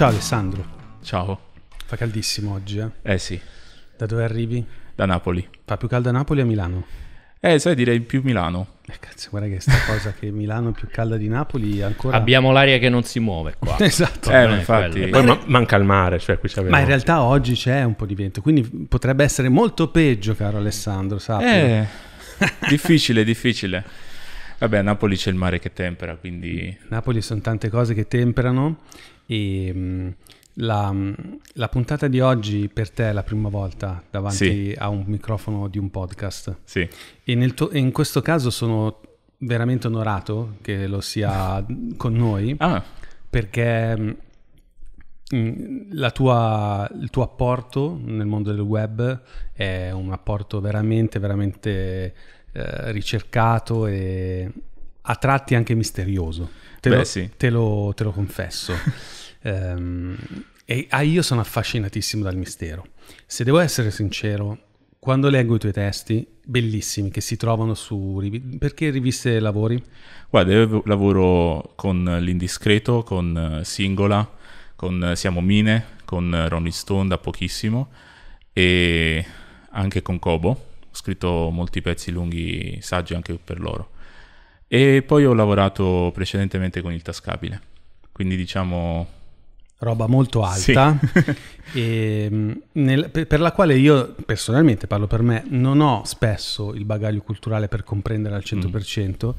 Ciao Alessandro. Ciao. Fa caldissimo oggi, eh? Eh sì. Da dove arrivi? Da Napoli. Fa più caldo a Napoli o a Milano? Eh, sai, direi più Milano. Eh, cazzo, guarda che sta cosa che Milano è più calda di Napoli ancora... Abbiamo l'aria che non si muove qua. esatto. Eh, infatti. Poi ma- manca il mare, cioè qui c'è... Ma in realtà oggi c'è un po' di vento, quindi potrebbe essere molto peggio, caro Alessandro, sappi. Eh, difficile, difficile. Vabbè, a Napoli c'è il mare che tempera, quindi... Napoli sono tante cose che temperano e, mm, la, mm, la, puntata di oggi per te è la prima volta davanti sì. a un microfono di un podcast. Sì. E, to- in questo caso sono veramente onorato che lo sia con noi. Ah. Perché mm, tua, il tuo apporto nel mondo del web è un apporto veramente, veramente eh, ricercato e a tratti anche misterioso te, Beh, lo, sì. te, lo, te lo, confesso. um, e ah, io sono affascinatissimo dal mistero. Se devo essere sincero, quando leggo i tuoi testi, bellissimi, che si trovano su... Riv- perché riviste lavori? Guarda, io lavoro con L'Indiscreto, con eh, Singola, con eh, Siamo Mine, con eh, Ronnie Stone da pochissimo e anche con Kobo. Ho scritto molti pezzi lunghi, saggi anche per loro. E poi ho lavorato precedentemente con il tascabile, quindi diciamo... Roba molto alta, sì. Ehm, nel, per, per la quale io personalmente, parlo per me, non ho spesso il bagaglio culturale per comprendere al 100%, mm.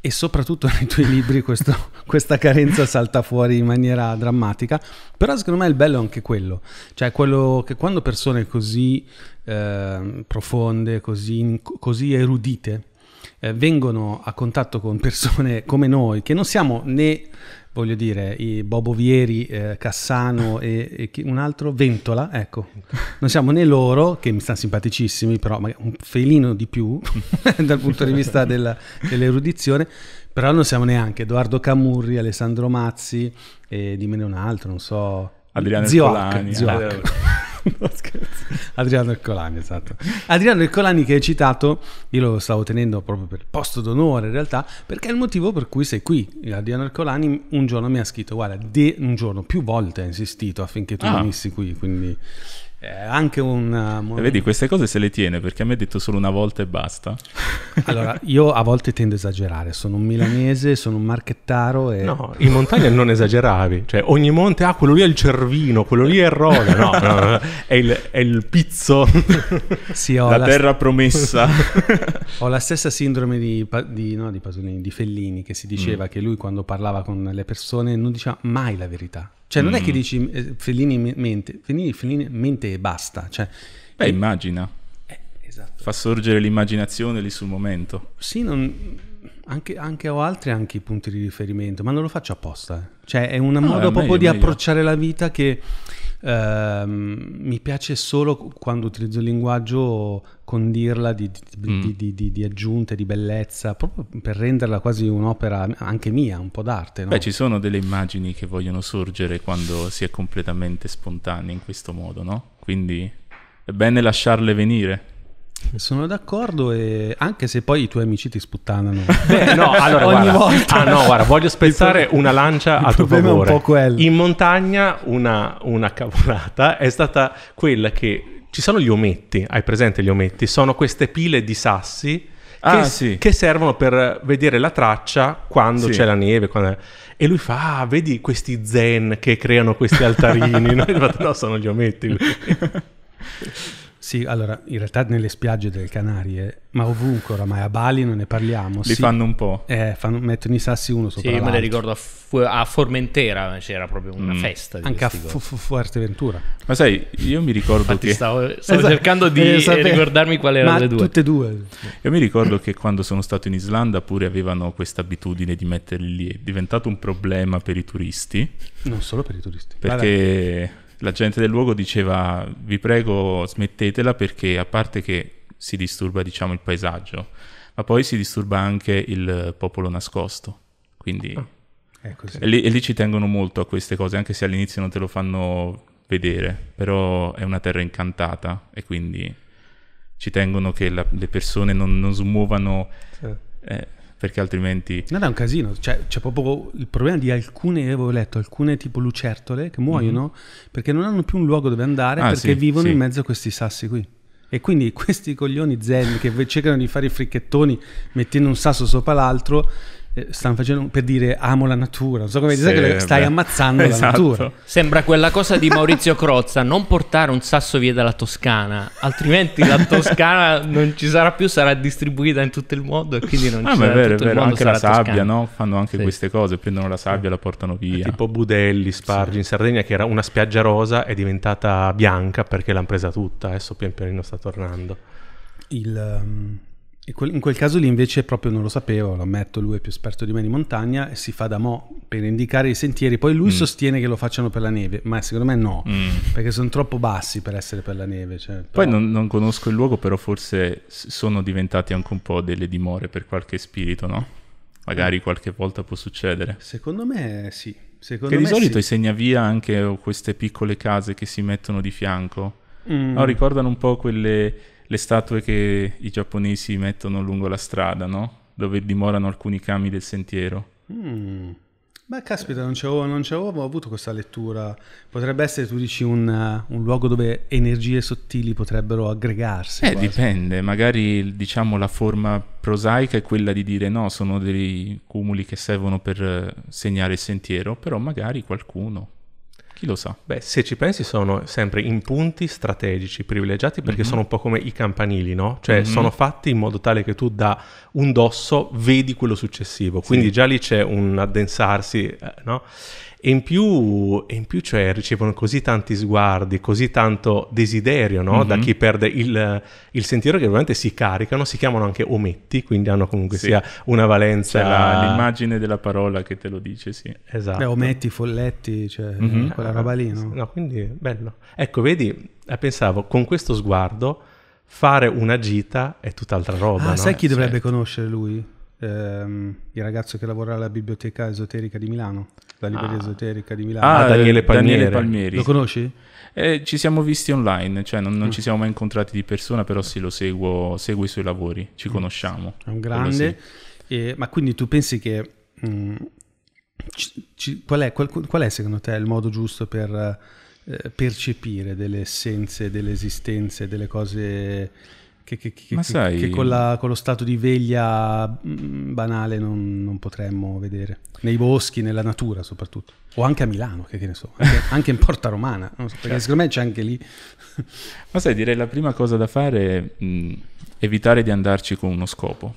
e soprattutto nei tuoi libri questo, questa carenza salta fuori in maniera drammatica, però secondo me il bello è anche quello, cioè quello che quando persone così eh, profonde, così, così erudite, eh, vengono a contatto con persone come noi, che non siamo né, voglio dire, i Bobovieri, eh, Cassano e, e chi, un altro, Ventola, ecco, non siamo né loro, che mi stanno simpaticissimi, però un felino di più dal punto di vista della, dell'erudizione, però non siamo neanche Edoardo Camurri, Alessandro Mazzi e dimene un altro, non so... Adriano Zio Zio no, Adriano Ercolani, esatto. Adriano Ercolani che hai citato, io lo stavo tenendo proprio per posto d'onore in realtà, perché è il motivo per cui sei qui. Adriano Ercolani un giorno mi ha scritto, guarda, de- un giorno più volte ha insistito affinché tu ah. venissi qui, quindi anche un... Uh, vedi, queste cose se le tiene perché mi ha detto solo una volta e basta. allora, io a volte tendo a esagerare, sono un milanese, sono un marchettaro e... No, in montagna non esageravi, cioè ogni monte, ah, quello lì è il Cervino, quello lì è il Roga, no, no, no, è, il, è il pizzo, sì, ho la, la terra st- promessa. ho la stessa sindrome di, di, no, di Pasolini, di Fellini, che si diceva mm. che lui quando parlava con le persone non diceva mai la verità, cioè, non mm. è che mm. dici eh, Fellini mente, Fellini, Fellini mente e basta. Cioè, Beh, eh, immagina. Eh, esatto. Fa sorgere l'immaginazione lì sul momento. Sì, non, anche, anche, ho altri anche punti di riferimento, ma non lo faccio apposta. Eh. Cioè, è un no, modo è proprio meglio, di approcciare la vita che ehm, mi piace solo quando utilizzo il linguaggio condirla di, di, mm. di, di, aggiunte, di bellezza, proprio per renderla quasi un'opera anche mia, un po' d'arte. No? Beh, ci sono delle immagini che vogliono sorgere quando si è completamente spontanei in questo modo, no? Quindi è bene lasciarle venire. Sono d'accordo, e anche se poi i tuoi amici ti sputtanano. Beh, no, allora, Ogni guarda, volta. Ah, no, guarda, voglio spezzare una lancia a tuo favore. È un po In montagna una, una cavolata è stata quella che ci sono gli ometti, hai presente gli ometti? Sono queste pile di sassi ah, che, ah, sì. che servono per vedere la traccia quando sì. c'è la neve. Quando... E lui fa, ah, vedi questi zen che creano questi altarini? no, sono gli ometti. Sì, allora in realtà nelle spiagge delle Canarie, ma ovunque oramai, a Bali non ne parliamo. Li sì, fanno un po'. Eh, fanno, mettono i sassi uno sopra sì, l'altro. Sì, me le ricordo a, Fu- a, Formentera c'era proprio una mm. festa. Anche a Fu- Fu- Fuerteventura. Ma sai, io mi ricordo che... Stavo, stavo esatto. cercando di eh, ricordarmi quale erano le due. tutte e due. Io mi ricordo che quando sono stato in Islanda pure avevano questa abitudine di metterli lì. È diventato un problema per i turisti. Non solo per i turisti. Perché... Guarda la gente del luogo diceva vi prego smettetela perché a parte che si disturba diciamo il paesaggio, ma poi si disturba anche il popolo nascosto. Quindi oh, ah, e, lì, e lì ci tengono molto a queste cose, anche se all'inizio non te lo fanno vedere, però è una terra incantata e quindi ci tengono che la, le persone non, non smuovano sì. eh, perché altrimenti... No, è un casino, cioè, c'è proprio il problema di alcune, avevo letto, alcune tipo lucertole che muoiono mm-hmm. perché non hanno più un luogo dove andare ah, perché sì, vivono sì. in mezzo a questi sassi qui. E quindi questi coglioni zen che cercano di fare i fricchettoni mettendo un sasso sopra l'altro eh, stanno facendo per dire amo la natura, non so come dire, sì, che stai beh. ammazzando esatto. la natura. Sembra quella cosa di Maurizio Crozza, non portare un sasso via dalla Toscana, altrimenti la Toscana non ci sarà più, sarà distribuita in tutto il mondo e quindi non ah, ci sarà vero, è vero. anche la sabbia, no? Fanno anche sì. queste cose, prendono la sabbia e la portano via. È tipo Budelli, Spargi sì. in Sardegna che era una spiaggia rosa è diventata bianca perché l'hanno presa tutta, adesso pian pianino sta tornando. Il um in quel caso lì invece proprio non lo sapevo, lo ammetto, lui è più esperto di me di montagna e si fa da mo per indicare i sentieri, poi lui mm. sostiene che lo facciano per la neve, ma secondo me no, mm. perché sono troppo bassi per essere per la neve. Cioè, però... Poi non, non, conosco il luogo, però forse sono diventati anche un po' delle dimore per qualche spirito, no? Magari eh. qualche volta può succedere. Secondo me sì. Secondo che me di solito sì. segna via anche queste piccole case che si mettono di fianco, mm. no, ricordano un po' quelle le statue che i giapponesi mettono lungo la strada, no? Dove dimorano alcuni kami del sentiero. Mm. Beh, caspita, non ci, avevo, non ci, avevo, avuto questa lettura. Potrebbe essere, tu dici, un, un luogo dove energie sottili potrebbero aggregarsi. Eh, quasi. dipende. Magari, diciamo, la forma prosaica è quella di dire no, sono dei cumuli che servono per eh, segnare il sentiero, però magari qualcuno chi lo sa? Beh, se ci pensi sono sempre in punti strategici privilegiati perché mm-hmm. sono un po' come i campanili, no? Cioè mm-hmm. sono fatti in modo tale che tu da un dosso vedi quello successivo, quindi sì. già lì c'è un addensarsi, eh, no? E in più, in più cioè, ricevono così tanti sguardi, così tanto desiderio no? mm-hmm. da mhm. chi perde il, il, sentiero che ovviamente si caricano, si chiamano anche ometti, quindi hanno comunque sì. sia una valenza. La, l'immagine della parola che te lo dice, sì. Esatto. Beh, ometti, folletti, cioè mm-hmm. quella roba lì. No? no, quindi bello. Ecco, vedi, eh, pensavo con questo sguardo fare una gita è tutt'altra roba. Ah, no? sai chi dovrebbe certo. conoscere lui? Ehm, il ragazzo che lavora alla biblioteca esoterica di Milano la libreria ah. esoterica di Milano. Ah, ah Daniele, Palmieri. Daniele Palmieri. Lo conosci? Eh, ci siamo visti online, cioè non, non mm. ci siamo mai incontrati di persona, però sì, lo seguo, seguo i suoi lavori, ci mm. conosciamo. È un grande. Sì. Eh, ma quindi tu pensi che... Mm, ci, ci, qual, è, qual, qual, è, secondo te il modo giusto per eh, percepire delle essenze, delle esistenze, delle cose che, che, che, sai... che con, la, mm. con, lo stato di veglia mm, banale non, non, potremmo vedere. Nei boschi, nella natura soprattutto. O anche a Milano, che, ne so, anche, anche in Porta Romana, so, perché certo. secondo me c'è anche lì. Ma sai, direi la prima cosa da fare è mm, mh, evitare di andarci con uno scopo.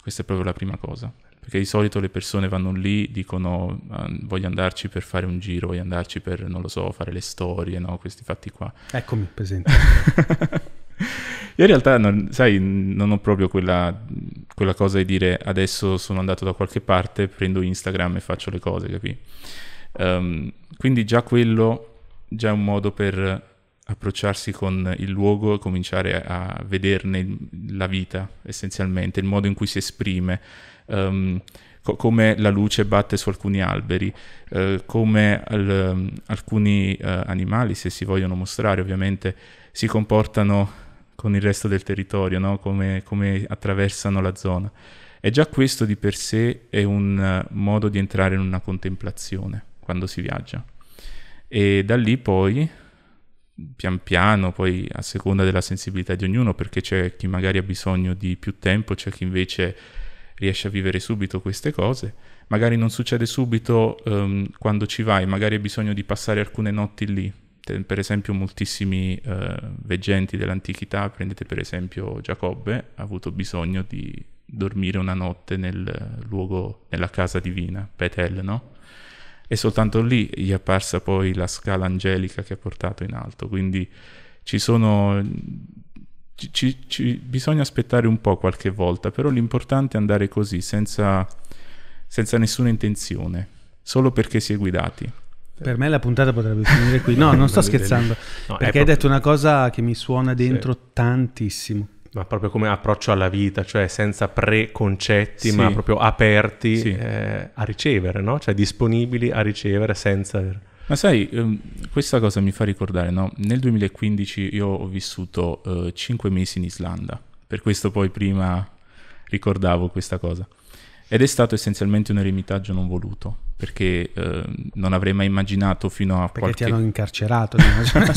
Questa è proprio la prima cosa. Perché di solito le persone vanno lì, dicono ah, voglio andarci per fare un giro, voglio andarci per, non lo so, fare le storie, no? questi fatti qua. Eccomi, presente. Io in realtà, non, sai, non ho proprio quella, quella, cosa di dire adesso sono andato da qualche parte, prendo Instagram e faccio le cose, capi? Um, quindi già quello, già è un modo per approcciarsi con il luogo e cominciare a vederne la vita essenzialmente, il modo in cui si esprime, um, co- come la luce batte su alcuni alberi, uh, come al, um, alcuni uh, animali, se si vogliono mostrare ovviamente, si comportano con il resto del territorio, no? come, come attraversano la zona. E già questo di per sé è un eh, modo di entrare in una contemplazione quando si viaggia. E da lì poi, pian piano, poi a seconda della sensibilità di ognuno, perché c'è chi magari ha bisogno di più tempo, c'è chi invece riesce a vivere subito queste cose, magari non succede subito um, quando ci vai, magari hai bisogno di passare alcune notti lì, per esempio moltissimi eh, veggenti dell'antichità, prendete per esempio Giacobbe, ha avuto bisogno di dormire una notte nel luogo, nella casa divina, Betel, no? E soltanto lì gli è apparsa poi la scala angelica che ha portato in alto, quindi ci sono... Ci, ci, bisogna aspettare un po' qualche volta, però l'importante è andare così, senza, senza nessuna intenzione, solo perché si è guidati. Per me la puntata potrebbe finire qui. No, non sto scherzando. No, perché hai proprio... detto una cosa che mi suona dentro sì. tantissimo. Ma proprio come approccio alla vita, cioè senza preconcetti, sì. ma proprio aperti sì. eh, a ricevere, no? Cioè disponibili a ricevere senza... Ma sai, ehm, questa cosa mi fa ricordare, no? Nel 2015 io ho vissuto eh, 5 mesi in Islanda, per questo poi prima ricordavo questa cosa. Ed è stato essenzialmente un eremitaggio non voluto perché eh, non avrei mai immaginato fino a perché qualche... ti hanno incarcerato. Cioè,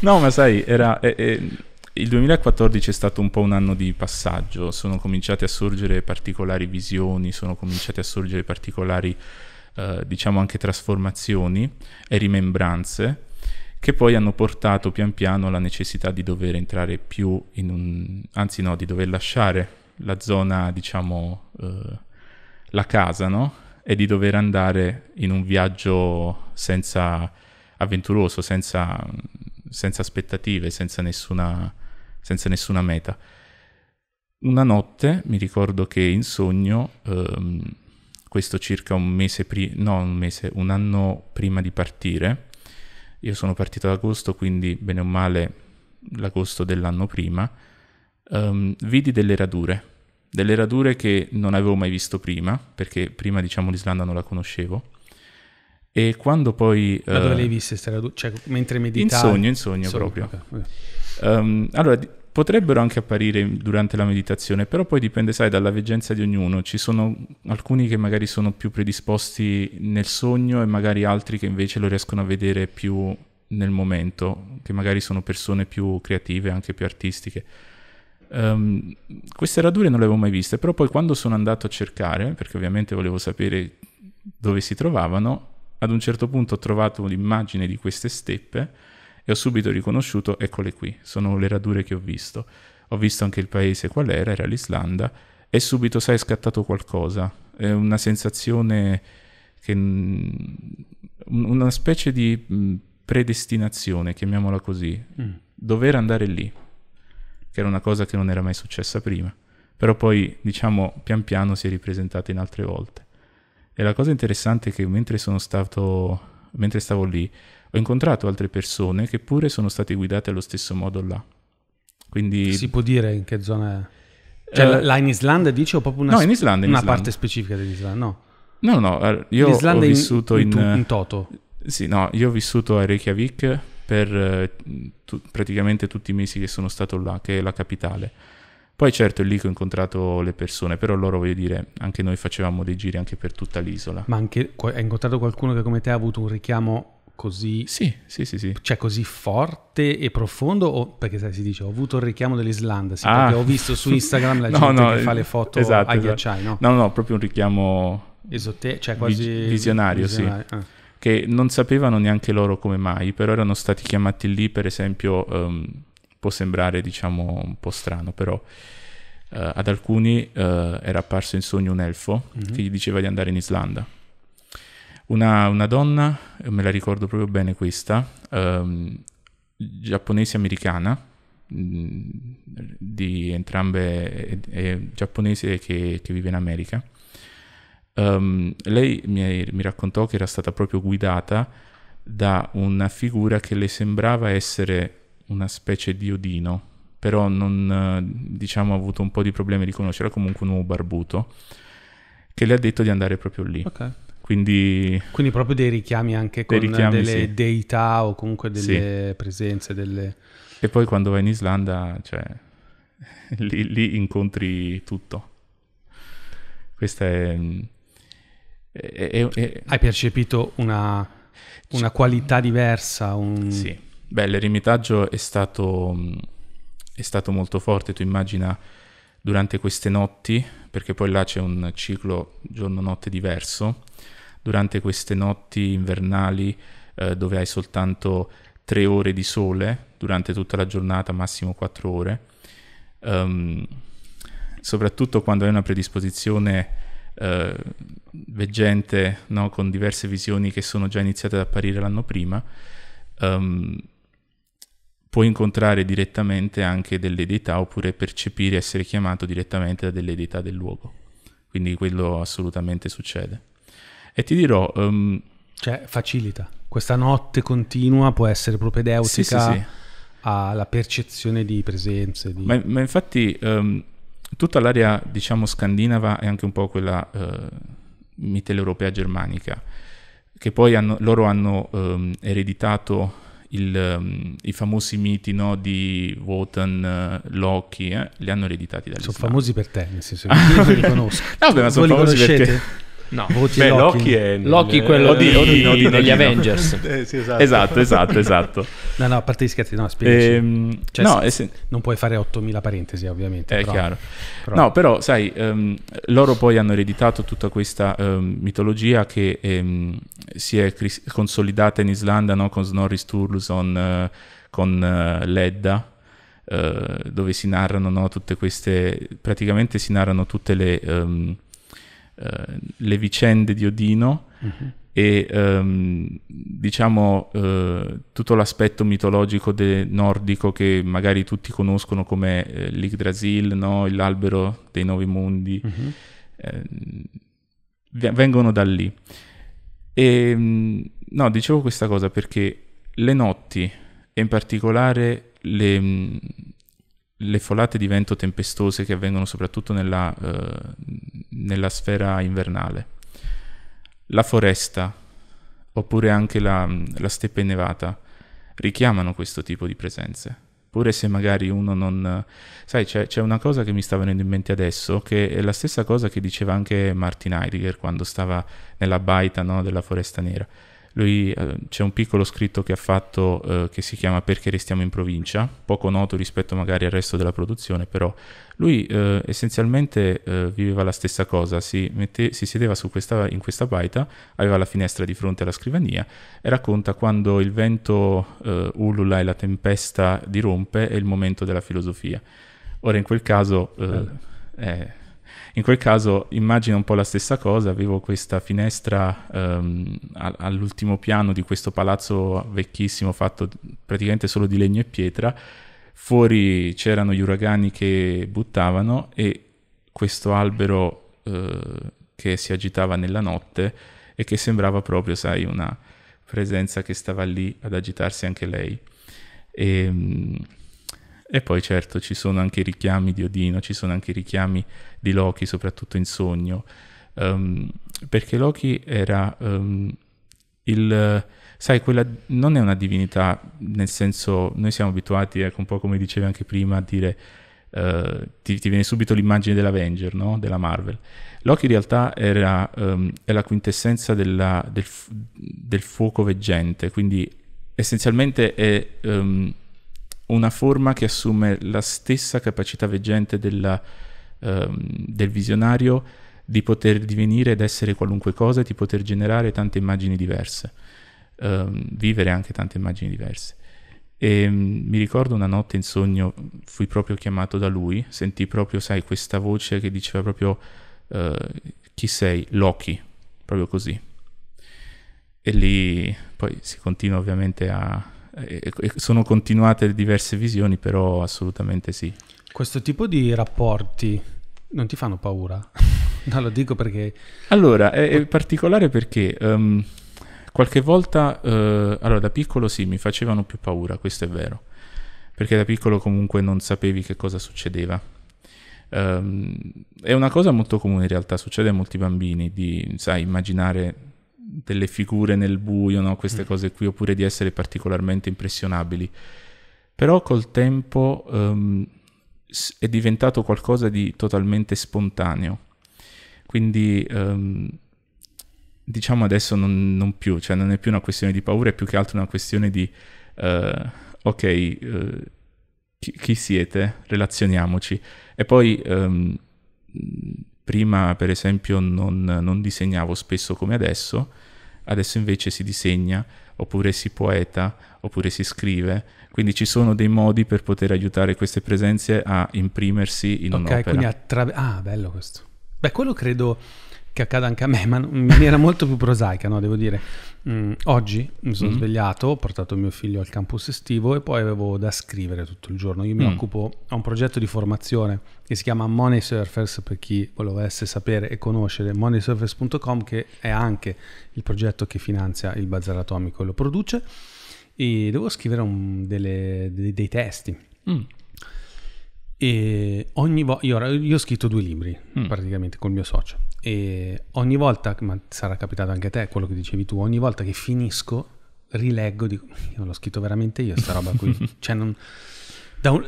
no, ma sai, era... Eh, eh, il 2014 è stato un po' un anno di passaggio, sono cominciate a sorgere particolari visioni, sono cominciate a sorgere particolari, eh, diciamo anche trasformazioni e rimembranze che poi hanno portato pian piano alla necessità di dover entrare più in un... anzi no, di dover lasciare la zona, diciamo, eh, la casa, no? e di dover andare in un viaggio senza avventuroso, senza, senza aspettative, senza nessuna, senza nessuna, meta. Una notte mi ricordo che in sogno, ehm, questo circa un mese, pri- no, un mese, un anno prima di partire, io sono partito ad agosto, quindi bene o male l'agosto dell'anno prima, ehm, vidi delle radure delle radure che non avevo mai visto prima, perché prima diciamo l'Islanda non la conoscevo. E quando poi... Ma dove uh, le hai viste queste radure? Cioè, mentre meditavi? In sogno, in sogno, in sogno proprio. Okay, Um, allora, potrebbero anche apparire durante la meditazione, però poi dipende, sai, dalla veggenza di ognuno. Ci sono alcuni che magari sono più predisposti nel sogno e magari altri che invece lo riescono a vedere più nel momento, che magari sono persone più creative, anche più artistiche. Um, queste radure non le avevo mai viste, però poi quando sono andato a cercare, perché ovviamente volevo sapere dove si trovavano, ad un certo punto ho trovato un'immagine di queste steppe e ho subito riconosciuto, eccole qui, sono le radure che ho visto. Ho visto anche il paese qual era, era l'Islanda, e subito, sai, è scattato qualcosa. È una sensazione che... una specie di mhmm, predestinazione, chiamiamola così, mm. dover andare lì che era una cosa che non era mai successa prima. Però poi, diciamo, pian piano si è ripresentata in altre volte. E la cosa interessante è che mentre sono stato mentre stavo lì, ho incontrato altre persone che pure sono state guidate allo stesso modo là. Quindi... Si può dire in che zona è? Cioè, uh, eh, là in Islanda dice o proprio una, no, in Islanda, in una Islanda. parte specifica dell'Islanda? No, no, no eh, io L'Islanda ho vissuto in, in, in, Toto. Sì, no, io ho vissuto a Reykjavik per eh, tu, praticamente tutti i mesi che sono stato là, che è la capitale. Poi certo è lì che ho incontrato le persone, però loro voglio dire, anche noi facevamo dei giri anche per tutta l'isola. Ma anche hai incontrato qualcuno che come te ha avuto un richiamo così, sì, sì, sì, sì. Cioè così forte e profondo? O, perché sai, si dice ho avuto il richiamo dell'Islanda, sì, ah. ho visto su Instagram la no, gente no, che fa le foto esatto, a esatto. ghiacciai, no? No, no, proprio un richiamo... Esote- cioè quasi... Visionario, visionario. sì. Ah che non sapevano neanche loro come mai, però erano stati chiamati lì, per esempio, um, può sembrare diciamo un po' strano, però uh, ad alcuni uh, era apparso in sogno un elfo mm-hmm. che gli diceva di andare in Islanda. Una, una donna, me la ricordo proprio bene questa, um, giapponese americana, mm, di entrambe, è, eh, è giapponese che, che vive in America, Um, lei mi, mi raccontò che era stata proprio guidata da una figura che le sembrava essere una specie di Odino, però non diciamo ha avuto un po' di problemi a riconoscerla, comunque un uomo barbuto che le ha detto di andare proprio lì. Okay. Quindi, Quindi, proprio dei richiami anche con richiami, delle sì. deità o comunque delle sì. presenze. Delle... E poi quando vai in Islanda, cioè, lì, lì incontri tutto. Questa è e, e, Hai percepito una, una qualità diversa? Un... Sì, beh, l'eremitaggio è stato, è stato molto forte, tu immagina durante queste notti, perché poi là c'è un ciclo giorno-notte diverso, durante queste notti invernali eh, dove hai soltanto tre ore di sole durante tutta la giornata, massimo quattro ore, um, soprattutto quando hai una predisposizione eh, veggente no? con diverse visioni che sono già iniziate ad apparire l'anno prima, um, ehm, può incontrare direttamente anche delle deità oppure percepire essere chiamato direttamente da delle deità del luogo. Quindi quello assolutamente succede. E ti dirò... Um, cioè, facilita. Questa notte continua può essere propedeutica sì, sì, sì. alla percezione di presenze. Di... Ma, ma, infatti... Um, tutta l'area, diciamo, scandinava e anche un po' quella eh, mitteleuropea germanica, che poi hanno, loro hanno ehm, ereditato il, ehm, i famosi miti no, di Wotan, eh, Loki, eh, li hanno ereditati dagli Sono famosi per te, nel senso che io li conosco. no, beh, ma sono famosi perché... No, Voti Beh, Loki. Loki è Loki quello Odino, Odino, Odino, degli Avengers. eh, sì, esatto. esatto, esatto, esatto. no, no, a parte gli scherzi, no, spiegaci. Ehm, cioè, no, se, eh, se... Non puoi fare 8000 parentesi, ovviamente. È però, chiaro. Però... No, però, sai, um, loro poi hanno ereditato tutta questa um, mitologia che um, si è cris- consolidata in Islanda no? con Snorri Sturluson, uh, con uh, Ledda dove si narrano no, tutte queste, praticamente si narrano tutte le um, eh, le vicende di Odino uh-huh. e ehm, diciamo eh, tutto l'aspetto mitologico de- nordico che magari tutti conoscono come eh, l'Yggdrasil, no? l'albero dei nuovi mondi, uh-huh. eh, vengono da lì. E, ehm, no, dicevo questa cosa perché le notti, e in particolare le, le folate di vento tempestose che avvengono soprattutto nella, eh, nella sfera invernale, la foresta oppure anche la, la steppa innevata richiamano questo tipo di presenze. Pure se magari uno non... Sai, c'è, c'è una cosa che mi sta venendo in mente adesso, che è la stessa cosa che diceva anche Martin Heidegger quando stava nella baita no, della foresta nera lui, eh, c'è un piccolo scritto che ha fatto eh, che si chiama Perché restiamo in provincia, poco noto rispetto magari al resto della produzione, però lui eh, essenzialmente eh, viveva la stessa cosa, si, mette, si sedeva questa, in questa baita, aveva la finestra di fronte alla scrivania e racconta quando il vento eh, ulula e la tempesta dirompe è il momento della filosofia. Ora in quel caso... Eh, in quel caso immagino un po' la stessa cosa, avevo questa finestra ehm, all'ultimo piano di questo palazzo vecchissimo fatto praticamente solo di legno e pietra, fuori c'erano gli uragani che buttavano e questo albero eh, che si agitava nella notte e che sembrava proprio, sai, una presenza che stava lì ad agitarsi anche lei. E, ehm, e poi certo ci sono anche i richiami di Odino, ci sono anche i richiami di Loki, soprattutto in sogno, um, perché Loki era um, il... Sai, quella non è una divinità, nel senso, noi siamo abituati, ecco, un po' come dicevi anche prima, a dire Uh, ti, ti, viene subito l'immagine dell'Avenger, no? della Marvel. Loki in realtà era, um, è la quintessenza della, del, del, fuoco veggente, quindi essenzialmente è um, una forma che assume la stessa capacità veggente della, ehm, del visionario di poter divenire ed essere qualunque cosa e di poter generare tante immagini diverse, ehm, vivere anche tante immagini diverse. E mm, mi ricordo una notte in sogno, fui proprio chiamato da lui, sentì proprio, sai, questa voce che diceva proprio eh, chi sei? Loki, proprio così. E lì poi si continua ovviamente a, sono continuate diverse visioni, però assolutamente sì. Questo tipo di rapporti non ti fanno paura? no, lo dico perché... Allora, è, è particolare perché um, qualche volta, uh, allora da piccolo sì, mi facevano più paura, questo è vero, perché da piccolo comunque non sapevi che cosa succedeva. Um, è una cosa molto comune in realtà, succede a molti bambini di, sai, immaginare delle figure nel buio, no? queste mm. cose qui, oppure di essere particolarmente impressionabili. Però col tempo um, è diventato qualcosa di totalmente spontaneo. Quindi um, diciamo adesso non, non, più, cioè non è più una questione di paura, è più che altro una questione di uh, ok, uh, chi, chi, siete? Relazioniamoci. E poi um, prima per esempio non, non disegnavo spesso come adesso, adesso invece si disegna, oppure si poeta, oppure si scrive. Quindi ci sono dei modi per poter aiutare queste presenze a imprimersi in okay, un'opera. Ok, quindi attraverso... Ah, bello questo. Beh, quello credo che accada anche a me, ma in maniera molto più prosaica, no? devo dire. Mm, oggi mi sono mm. svegliato, ho portato mio figlio al campus estivo e poi avevo da scrivere tutto il giorno. Io mi mm. occupo, ho un progetto di formazione che si chiama Money Surfers per chi volesse sapere e conoscere, moneysurfers.com che è anche il progetto che finanzia il Bazar Atomico e lo produce e devo scrivere un, delle, dei, dei, testi. Mm. E ogni volta, io, io, ho scritto due libri mm. praticamente col mio socio e ogni volta, ma sarà capitato anche a te quello che dicevi tu, ogni volta che finisco rileggo, dico, io l'ho scritto veramente io sta roba qui. cioè non, da, un,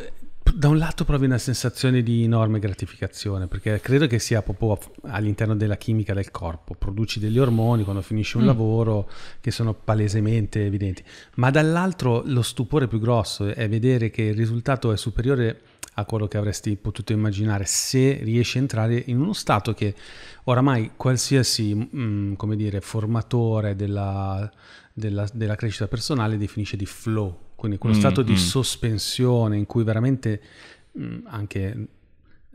da, un, lato provi una sensazione di enorme gratificazione, perché credo che sia proprio all'interno della chimica del corpo, produci degli ormoni quando finisci un mm. lavoro che sono palesemente evidenti, ma dall'altro lo stupore più grosso è vedere che il risultato è superiore a quello che avresti potuto immaginare se riesci a entrare in uno stato che oramai qualsiasi mm, come dire, formatore della, della, della, crescita personale definisce di flow, quindi quello mm, stato mm. di sospensione in cui veramente mm, anche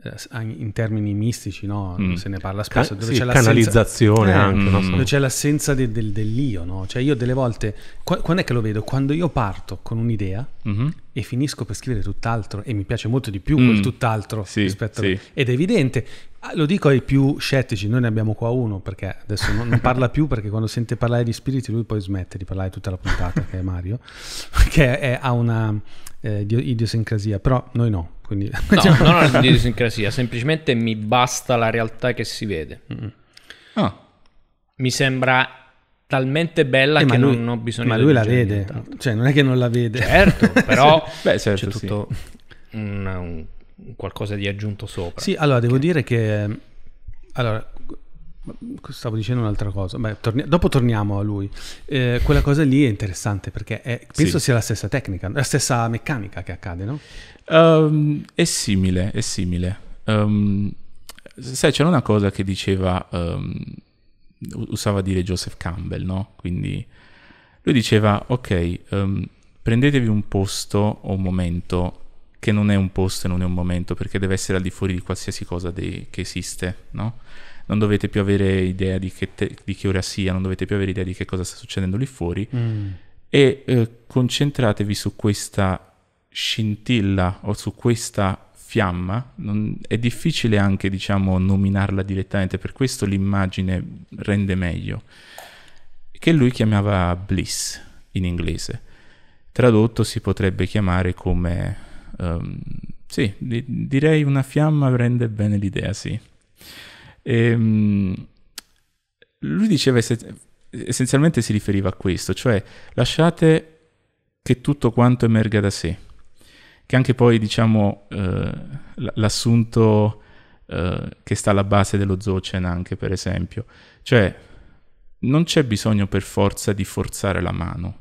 eh, in termini mistici, no? mm. se ne parla spesso, dove, sì, c'è, canalizzazione eh, anche, mm. no? dove c'è l'assenza de, de, dell'io, no? cioè io delle volte, qu- quando è che lo vedo? Quando io parto con un'idea mm-hmm. e finisco per scrivere tutt'altro e mi piace molto di più mm. quel tutt'altro sì, rispetto sì. a... Ed è evidente, ah, lo dico ai più scettici, noi ne abbiamo qua uno perché adesso non, non parla più perché quando sente parlare di spiriti lui poi smette di parlare tutta la puntata, che è Mario, che è, ha una eh, idiosincrasia, però noi no quindi... No, non ho un'idiosincrasia, semplicemente mi basta la realtà che si vede. Mm. Oh. Mi sembra talmente bella eh, che lui, non ho bisogno ma di... Ma lui la vede, nient'altro. cioè non è che non la vede. Certo, però Beh, certo, c'è tutto sì. un, un, un qualcosa di aggiunto sopra. Sì, allora devo che... dire che... Allora, Stavo dicendo un'altra cosa, Beh, torni- dopo torniamo a lui. Eh, quella cosa lì è interessante perché è, penso sì. sia la stessa tecnica, la stessa meccanica che accade, no? Um, è simile, è simile. Um, sai, c'era una cosa che diceva, um, usava dire Joseph Campbell, no? Quindi lui diceva, ok, prendetevi un posto o un momento che non è un posto e non è un momento, perché deve essere al di fuori di qualsiasi cosa de- che esiste, no? Non dovete più avere idea di che, te- di che, ora sia, non dovete più avere idea di che cosa sta succedendo lì fuori. Mm. E eh, concentratevi su questa scintilla o su questa fiamma, non, è difficile anche diciamo, nominarla direttamente, per questo l'immagine rende meglio, che lui chiamava bliss in inglese. Tradotto si potrebbe chiamare come... Um, sì, di, direi una fiamma rende bene l'idea, sì. E, um, lui diceva essenzialmente si riferiva a questo, cioè lasciate che tutto quanto emerga da sé che anche poi diciamo eh, l'assunto eh, che sta alla base dello Zochen anche per esempio, cioè non c'è bisogno per forza di forzare la mano,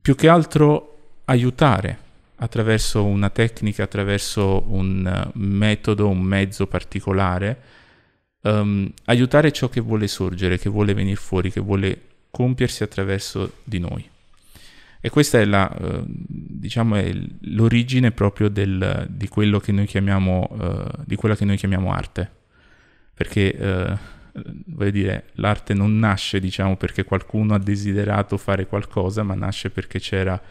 più che altro aiutare attraverso una tecnica, attraverso un eh, metodo, un mezzo particolare, um, aiutare ciò che vuole sorgere, che vuole venire fuori, che vuole compiersi attraverso di noi. E questa è, la, eh, diciamo è l'origine proprio del, di, quello che noi chiamiamo, eh, di quella che noi chiamiamo arte. Perché, eh, voglio dire, l'arte non nasce, diciamo, perché qualcuno ha desiderato fare qualcosa, ma nasce perché c'era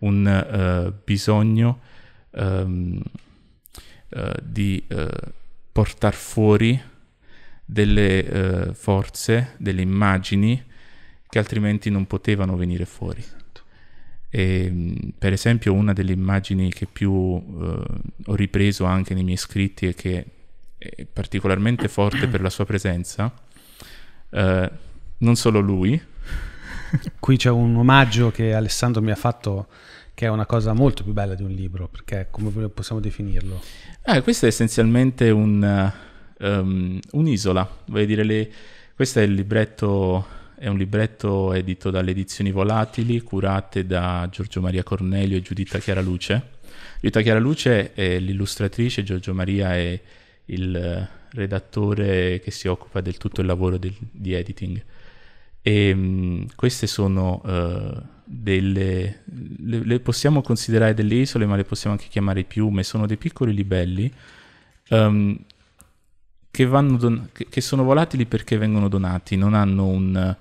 un eh, bisogno ehm, eh, di portare fuori delle forze, delle immagini che altrimenti non potevano venire fuori. E, ehm, per esempio una delle immagini che più eh, ho ripreso anche nei miei scritti e che è particolarmente forte per la sua presenza, eh, non solo lui. Qui c'è un omaggio che Alessandro mi ha fatto che è una cosa molto più bella di un libro, perché come possiamo definirlo? Ah, eh, questa è essenzialmente un, um, un'isola, voglio dire, le, questo è il libretto è un libretto edito dalle edizioni Volatili, curate da Giorgio Maria Cornelio e Giuditta Chiaraluce. Giuditta Chiaraluce è l'illustratrice, Giorgio Maria è il eh, redattore che si occupa del tutto il lavoro del, di editing. E, ehm, mh, queste sono uh, delle... Le, le, possiamo considerare delle isole, ma le possiamo anche chiamare piume, sono dei piccoli libelli. Um, che, don- che, sono volatili perché vengono donati, non hanno un,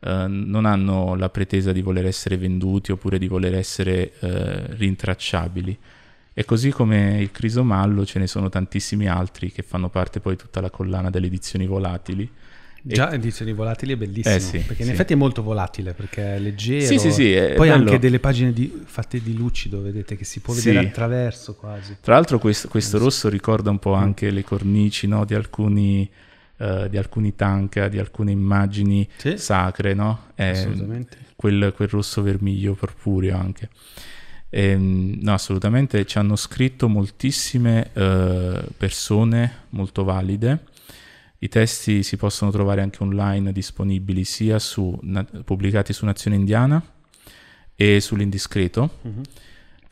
eh, non hanno la pretesa di voler essere venduti oppure di voler essere eh, rintracciabili. E così come il Crisomallo ce ne sono tantissimi altri che fanno parte poi di tutta la collana delle edizioni volatili. Già, edizioni volatili è bellissimo, eh sì, perché in sì. effetti è molto volatile, perché è leggero. Sì, sì, sì, Poi bello. anche delle pagine di, fatte di lucido, vedete, che si può vedere sì. attraverso quasi. Tra l'altro questo, questo eh, rosso ricorda un po' anche le cornici no, di alcuni eh, di alcuni tank, di alcune immagini sì. sacre, no? Eh, assolutamente. quel, quel, rosso vermiglio purpureo anche. E, ehm, no, assolutamente ci hanno scritto moltissime eh, persone molto valide. I testi si possono trovare anche online disponibili sia su, na, pubblicati su Nazione Indiana e sull'Indiscreto. Mm-hmm.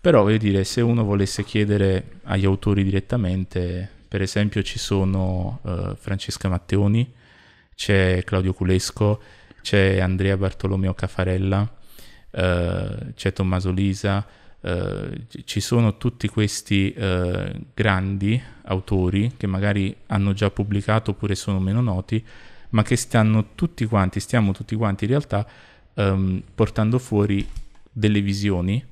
Però voglio dire, se uno volesse chiedere agli autori direttamente, per esempio ci sono uh, Francesca Matteoni, c'è Claudio Culesco, c'è Andrea Bartolomeo Caffarella, uh, eh, c'è Tommaso Lisa, eh, ci sono tutti questi grandi autori che magari hanno già pubblicato oppure sono meno noti, ma che stanno tutti quanti, stiamo tutti quanti in realtà um, portando fuori delle visioni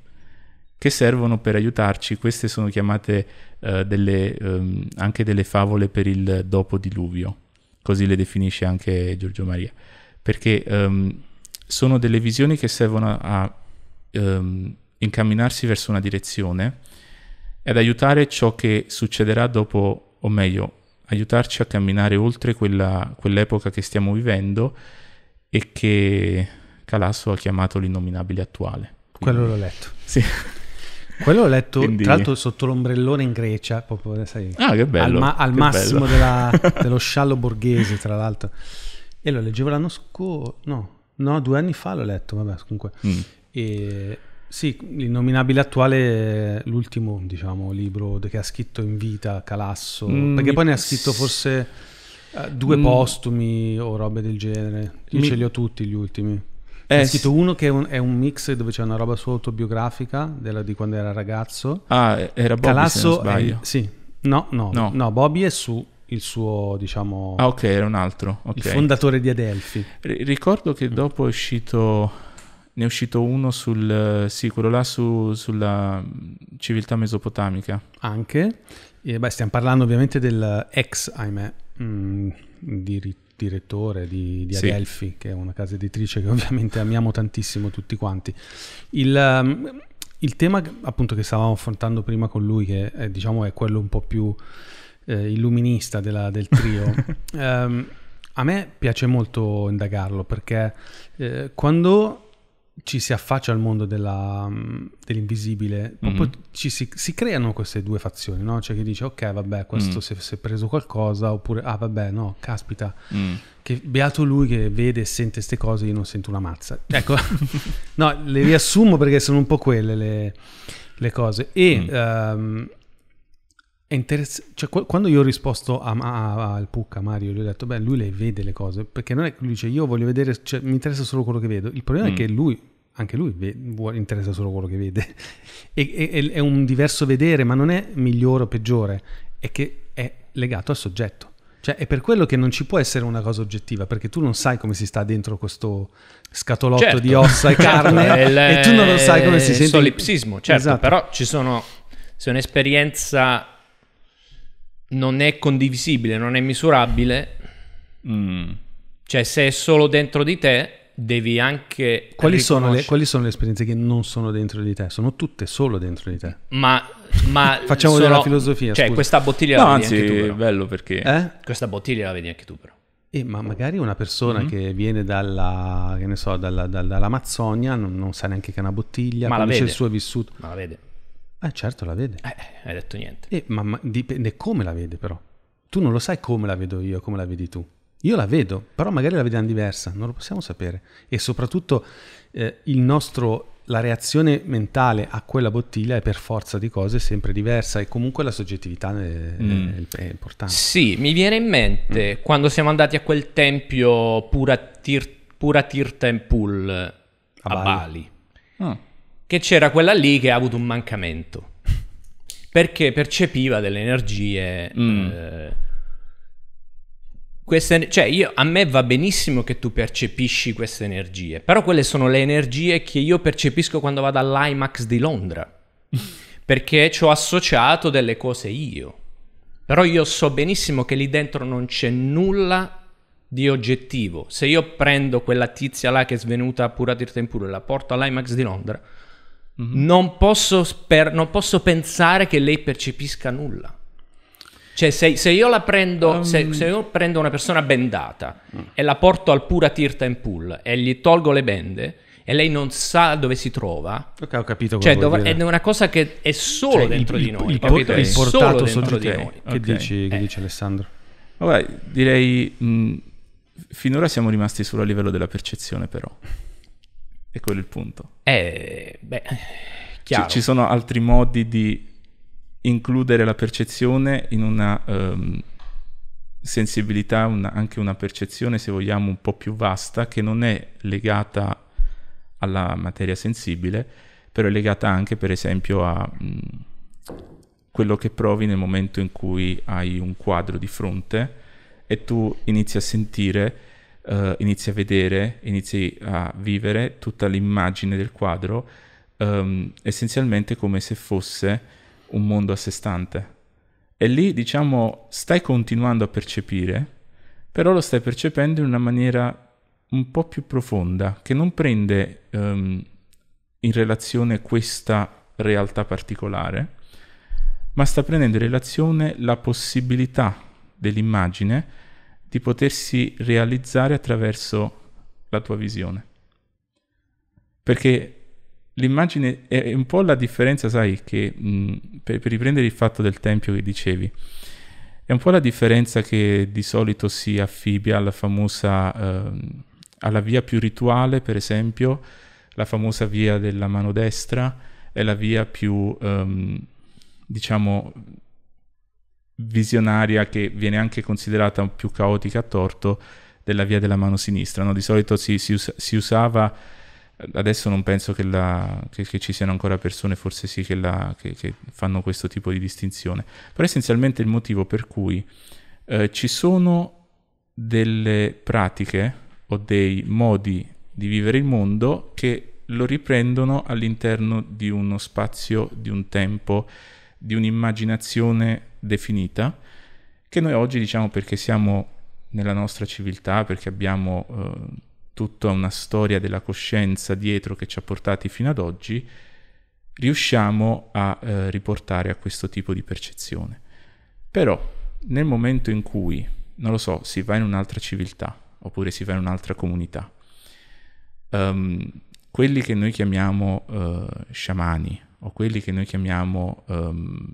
che servono per aiutarci, queste sono chiamate eh, delle, ehm, anche delle favole per il dopo diluvio, così le definisce anche Giorgio Maria, perché ehm, sono delle visioni che servono a ehm, incamminarsi verso una direzione ed aiutare ciò che succederà dopo, o meglio, aiutarci a camminare oltre quella, quell'epoca che stiamo vivendo e che Calasso ha chiamato l'innominabile attuale. Quindi... Quello l'ho letto. Sì. Quello l'ho letto Quindi... tra l'altro sotto l'ombrellone in Grecia, proprio, sai, ah, che bello, al, ma- al che massimo bello. Della, dello sciallo borghese, tra l'altro. E lo leggevo l'anno scorso, no, no, due anni fa l'ho letto, vabbè, comunque. Mm. E, sì, l'innominabile attuale è l'ultimo, diciamo, libro che ha scritto in vita Calasso, mm, perché poi ne ha scritto forse... Eh, due mm. postumi o robe del genere. Io mi... ce li ho tutti gli ultimi. Eh, ne scritto uno che è un, è un, mix dove c'è una roba sua autobiografica della, di quando era ragazzo. Ah, era Bobby Calasso è, sì. No, no, no, no, Bobby è su il suo, diciamo... Ah, ok, era un altro. Okay. Il fondatore di Adelphi. R- ricordo che mm. dopo è uscito... Ne è uscito uno sul... Sì, quello là su, sulla mm, civiltà mesopotamica. Anche. E beh, stiamo parlando ovviamente del ex, ahimè, mh, mm, diritto direttore di, di Adelphi, sì. che è una casa editrice che ovviamente amiamo tantissimo tutti quanti. Il, ehm, il, tema appunto che stavamo affrontando prima con lui, che è, diciamo, è quello un po' più eh, illuminista della, del trio, um, a me piace molto indagarlo perché eh, quando ci si affaccia al mondo della, mm, dell'invisibile, mm-hmm. ci, si, si, creano queste due fazioni, no? C'è cioè chi dice ok, vabbè, questo mm. si, si, è preso qualcosa, oppure ah, vabbè, no, caspita, mm. che beato lui che vede e sente queste cose, io non sento una mazza. Ecco, no, le riassumo perché sono un po' quelle le, le cose. E mm. um, è interessante, cioè, quando io ho risposto a, a, Pucca, Mario, gli ho detto, beh, lui le vede le cose, perché non è che lui dice, io voglio vedere, cioè, mi interessa solo quello che vedo. Il problema mm. è che lui anche lui vuole, interessa solo quello che vede. e, e, è un diverso vedere, ma non è migliore o peggiore, è che è legato al soggetto. Cioè, è per quello che non ci può essere una cosa oggettiva, perché tu non sai come si sta dentro questo scatolotto certo. di ossa e certo, carne, certo, e tu non lo sai come eh, si sente. È solipsismo, certo, esatto. però ci sono... Se un'esperienza non è condivisibile, non è misurabile, mm. cioè se è solo dentro di te, devi anche... Quali, riconoscere... sono le, quali, sono le, esperienze che non sono dentro di te? Sono tutte solo dentro di te. Ma... ma Facciamo sono... della filosofia. Cioè, scusa. questa bottiglia no, la vedi anzi, anche tu. Però. bello perché... Eh? Questa bottiglia la vedi anche tu però. Eh, ma magari una persona mm-hmm. che viene dalla, che ne so, dalla, dalla, dall'Amazzonia non, non, sa neanche che è una bottiglia, ma la vede. il suo vissuto. Ma la vede. Eh certo la vede. Eh, eh, hai detto niente. Eh, ma, ma dipende come la vede però. Tu non lo sai come la vedo io, come la vedi tu. Io la vedo, però magari la vediamo diversa, non lo possiamo sapere. E soprattutto eh, nostro, la reazione mentale a quella bottiglia è per forza di cose sempre diversa e comunque la soggettività è, mm. è, è importante. Sì, mi viene in mente mm. quando siamo andati a quel tempio pura, tir, pura Tirtempul a, a Bali, Bali oh. che c'era quella lì che ha avuto un mancamento perché percepiva delle energie... Mm. Eh, queste, cioè io, a me va benissimo che tu percepisci queste energie, però quelle sono le energie che io percepisco quando vado all'IMAX di Londra, perché ci ho associato delle cose io. Però io so benissimo che lì dentro non c'è nulla di oggettivo. Se io prendo quella tizia là che è svenuta pure a dirti in pure e la porto all'IMAX di Londra, mm-hmm. non, posso sper- non posso pensare che lei percepisca nulla cioè, se, se io la prendo, um... se, se, io prendo una persona bendata mm. e la porto al pura tirt and pull e gli tolgo le bende e lei non sa dove si trova. Ok, ho capito. Cioè, dov- è una cosa che è cioè, solo cioè, dentro il, di noi. Il, capito? il, il portato solo dentro di noi. Che, okay. dici, che eh. dici, Alessandro? Vabbè, direi. Mh, mm, finora siamo rimasti solo a livello della percezione, però. E quello è il punto. Eh, beh, chiaro. Ci, ci sono altri modi di includere la percezione in una um, sensibilità, una, anche una percezione, se vogliamo, un po' più vasta, che non è legata alla materia sensibile, però è legata anche, per esempio, a mh, quello che provi nel momento in cui hai un quadro di fronte e tu inizi a sentire, uh, inizi a vedere, inizi a vivere tutta l'immagine del quadro, um, essenzialmente come se fosse un mondo a sé stante. E lì, diciamo, stai continuando a percepire, però lo stai percependo in una maniera un po' più profonda, che non prende um, in relazione questa realtà particolare, ma sta prendendo in relazione la possibilità dell'immagine di potersi realizzare attraverso la tua visione. Perché l'immagine è un po' la differenza, sai, che mh, per, per, riprendere il fatto del tempio che dicevi, è un po' la differenza che di solito si affibbia alla famosa, eh, alla via più rituale, per esempio, la famosa via della mano destra è la via più, ehm, diciamo, visionaria che viene anche considerata più caotica a torto della via della mano sinistra. No? Di solito si, si, us- si usava Adesso non penso che, la, che, che, ci siano ancora persone, forse sì, che, la, che, fanno questo tipo di distinzione. Però essenzialmente il motivo per cui eh, ci sono delle pratiche o dei modi di vivere il mondo che lo riprendono all'interno di uno spazio, di un tempo, di un'immaginazione definita, che noi oggi diciamo perché siamo nella nostra civiltà, perché abbiamo eh, tutta una storia della coscienza dietro che ci ha portati fino ad oggi, riusciamo a eh, riportare a questo tipo di percezione. Però nel momento in cui, non lo so, si va in un'altra civiltà oppure si va in un'altra comunità, um, quelli che noi chiamiamo uh, sciamani o quelli che noi chiamiamo, um,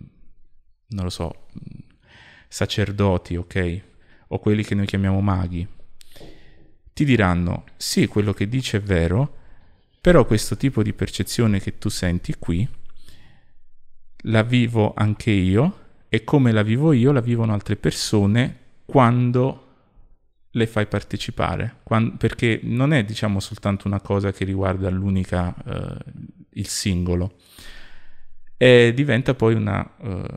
non lo so, sacerdoti, ok? O quelli che noi chiamiamo maghi, ti diranno sì, quello che dice è vero, però questo tipo di percezione che tu senti qui la vivo anche io e come la vivo io la vivono altre persone quando le fai partecipare, quando, perché non è diciamo soltanto una cosa che riguarda l'unica, eh, il singolo, e diventa poi una, eh,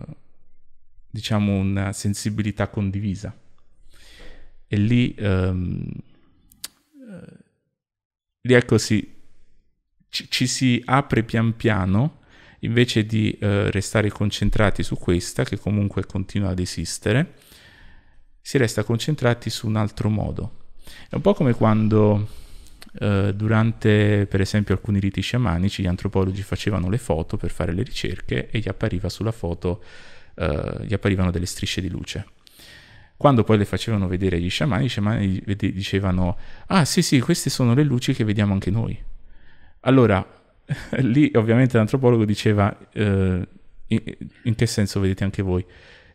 diciamo una sensibilità condivisa. E lì... Ehm, eh, lì ecco si, ci, ci, si apre pian piano invece di eh, restare concentrati su questa che comunque continua ad esistere si resta concentrati su un altro modo è un po' come quando eh, durante per esempio alcuni riti sciamanici gli antropologi facevano le foto per fare le ricerche e gli appariva sulla foto eh, gli apparivano delle strisce di luce quando poi le facevano vedere agli sciamani, gli sciamani dicevano, ah sì sì, queste sono le luci che vediamo anche noi. Allora, lì ovviamente l'antropologo diceva, eh, in che senso vedete anche voi?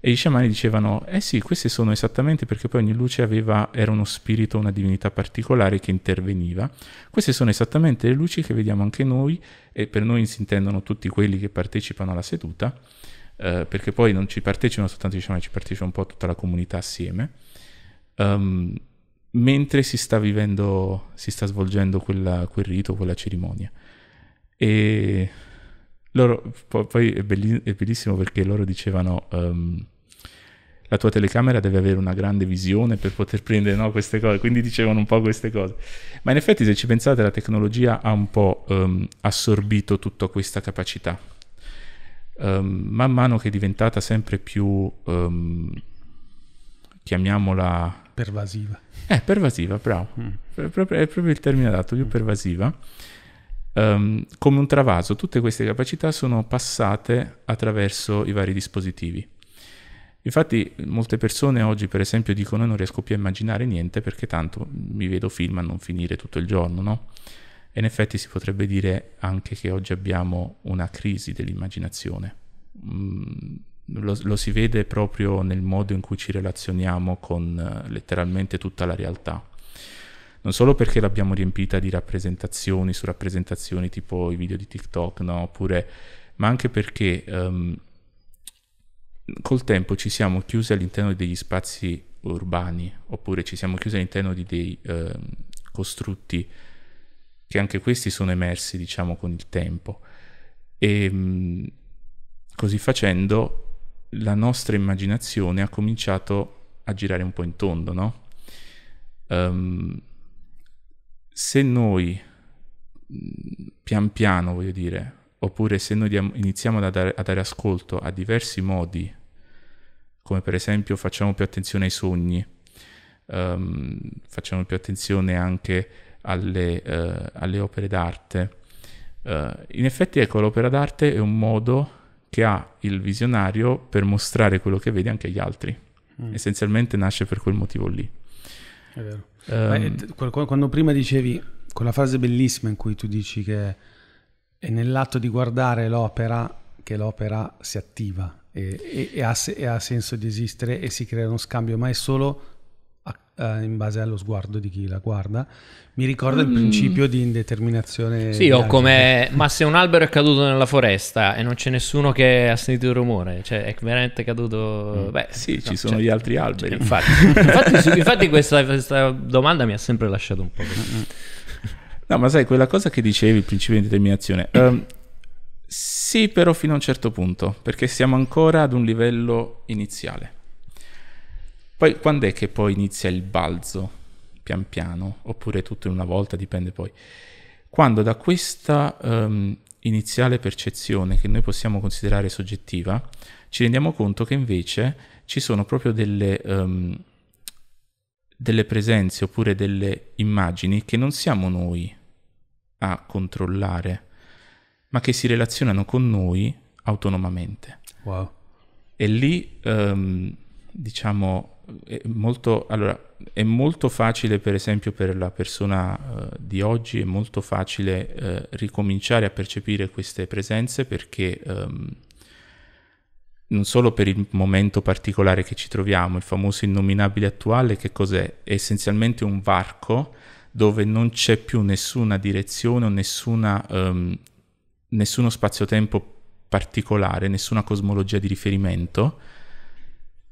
E gli sciamani dicevano, eh sì, queste sono esattamente perché poi ogni luce aveva, era uno spirito, una divinità particolare che interveniva. Queste sono esattamente le luci che vediamo anche noi e per noi si intendono tutti quelli che partecipano alla seduta eh, perché poi non ci partecipano soltanto i sciamani, ci partecipa un po' tutta la comunità assieme. Um, mentre si sta vivendo, si sta svolgendo quella, quel rito, quella cerimonia. E loro, poi è, belli, è bellissimo perché loro dicevano... Um, la tua telecamera deve avere una grande visione per poter prendere no, queste cose, quindi dicevano un po' queste cose. Ma in effetti se ci pensate la tecnologia ha un po' um, assorbito tutta questa capacità um, man mano che è diventata sempre più, um, chiamiamola... Pervasiva. Eh, pervasiva, bravo. Mm. È, proprio, è proprio il termine adatto, più mm. pervasiva. Um, come un travaso, tutte queste capacità sono passate attraverso i vari dispositivi. Infatti molte persone oggi per esempio dicono non riesco più a immaginare niente perché tanto mi vedo film a non finire tutto il giorno, no? E in effetti si potrebbe dire anche che oggi abbiamo una crisi dell'immaginazione. Mm, lo, lo, si vede proprio nel modo in cui ci relazioniamo con eh, letteralmente tutta la realtà. Non solo perché l'abbiamo riempita di rappresentazioni su rappresentazioni tipo i video di TikTok, no? Oppure, ma anche perché um, col tempo ci siamo chiusi all'interno degli spazi urbani, oppure ci siamo chiusi all'interno di dei eh, costrutti che anche questi sono emersi, diciamo, con il tempo. E ehm, così facendo la nostra immaginazione ha cominciato a girare un po' in tondo, no? Um, se noi pian piano, voglio dire, oppure se noi diamo, iniziamo ad dare, a dare ascolto a diversi modi, come per esempio facciamo più attenzione ai sogni, um, facciamo più attenzione anche alle, eh, alle opere d'arte. Eh, in effetti, ecco, l'opera d'arte è un modo che ha il visionario per mostrare quello che vede anche agli altri. Mm. Essenzialmente nasce per quel motivo lì. È vero. Um, ehm, Beh, quando prima dicevi quella frase bellissima in cui tu dici che è nell'atto di guardare l'opera che l'opera si attiva e, e, e, ha, e, ha, senso di esistere e si crea uno scambio, ma è solo eh, in base allo sguardo di chi la guarda. Mi ricorda mm. il principio di indeterminazione. Sì, di o come... ma se un albero è caduto nella foresta e non c'è nessuno che ha sentito il rumore, cioè è veramente caduto... Mm. Beh, sì, no, ci sono cioè, gli altri alberi. Cioè, infatti, infatti, infatti questa, questa, domanda mi ha sempre lasciato un po'... Così. Mm, mm. No, ma sai, quella cosa che dicevi, il principio di indeterminazione... Um, sì, però fino a un certo punto, perché siamo ancora ad un livello iniziale. Poi quando è che poi inizia il balzo, pian piano, oppure tutto in una volta, dipende poi. Quando da questa um, iniziale percezione che noi possiamo considerare soggettiva, ci rendiamo conto che invece ci sono proprio delle, um, delle presenze oppure delle immagini che non siamo noi a controllare, ma che si relazionano con noi autonomamente. Wow. E lì, um, diciamo, è molto, allora, è molto facile, per esempio, per la persona uh, di oggi, è molto facile uh, ricominciare a percepire queste presenze perché um, non solo per il momento particolare che ci troviamo, il famoso innominabile attuale, che cos'è? È essenzialmente un varco dove non c'è più nessuna direzione o nessuna, um, nessuno spazio-tempo particolare, nessuna cosmologia di riferimento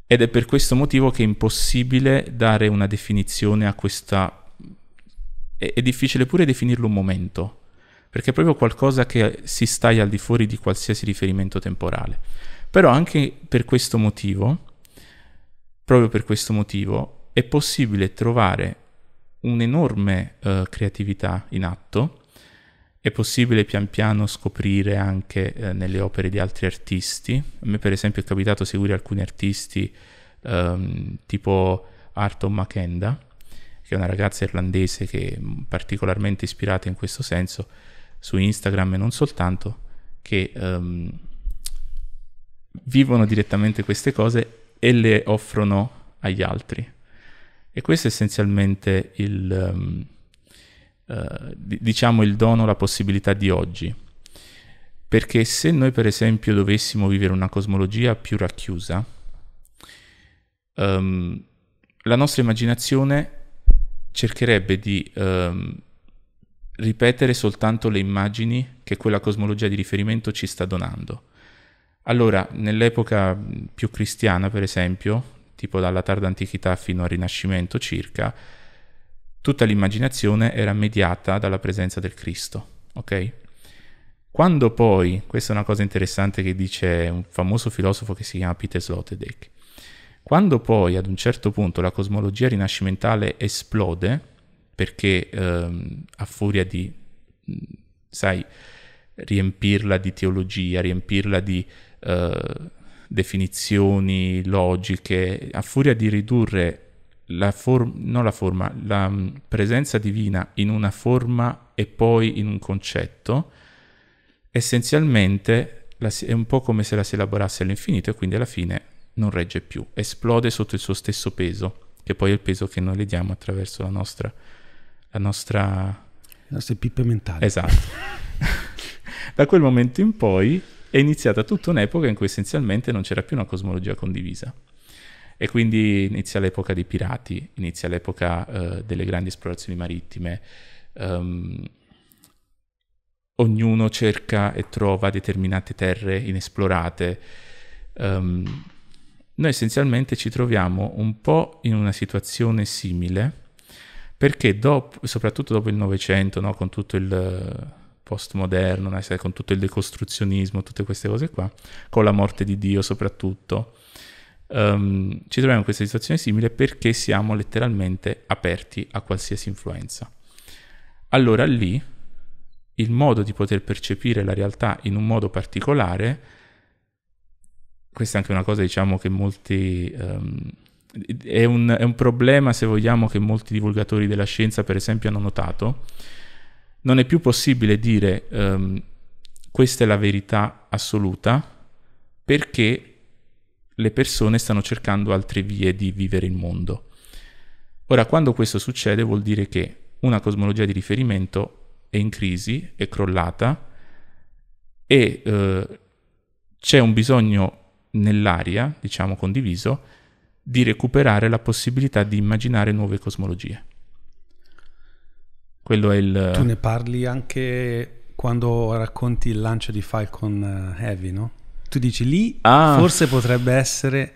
ed è per questo motivo che è impossibile dare una definizione a questa... È, è difficile pure definirlo un momento, perché è proprio qualcosa che si staglia al di fuori di qualsiasi riferimento temporale. Però anche per questo motivo, proprio per questo motivo, è possibile trovare un'enorme eh, creatività in atto è possibile pian piano scoprire anche eh, nelle opere di altri artisti. A me per esempio è capitato seguire alcuni artisti ehm, tipo Arton Makenda, che è una ragazza irlandese che è mm, particolarmente ispirata in questo senso su Instagram e non soltanto, che ehm, vivono direttamente queste cose e le offrono agli altri. E questo è essenzialmente il... Um, eh, diciamo il dono, la possibilità di oggi. Perché se noi per esempio dovessimo vivere una cosmologia più racchiusa, um, la nostra immaginazione cercherebbe di um, ripetere soltanto le immagini che quella cosmologia di riferimento ci sta donando. Allora, nell'epoca più cristiana, per esempio, tipo dalla tarda antichità fino al Rinascimento circa, tutta l'immaginazione era mediata dalla presenza del Cristo. Okay? Quando poi, questa è una cosa interessante che dice un famoso filosofo che si chiama Peter Sloterdijk, quando poi ad un certo punto la cosmologia rinascimentale esplode, perché ehm, a furia di, sai, riempirla di teologia, riempirla di eh, definizioni logiche, a furia di ridurre la, form- la, forma, la mm, presenza divina in una forma e poi in un concetto, essenzialmente è un po' come se la si elaborasse all'infinito e quindi alla fine non regge più, esplode sotto il suo stesso peso, che poi è il peso che noi le diamo attraverso la nostra... La nostra... Le nostre pippe mentali. Esatto. da quel momento in poi è iniziata tutta un'epoca in cui essenzialmente non c'era più una cosmologia condivisa. E quindi inizia l'epoca dei pirati, inizia l'epoca uh, delle grandi esplorazioni marittime. Um, ognuno cerca e trova determinate terre inesplorate. Um, noi essenzialmente ci troviamo un po' in una situazione simile, perché dopo, soprattutto dopo il Novecento, no, con tutto il postmoderno, con tutto il decostruzionismo, tutte queste cose qua, con la morte di Dio soprattutto, um, ci troviamo in questa situazione simile perché siamo letteralmente aperti a qualsiasi influenza. Allora lì il modo di poter percepire la realtà in un modo particolare, questa è anche una cosa diciamo che molti... Um, è un, è un problema se vogliamo che molti divulgatori della scienza per esempio hanno notato, non è più possibile dire um, questa è la verità assoluta perché le persone stanno cercando altre vie di vivere il mondo. Ora, quando questo succede vuol dire che una cosmologia di riferimento è in crisi, è crollata e eh, c'è un bisogno nell'aria, diciamo condiviso, di recuperare la possibilità di immaginare nuove cosmologie. Quello è il... Tu ne parli anche quando racconti il lancio di Falcon eh, Heavy, no? Tu dici lì, ah. forse potrebbe essere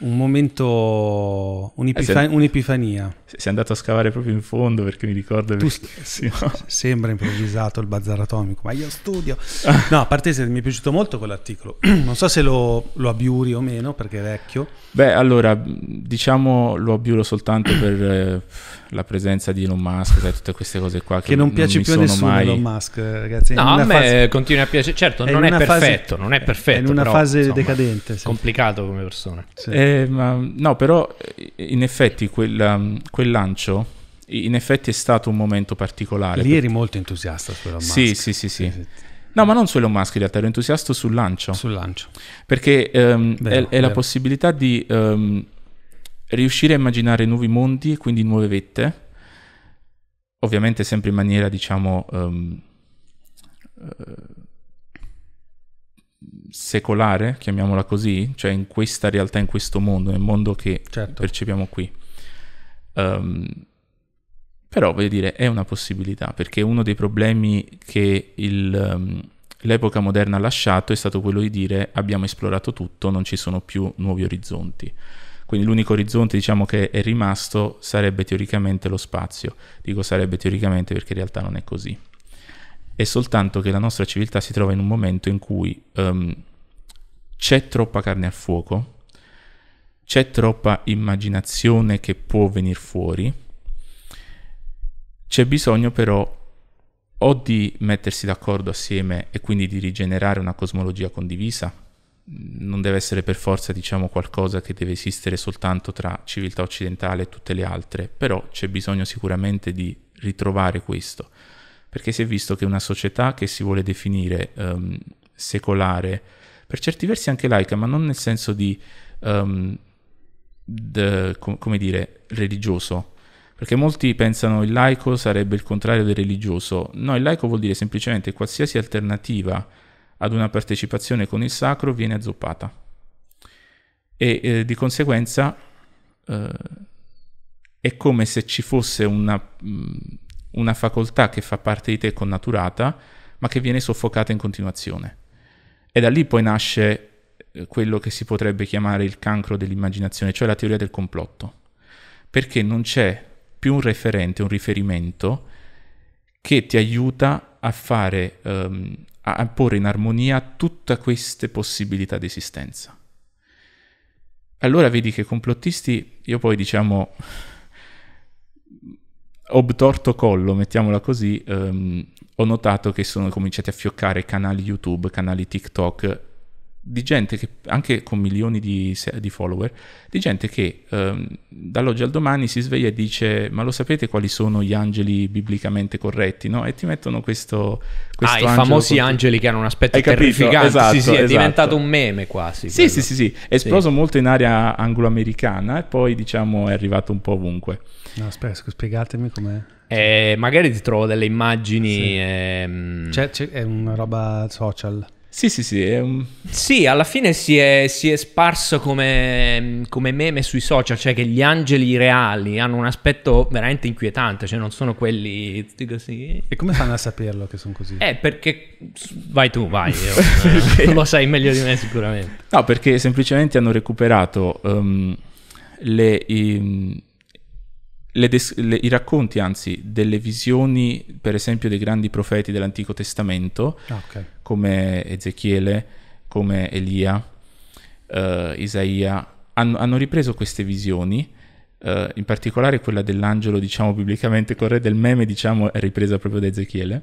un momento, un'epifania. Eh sì. un'epifania si è andato a scavare proprio in fondo perché mi ricordo tu, perché, sembra improvvisato il bazar atomico ma io studio ah. no a parte se mi è piaciuto molto quell'articolo non so se lo, lo abiuri o meno perché è vecchio beh allora diciamo lo abiuro soltanto per eh, la presenza di Elon Musk sai, tutte queste cose qua che, che non, non piace più a nessuno mai... Elon Musk ragazzi no a me fase... continua a piacere certo è non, è perfetto, fase... non è perfetto è in una però, fase insomma, decadente sì. complicato come persona sì. eh, ma, no però in effetti quella, quella quel lancio in effetti è stato un momento particolare. Lì eri perché... molto entusiasta su Elon Musk. Sì, sì, sì, sì. sì. No, ma non su Elon Musk in realtà, ero entusiasta sul lancio. Sul lancio. Perché um, vero, è, è la possibilità di um, riuscire a immaginare nuovi mondi, e quindi nuove vette, ovviamente sempre in maniera, diciamo, um, secolare, chiamiamola così, cioè in questa realtà, in questo mondo, nel mondo che certo. percepiamo qui. Um, però voglio dire, è una possibilità, perché uno dei problemi che il, um, l'epoca moderna ha lasciato è stato quello di dire abbiamo esplorato tutto, non ci sono più nuovi orizzonti. Quindi l'unico orizzonte diciamo, che è rimasto sarebbe teoricamente lo spazio. Dico sarebbe teoricamente perché in realtà non è così. È soltanto che la nostra civiltà si trova in un momento in cui um, c'è troppa carne al fuoco, c'è troppa immaginazione che può venire fuori, c'è bisogno però o di mettersi d'accordo assieme e quindi di rigenerare una cosmologia condivisa, non deve essere per forza diciamo qualcosa che deve esistere soltanto tra civiltà occidentale e tutte le altre, però c'è bisogno sicuramente di ritrovare questo, perché si è visto che una società che si vuole definire um, secolare, per certi versi anche laica, ma non nel senso di um, de, com, come dire, religioso. Perché molti pensano il laico sarebbe il contrario del religioso. No, il laico vuol dire semplicemente qualsiasi alternativa ad una partecipazione con il sacro viene azzoppata. E eh, di conseguenza eh, è come se ci fosse una, mm, una facoltà che fa parte di te connaturata, ma che viene soffocata in continuazione. E da lì poi nasce eh, quello che si potrebbe chiamare il cancro dell'immaginazione, cioè la teoria del complotto, perché non c'è più un referente, un riferimento che ti aiuta a fare, um, a porre in armonia tutte queste possibilità di esistenza. Allora vedi che complottisti, io poi diciamo, obtorto collo, mettiamola così, um, ho notato che sono cominciati a fioccare canali YouTube, canali TikTok di gente che, anche con milioni di, di follower, di gente che ehm, dall'oggi al domani si sveglia e dice ma lo sapete quali sono gli angeli biblicamente corretti, no? E ti mettono questo... questo ah, i famosi contro... angeli che hanno un aspetto Hai terrificante, Esatto, sì, sì, esatto. è esatto. diventato un meme quasi. Sì, sì, sì, sì, è esploso sì. molto in area angloamericana e poi diciamo è arrivato un po' ovunque. No, aspetta, spiegatemi com'è. Eh, magari ti trovo delle immagini... Sì. Ehm... C'è, c'è, è una roba social. Sì, sì, sì. Un... Sì, alla fine si è, si è sparso come, come, meme sui social, cioè che gli angeli reali hanno un aspetto veramente inquietante, cioè non sono quelli così. E come fanno a saperlo che sono così? Eh, perché vai tu, vai, io, eh, lo sai meglio di me sicuramente. No, perché semplicemente hanno recuperato um, le... I, le des- le, i racconti, anzi, delle visioni, per esempio, dei grandi profeti dell'Antico Testamento, ah, okay. come Ezechiele, come Elia, uh, Isaia, hanno, hanno, ripreso queste visioni. Uh, in particolare quella dell'angelo, diciamo biblicamente con il re del meme, diciamo, è ripresa proprio da Ezechiele.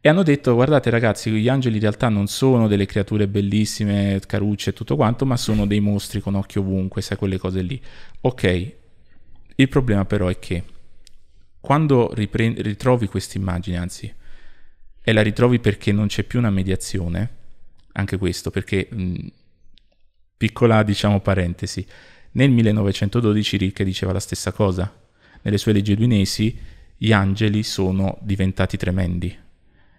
E hanno detto: Guardate, ragazzi, gli angeli in realtà non sono delle creature bellissime, carucce e tutto quanto, ma sono dei mostri con occhio ovunque, sai, quelle cose lì. Ok, il problema però è che quando riprend- ritrovi questa immagine, anzi, e la ritrovi perché non c'è più una mediazione, anche questo, perché, mh, piccola diciamo parentesi, nel 1912 Rilke diceva la stessa cosa. Nelle sue leggi duinesi gli angeli sono diventati tremendi.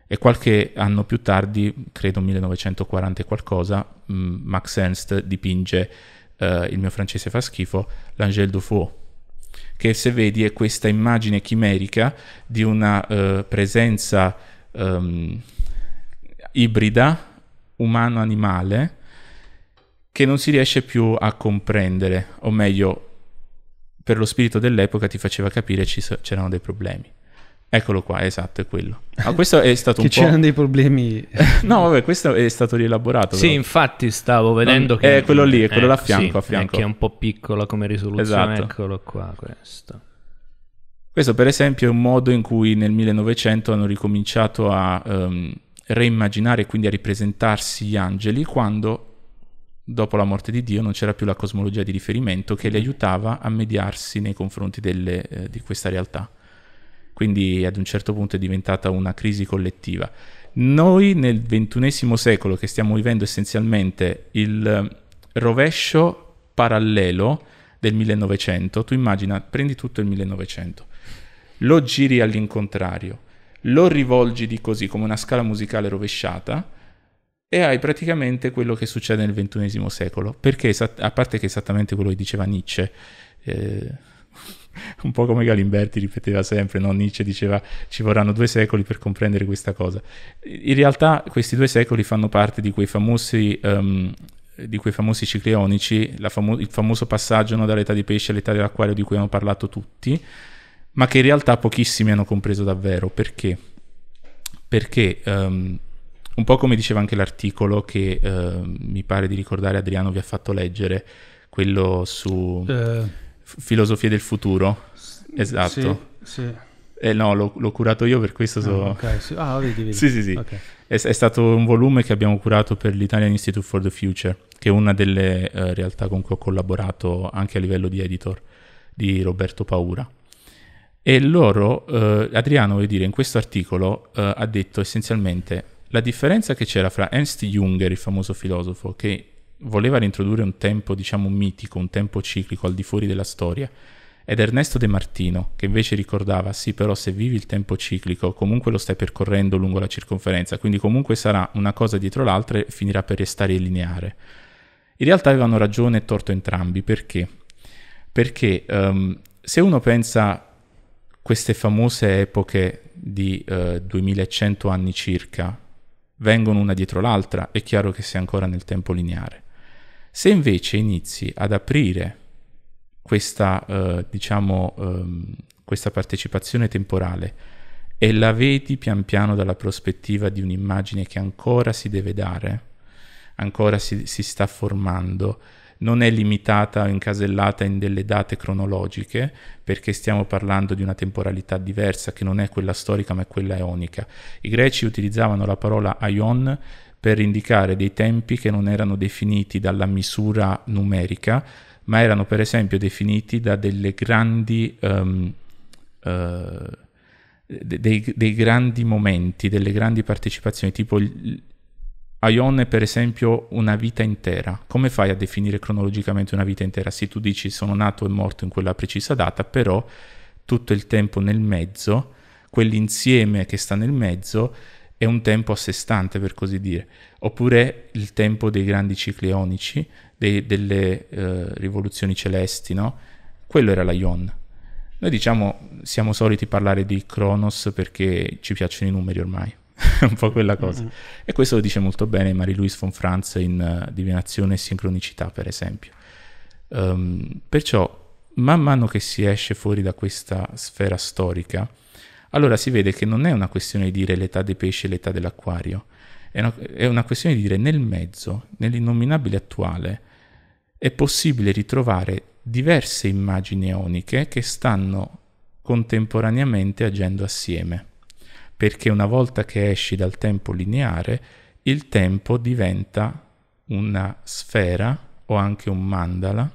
E qualche anno più tardi, credo 1940 e qualcosa, mh, Max Ernst dipinge uh, Il mio francese fa schifo, L'Angel du Faux, che se vedi è questa immagine chimerica di una eh, presenza ehm, ibrida umano-animale che non si riesce più a comprendere, o meglio, per lo spirito dell'epoca ti faceva capire c'erano dei problemi. Eccolo qua, esatto, è quello. Ah, questo è stato un che po'... c'erano dei problemi... no, vabbè, questo è stato rielaborato. Sì, infatti stavo vedendo non... che... È eh, quello lì, è quello eh, là a ecco, fianco, sì, a fianco. Che è un po' piccola come risoluzione, esatto. eccolo qua, questo. Questo per esempio è un modo in cui nel 1900 hanno ricominciato a um, reimmaginare e quindi a ripresentarsi gli angeli quando dopo la morte di Dio non c'era più la cosmologia di riferimento che li mm. aiutava a mediarsi nei confronti delle, eh, di questa realtà quindi ad un certo punto è diventata una crisi collettiva. Noi nel XXI secolo che stiamo vivendo essenzialmente il eh, rovescio parallelo del 1900, tu immagina, prendi tutto il 1900, lo giri all'incontrario, lo rivolgi di così come una scala musicale rovesciata e hai praticamente quello che succede nel XXI secolo, perché a parte che è esattamente quello che diceva Nietzsche, eh, un po' come Galimberti ripeteva sempre, no? Nietzsche diceva ci vorranno due secoli per comprendere questa cosa. In realtà questi due secoli fanno parte di quei famosi um, di quei famosi cicli ionici, famo- il famoso passaggio no, dall'età di pesce all'età dell'acquario di cui hanno parlato tutti, ma che in realtà pochissimi hanno compreso davvero. Perché? Perché um, un po' come diceva anche l'articolo che uh, mi pare di ricordare Adriano vi ha fatto leggere, quello su... Uh filosofie del futuro. Esatto. Sì, sì. Eh no, l'ho, l'ho, curato io per questo. Ah, so... Ah, okay. sì. ah, vedi, vedi. sì, sì, sì. Okay. È, è, stato un volume che abbiamo curato per l'Italian Institute for the Future, che è una delle uh, realtà con cui ho collaborato anche a livello di editor di Roberto Paura. E loro, uh, Adriano, vuol dire, in questo articolo uh, ha detto essenzialmente la differenza che c'era fra Ernst Junger, il famoso filosofo, che voleva reintrodurre un tempo, diciamo, mitico, un tempo ciclico al di fuori della storia. Ed Ernesto De Martino, che invece ricordava, sì però se vivi il tempo ciclico, comunque lo stai percorrendo lungo la circonferenza, quindi comunque sarà una cosa dietro l'altra e finirà per restare lineare. In realtà avevano ragione e torto entrambi, perché? Perché um, se uno pensa a queste famose epoche di uh, eh, 2100 anni circa, vengono una dietro l'altra, è chiaro che si è ancora nel tempo lineare. Se invece inizi ad aprire questa, eh, diciamo, ehm, questa partecipazione temporale e la vedi pian piano dalla prospettiva di un'immagine che ancora si deve dare, ancora si, si sta formando, non è limitata o incasellata in delle date cronologiche, perché stiamo parlando di una temporalità diversa che non è quella storica ma è quella ionica. I greci utilizzavano la parola aion per indicare dei tempi che non erano definiti dalla misura numerica, ma erano per esempio definiti da delle grandi, um, uh, dei, dei, grandi momenti, delle grandi partecipazioni, tipo Ion è per esempio una vita intera. Come fai a definire cronologicamente una vita intera? Se tu dici sono nato e morto in quella precisa data, però tutto il tempo nel mezzo, quell'insieme che sta nel mezzo, è un tempo a sé stante, per così dire, oppure il tempo dei grandi cicli ionici, dei, delle eh, rivoluzioni celesti, no? Quello era la Ion. Noi diciamo, siamo soliti parlare di Cronos perché ci piacciono i numeri ormai, è un po' quella cosa. Mm-hmm. E questo lo dice molto bene Marie-Louise von Franz in uh, Divinazione e Sincronicità, per esempio. Um, perciò, man mano che si esce fuori da questa sfera storica, allora si vede che non è una questione di dire l'età dei pesci e l'età dell'acquario, è una, è una questione di dire nel mezzo, nell'innominabile attuale, è possibile ritrovare diverse immagini eoniche che stanno contemporaneamente agendo assieme, perché una volta che esci dal tempo lineare, il tempo diventa una sfera o anche un mandala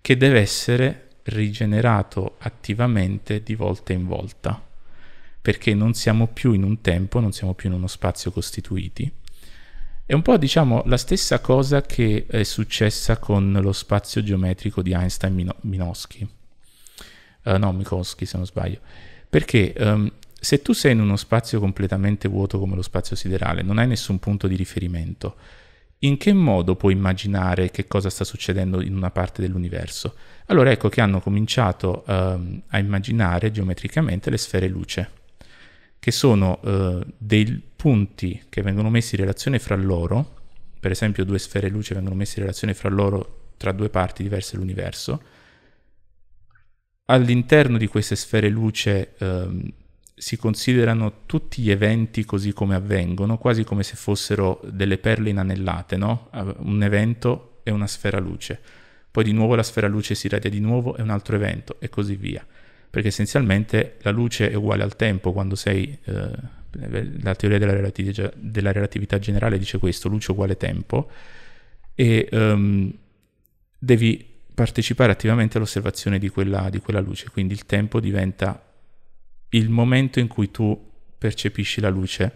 che deve essere rigenerato attivamente di volta in volta perché non siamo più in un tempo, non siamo più in uno spazio costituiti. È un po' diciamo la stessa cosa che è successa con lo spazio geometrico di Einstein Mino- Uh, no, Minkowski se non sbaglio. Perché um, se tu sei in uno spazio completamente vuoto come lo spazio siderale, non hai nessun punto di riferimento, in che modo puoi immaginare che cosa sta succedendo in una parte dell'universo? Allora ecco che hanno cominciato um, a immaginare geometricamente le sfere luce che sono eh, dei punti che vengono messi in relazione fra loro, per esempio due sfere luce vengono messe in relazione fra loro tra due parti diverse dell'universo, all'interno di queste sfere luce ehm, si considerano tutti gli eventi così come avvengono, quasi come se fossero delle perle inanellate, no? Un evento e una sfera luce. Poi di nuovo la sfera luce si radia di nuovo e un altro evento e così via perché essenzialmente la luce è uguale al tempo quando sei... Eh, la teoria della relatività, della relatività generale dice questo, luce uguale tempo, e um, devi partecipare attivamente all'osservazione di quella, di quella luce, quindi il tempo diventa il momento in cui tu percepisci la luce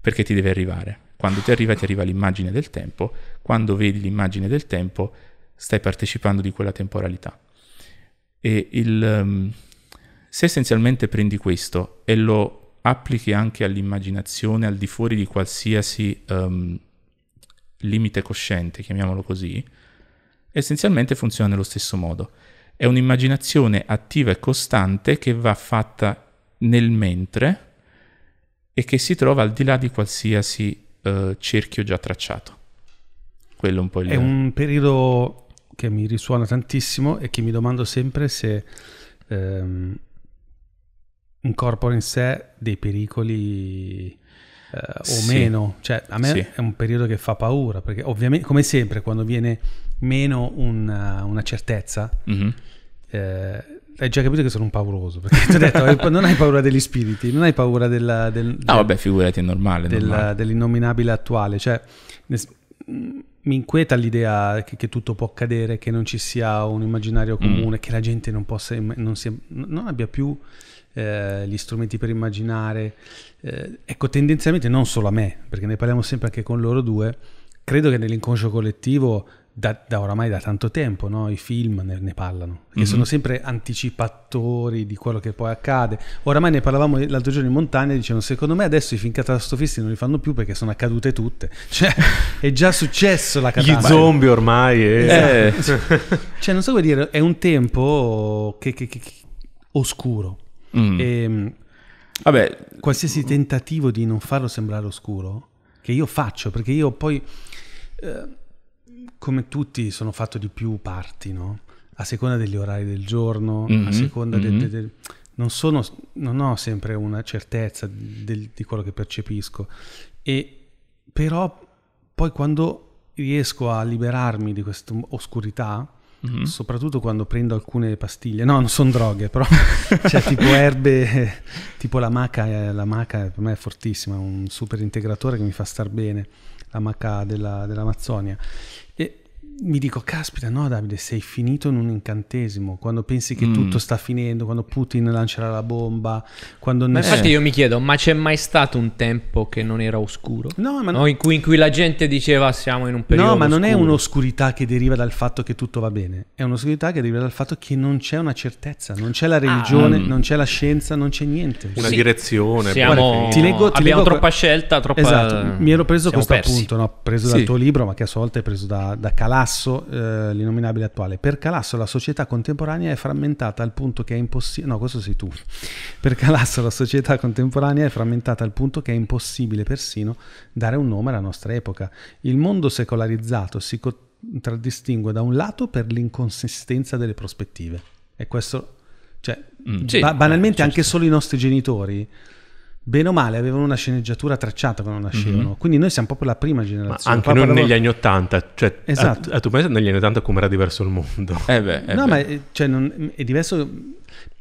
perché ti deve arrivare. Quando ti arriva ti arriva l'immagine del tempo, quando vedi l'immagine del tempo stai partecipando di quella temporalità. E il, um, se essenzialmente prendi questo e lo applichi anche all'immaginazione al di fuori di qualsiasi um, limite cosciente, chiamiamolo così, essenzialmente funziona nello stesso modo. È un'immaginazione attiva e costante che va fatta nel mentre e che si trova al di là di qualsiasi uh, cerchio già tracciato. Quello un po' il... È un periodo che mi risuona tantissimo e che mi domando sempre se ehm, incorpora in sé dei pericoli eh, o sì. meno. Cioè, a me sì. è un periodo che fa paura, perché ovviamente, come sempre, quando viene meno una, una certezza, mm-hmm. eh, hai già capito che sono un pauroso, perché ti ho detto, non hai paura degli spiriti, non hai paura della... Del, no, ah, del, vabbè, figurati, è normale. Della, normale. Dell'innominabile attuale, cioè... Nel, mm, mi inquieta l'idea che, che, tutto può accadere, che non ci sia un immaginario mm. comune, mm. che la gente non, possa, non, sia, non abbia più eh, gli strumenti per immaginare. Eh, ecco, tendenzialmente non solo a me, perché ne parliamo sempre anche con loro due, credo che nell'inconscio collettivo da, da oramai da tanto tempo, no? i film ne, ne parlano, che mm-hmm. sono sempre anticipatori di quello che poi accade. Oramai ne parlavamo l'altro giorno in montagna, e dicevano secondo me adesso i film catastrofisti non li fanno più perché sono accadute tutte, cioè è già successo la catastrofe. Gli zombie ormai. Eh. Esatto. eh. cioè non so come dire, è un tempo che, che, che, oscuro. Mm. E, ehm, Vabbè, qualsiasi tentativo di non farlo sembrare oscuro, che io faccio, perché io poi... Eh, come tutti sono fatto di più parti, no? A seconda degli orari del giorno, mm-hmm. a seconda mm-hmm. del... De, de, non, sono, non ho sempre una certezza del, di quello che percepisco. E però poi quando riesco a liberarmi di questa oscurità, Mm-hmm. soprattutto quando prendo alcune pastiglie. No, non sono droghe, però cioè, tipo erbe, tipo la maca, eh, la maca per me è fortissima, è un super integratore che mi fa star bene, la maca della, dell'Amazzonia mi dico, caspita, no Davide, sei finito in un incantesimo, quando pensi che mm. tutto sta finendo, quando Putin lancerà la bomba, quando... Ma infatti eh. io mi chiedo, ma c'è mai stato un tempo che non era oscuro? No, ma... No, in, cui, in, cui, la gente diceva siamo in un periodo... No, ma oscuro. non è un'oscurità che deriva dal fatto che tutto va bene, è un'oscurità che deriva dal fatto che non c'è una certezza, non c'è la ah, religione, ah, um. non c'è la scienza, non c'è niente. Una sì. direzione. Siamo... ti leggo, ti Abbiamo leggo... troppa scelta, troppa... Esatto, mi ero preso siamo questo persi. appunto, no? preso sì. dal tuo libro, ma che a sua volta è preso da, da Calassi Calasso, eh, l'innominabile attuale. Per Calasso la società contemporanea è frammentata al punto che è impossibile... No, questo sei tu. Per Calasso la società contemporanea è frammentata al punto che è impossibile persino dare un nome alla nostra epoca. Il mondo secolarizzato si contraddistingue da un lato per l'inconsistenza delle prospettive. E questo... Cioè, mm, sì, ba- banalmente certo. anche solo i nostri genitori bene o male avevano una sceneggiatura tracciata quando nascevano, mm-hmm. quindi noi siamo proprio la prima generazione. Ma anche noi negli anni Ottanta, cioè esatto. a, a tu pensi negli anni Ottanta com'era diverso il mondo? Eh beh, eh no, beh. ma eh, cioè, non, è diverso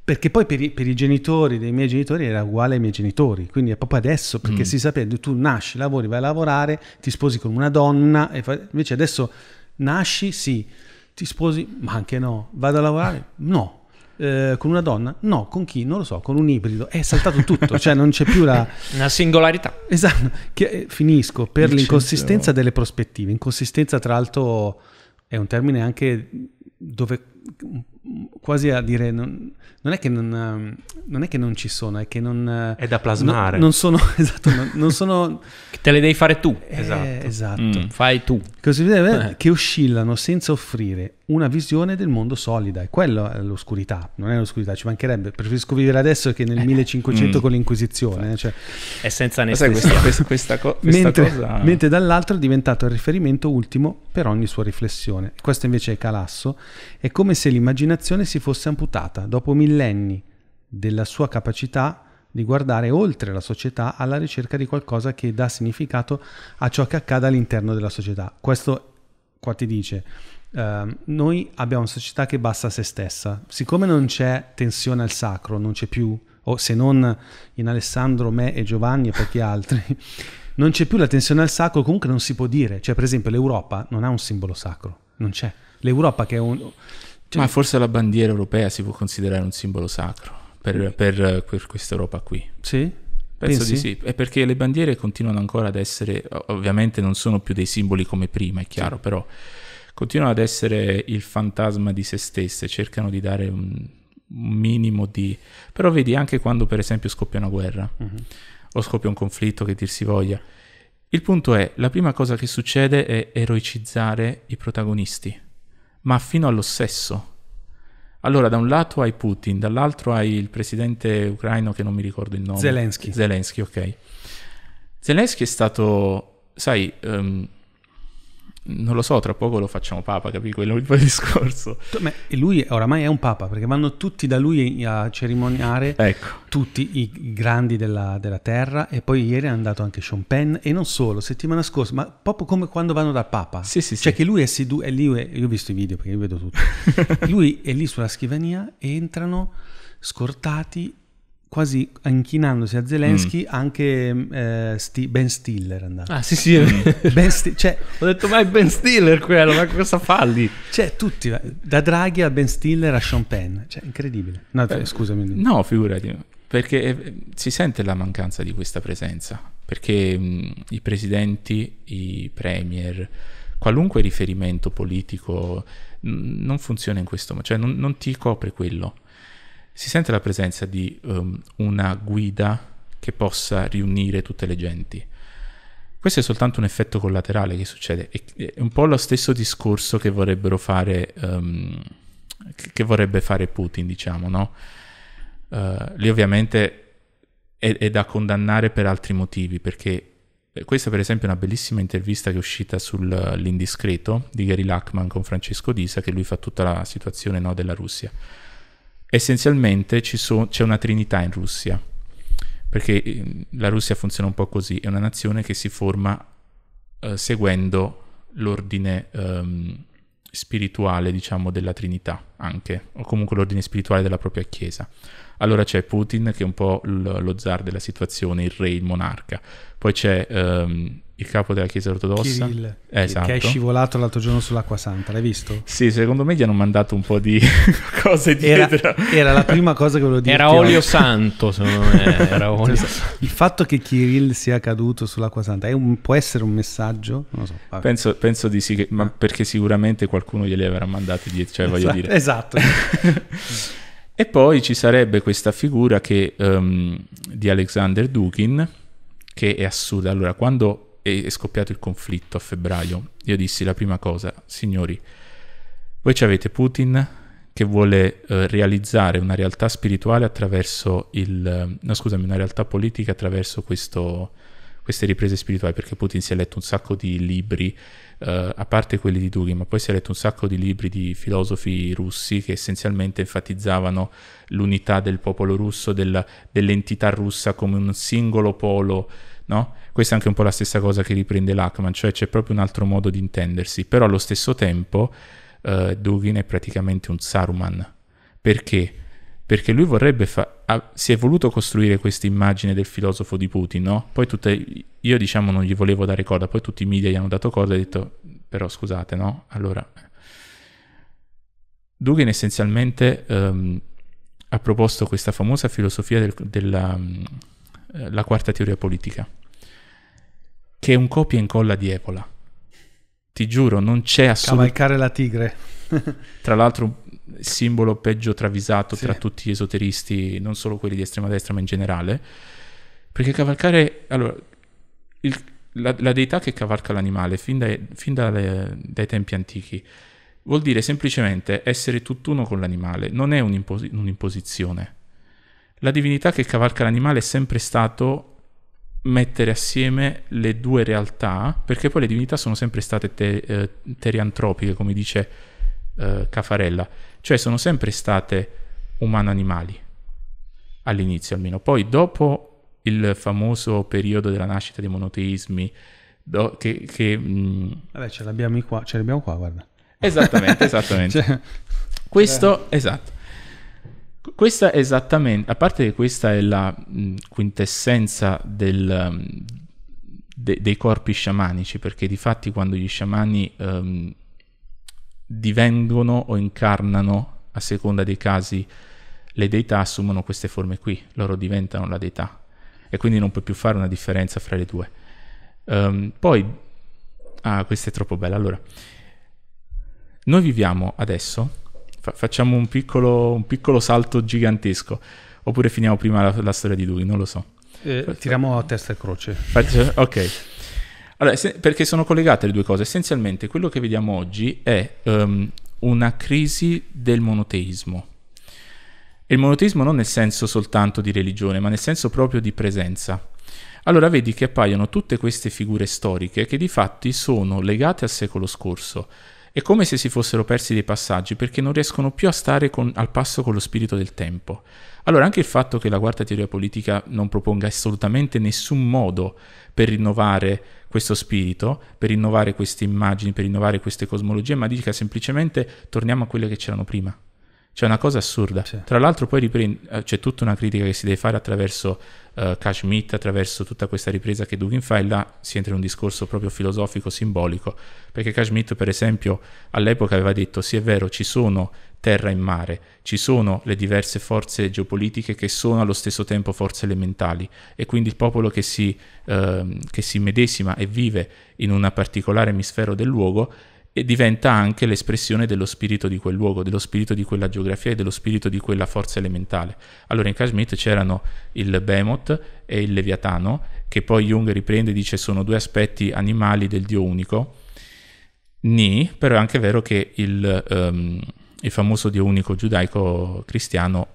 perché poi per i, per i, genitori dei miei genitori era uguale ai miei genitori, quindi è proprio adesso, perché mm. si sapeva, tu nasci, lavori, vai a lavorare, ti sposi con una donna, fa... invece adesso nasci, sì, ti sposi, ma anche no, vado a lavorare, no, eh, con una donna? No, con chi? Non lo so, con un ibrido. È saltato tutto, cioè non c'è più la... Una singolarità. Esatto, che, eh, finisco per Licenza. l'inconsistenza delle prospettive. Inconsistenza tra l'altro è un termine anche dove mm, quasi a dire non, non, è, che non, ehm, non è che non, ci sono è che non eh, è da plasmare non, sono esatto non, sono te le devi fare tu eh, esatto, esatto. Mm, fai tu Così, eh, che oscillano senza offrire una visione del mondo solida e quello è l'oscurità, non è l'oscurità, ci mancherebbe, preferisco vivere adesso che nel 1500 eh. mm, con l'Inquisizione. Eh, cioè. E senza anestesia. Questa, questa, questa, co- questa mentre, cosa... mentre dall'altro è diventato il riferimento ultimo per ogni sua riflessione. Questo invece è Calasso, è come se l'immaginazione si fosse amputata dopo millenni della sua capacità di guardare oltre la società alla ricerca di qualcosa che dà significato a ciò che accade all'interno della società. Questo qua ti dice Uh, noi abbiamo una società che basta se stessa. Siccome non c'è tensione al sacro, non c'è più, o se non in Alessandro, me e Giovanni e pochi altri, non c'è più la tensione al sacro, comunque non si può dire. Cioè, per esempio, l'Europa non ha un simbolo sacro, non c'è. L'Europa che è un... Cioè... Ma forse la bandiera europea si può considerare un simbolo sacro per, per, per questa Europa qui. Sì? Penso Pensi? di sì, è perché le bandiere continuano ancora ad essere, ovviamente non sono più dei simboli come prima, è chiaro, sì. però continuano ad essere il fantasma di se stesse, cercano di dare un, minimo di... però vedi anche quando per esempio scoppia una guerra uh-huh. o scoppia un conflitto che dir si voglia, il punto è, la prima cosa che succede è eroicizzare i protagonisti, ma fino all'ossesso. Allora, da un lato hai Putin, dall'altro hai il presidente ucraino che non mi ricordo il nome. Zelensky. Zelensky, ok. Zelensky è stato, sai, um, non lo so, tra poco lo facciamo papa, capì? Quello è il discorso. Ma lui oramai è un papa, perché vanno tutti da lui a cerimoniare, ecco. tutti i grandi della, della, terra, e poi ieri è andato anche Sean Penn, e non solo, settimana scorsa, ma proprio come quando vanno dal papa. Sì, sì, Cioè sì. che lui è seduto, è lì, io ho visto i video perché io vedo tutto, lui è lì sulla scrivania, entrano scortati quasi inchinandosi a Zelensky mm. anche eh, Sti- Ben Stiller è andato. Ah sì sì, mm. ben Sti- cioè, ho detto ma è Ben Stiller quello, ma cosa fa lì? Cioè tutti, eh, da Draghi a Ben Stiller a Sean Penn, cioè incredibile. No, eh, scusami. No, figurati, perché eh, si sente la mancanza di questa presenza, perché mh, mm, i presidenti, i premier, qualunque riferimento politico mh, non funziona in questo modo, cioè non, non ti copre quello si sente la presenza di um, una guida che possa riunire tutte le genti. Questo è soltanto un effetto collaterale che succede, è un po' lo stesso discorso che vorrebbero fare, um, che vorrebbe fare Putin, diciamo, no? Uh, lì ovviamente è, è, da condannare per altri motivi, perché eh, questa per esempio è una bellissima intervista che è uscita sull'Indiscreto eh, di Gary Lachman con Francesco Disa, che lui fa tutta la situazione no, della Russia essenzialmente so- c'è una trinità in Russia, perché eh, la Russia funziona un po' così, è una nazione che si forma eh, seguendo l'ordine ehm, spirituale, diciamo, della Trinità anche, o comunque l'ordine spirituale della propria Chiesa. Allora c'è Putin che è un po' l- lo zar della situazione, il re, il monarca. Poi c'è um, il capo della Chiesa Ortodossa. Kirill, esatto. Che è esatto. scivolato l'altro giorno sull'acqua santa, l'hai visto? Sì, secondo me gli hanno mandato un po' di cose dietro. Era, era la prima cosa che volevo dire. Era olio oggi. santo, secondo me. Era olio. Cioè, il fatto che Kirill sia caduto sull'acqua santa un, può essere un messaggio? Non lo so. Penso, penso, di sì, che, ma ah. perché sicuramente qualcuno glieli avrà mandati dietro, cioè esatto, dire. Esatto. E poi ci sarebbe questa figura che, um, di Alexander Dukin, che è assurda. Allora, quando è scoppiato il conflitto a febbraio, io dissi la prima cosa, signori, voi ci avete Putin che vuole eh, realizzare una realtà spirituale attraverso il... no scusami, una realtà politica attraverso questo, queste riprese spirituali, perché Putin si è letto un sacco di libri eh, a parte quelli di Dugin, ma poi si è letto un sacco di libri di filosofi russi che essenzialmente enfatizzavano l'unità del popolo russo, del, dell'entità russa come un singolo polo. No? Questa è anche un po' la stessa cosa che riprende Lachman, cioè c'è proprio un altro modo di intendersi, però allo stesso tempo eh, Dugin è praticamente un Saruman. Perché? perché lui vorrebbe fa- ha, si è voluto costruire questa immagine del filosofo di Putin, no? Poi tutte, io diciamo non gli volevo dare corda, poi tutti i media gli hanno dato corda e ho detto però scusate, no? Allora Dugin essenzialmente um, ha proposto questa famosa filosofia del, della um, la quarta teoria politica, che è un copia e incolla di Epola. Ti giuro, non c'è assolutamente... Cavalcare la tigre. Tra l'altro simbolo peggio travisato sì. tra tutti gli esoteristi, non solo quelli di estrema destra, ma in generale. Perché cavalcare, allora, il, la, la, deità che cavalca l'animale fin, dai, fin dalle, dai, tempi antichi vuol dire semplicemente essere tutt'uno con l'animale, non è un'impos- un'imposizione. La divinità che cavalca l'animale è sempre stato mettere assieme le due realtà, perché poi le divinità sono sempre state te, eh, teriantropiche, come dice eh, Cafarella cioè sono sempre state umano-animali, all'inizio almeno. Poi dopo il famoso periodo della nascita dei monoteismi, do, che... che mh... Mm, Vabbè, ce l'abbiamo qua, ce l'abbiamo qua, guarda. Esattamente, esattamente. cioè... Questo, Beh. esatto. Questa è esattamente, a parte che questa è la mh, mm, quintessenza del, mm, de, dei corpi sciamanici, perché di fatti quando gli sciamani um, divengono o incarnano, a seconda dei casi, le deità assumono queste forme qui, loro diventano la deità e quindi non puoi più fare una differenza fra le due. Um, poi, ah, questa è troppo bella, allora, noi viviamo adesso, fa- facciamo un piccolo, un piccolo, salto gigantesco, oppure finiamo prima la, la storia di lui, non lo so. Eh, tiriamo a testa e croce. Faccio, ok. Allora, se, perché sono collegate le due cose. Essenzialmente quello che vediamo oggi è um, una crisi del monoteismo. il monoteismo non nel senso soltanto di religione, ma nel senso proprio di presenza. Allora vedi che appaiono tutte queste figure storiche che di fatti sono legate al secolo scorso. È come se si fossero persi dei passaggi perché non riescono più a stare con, al passo con lo spirito del tempo. Allora anche il fatto che la quarta teoria politica non proponga assolutamente nessun modo per rinnovare questo spirito, per rinnovare queste immagini, per rinnovare queste cosmologie, ma dica semplicemente torniamo a quelle che c'erano prima. C'è una cosa assurda. Sì. Tra l'altro poi riprend- eh, c'è tutta una critica che si deve fare attraverso uh, eh, Kashmit, attraverso tutta questa ripresa che Dugin fa e là si entra in un discorso proprio filosofico, simbolico. Perché Kashmit, per esempio, all'epoca aveva detto sì è vero, ci sono terra e mare, ci sono le diverse forze geopolitiche che sono allo stesso tempo forze elementali e quindi il popolo che si, eh, che si medesima e vive in un particolare emisfero del luogo e diventa anche l'espressione dello spirito di quel luogo, dello spirito di quella geografia e dello spirito di quella forza elementale. Allora in Kashmir c'erano il Behemoth e il Leviatano, che poi Jung riprende e dice sono due aspetti animali del Dio unico. Ni, però è anche vero che il... Um, il famoso Dio unico giudaico cristiano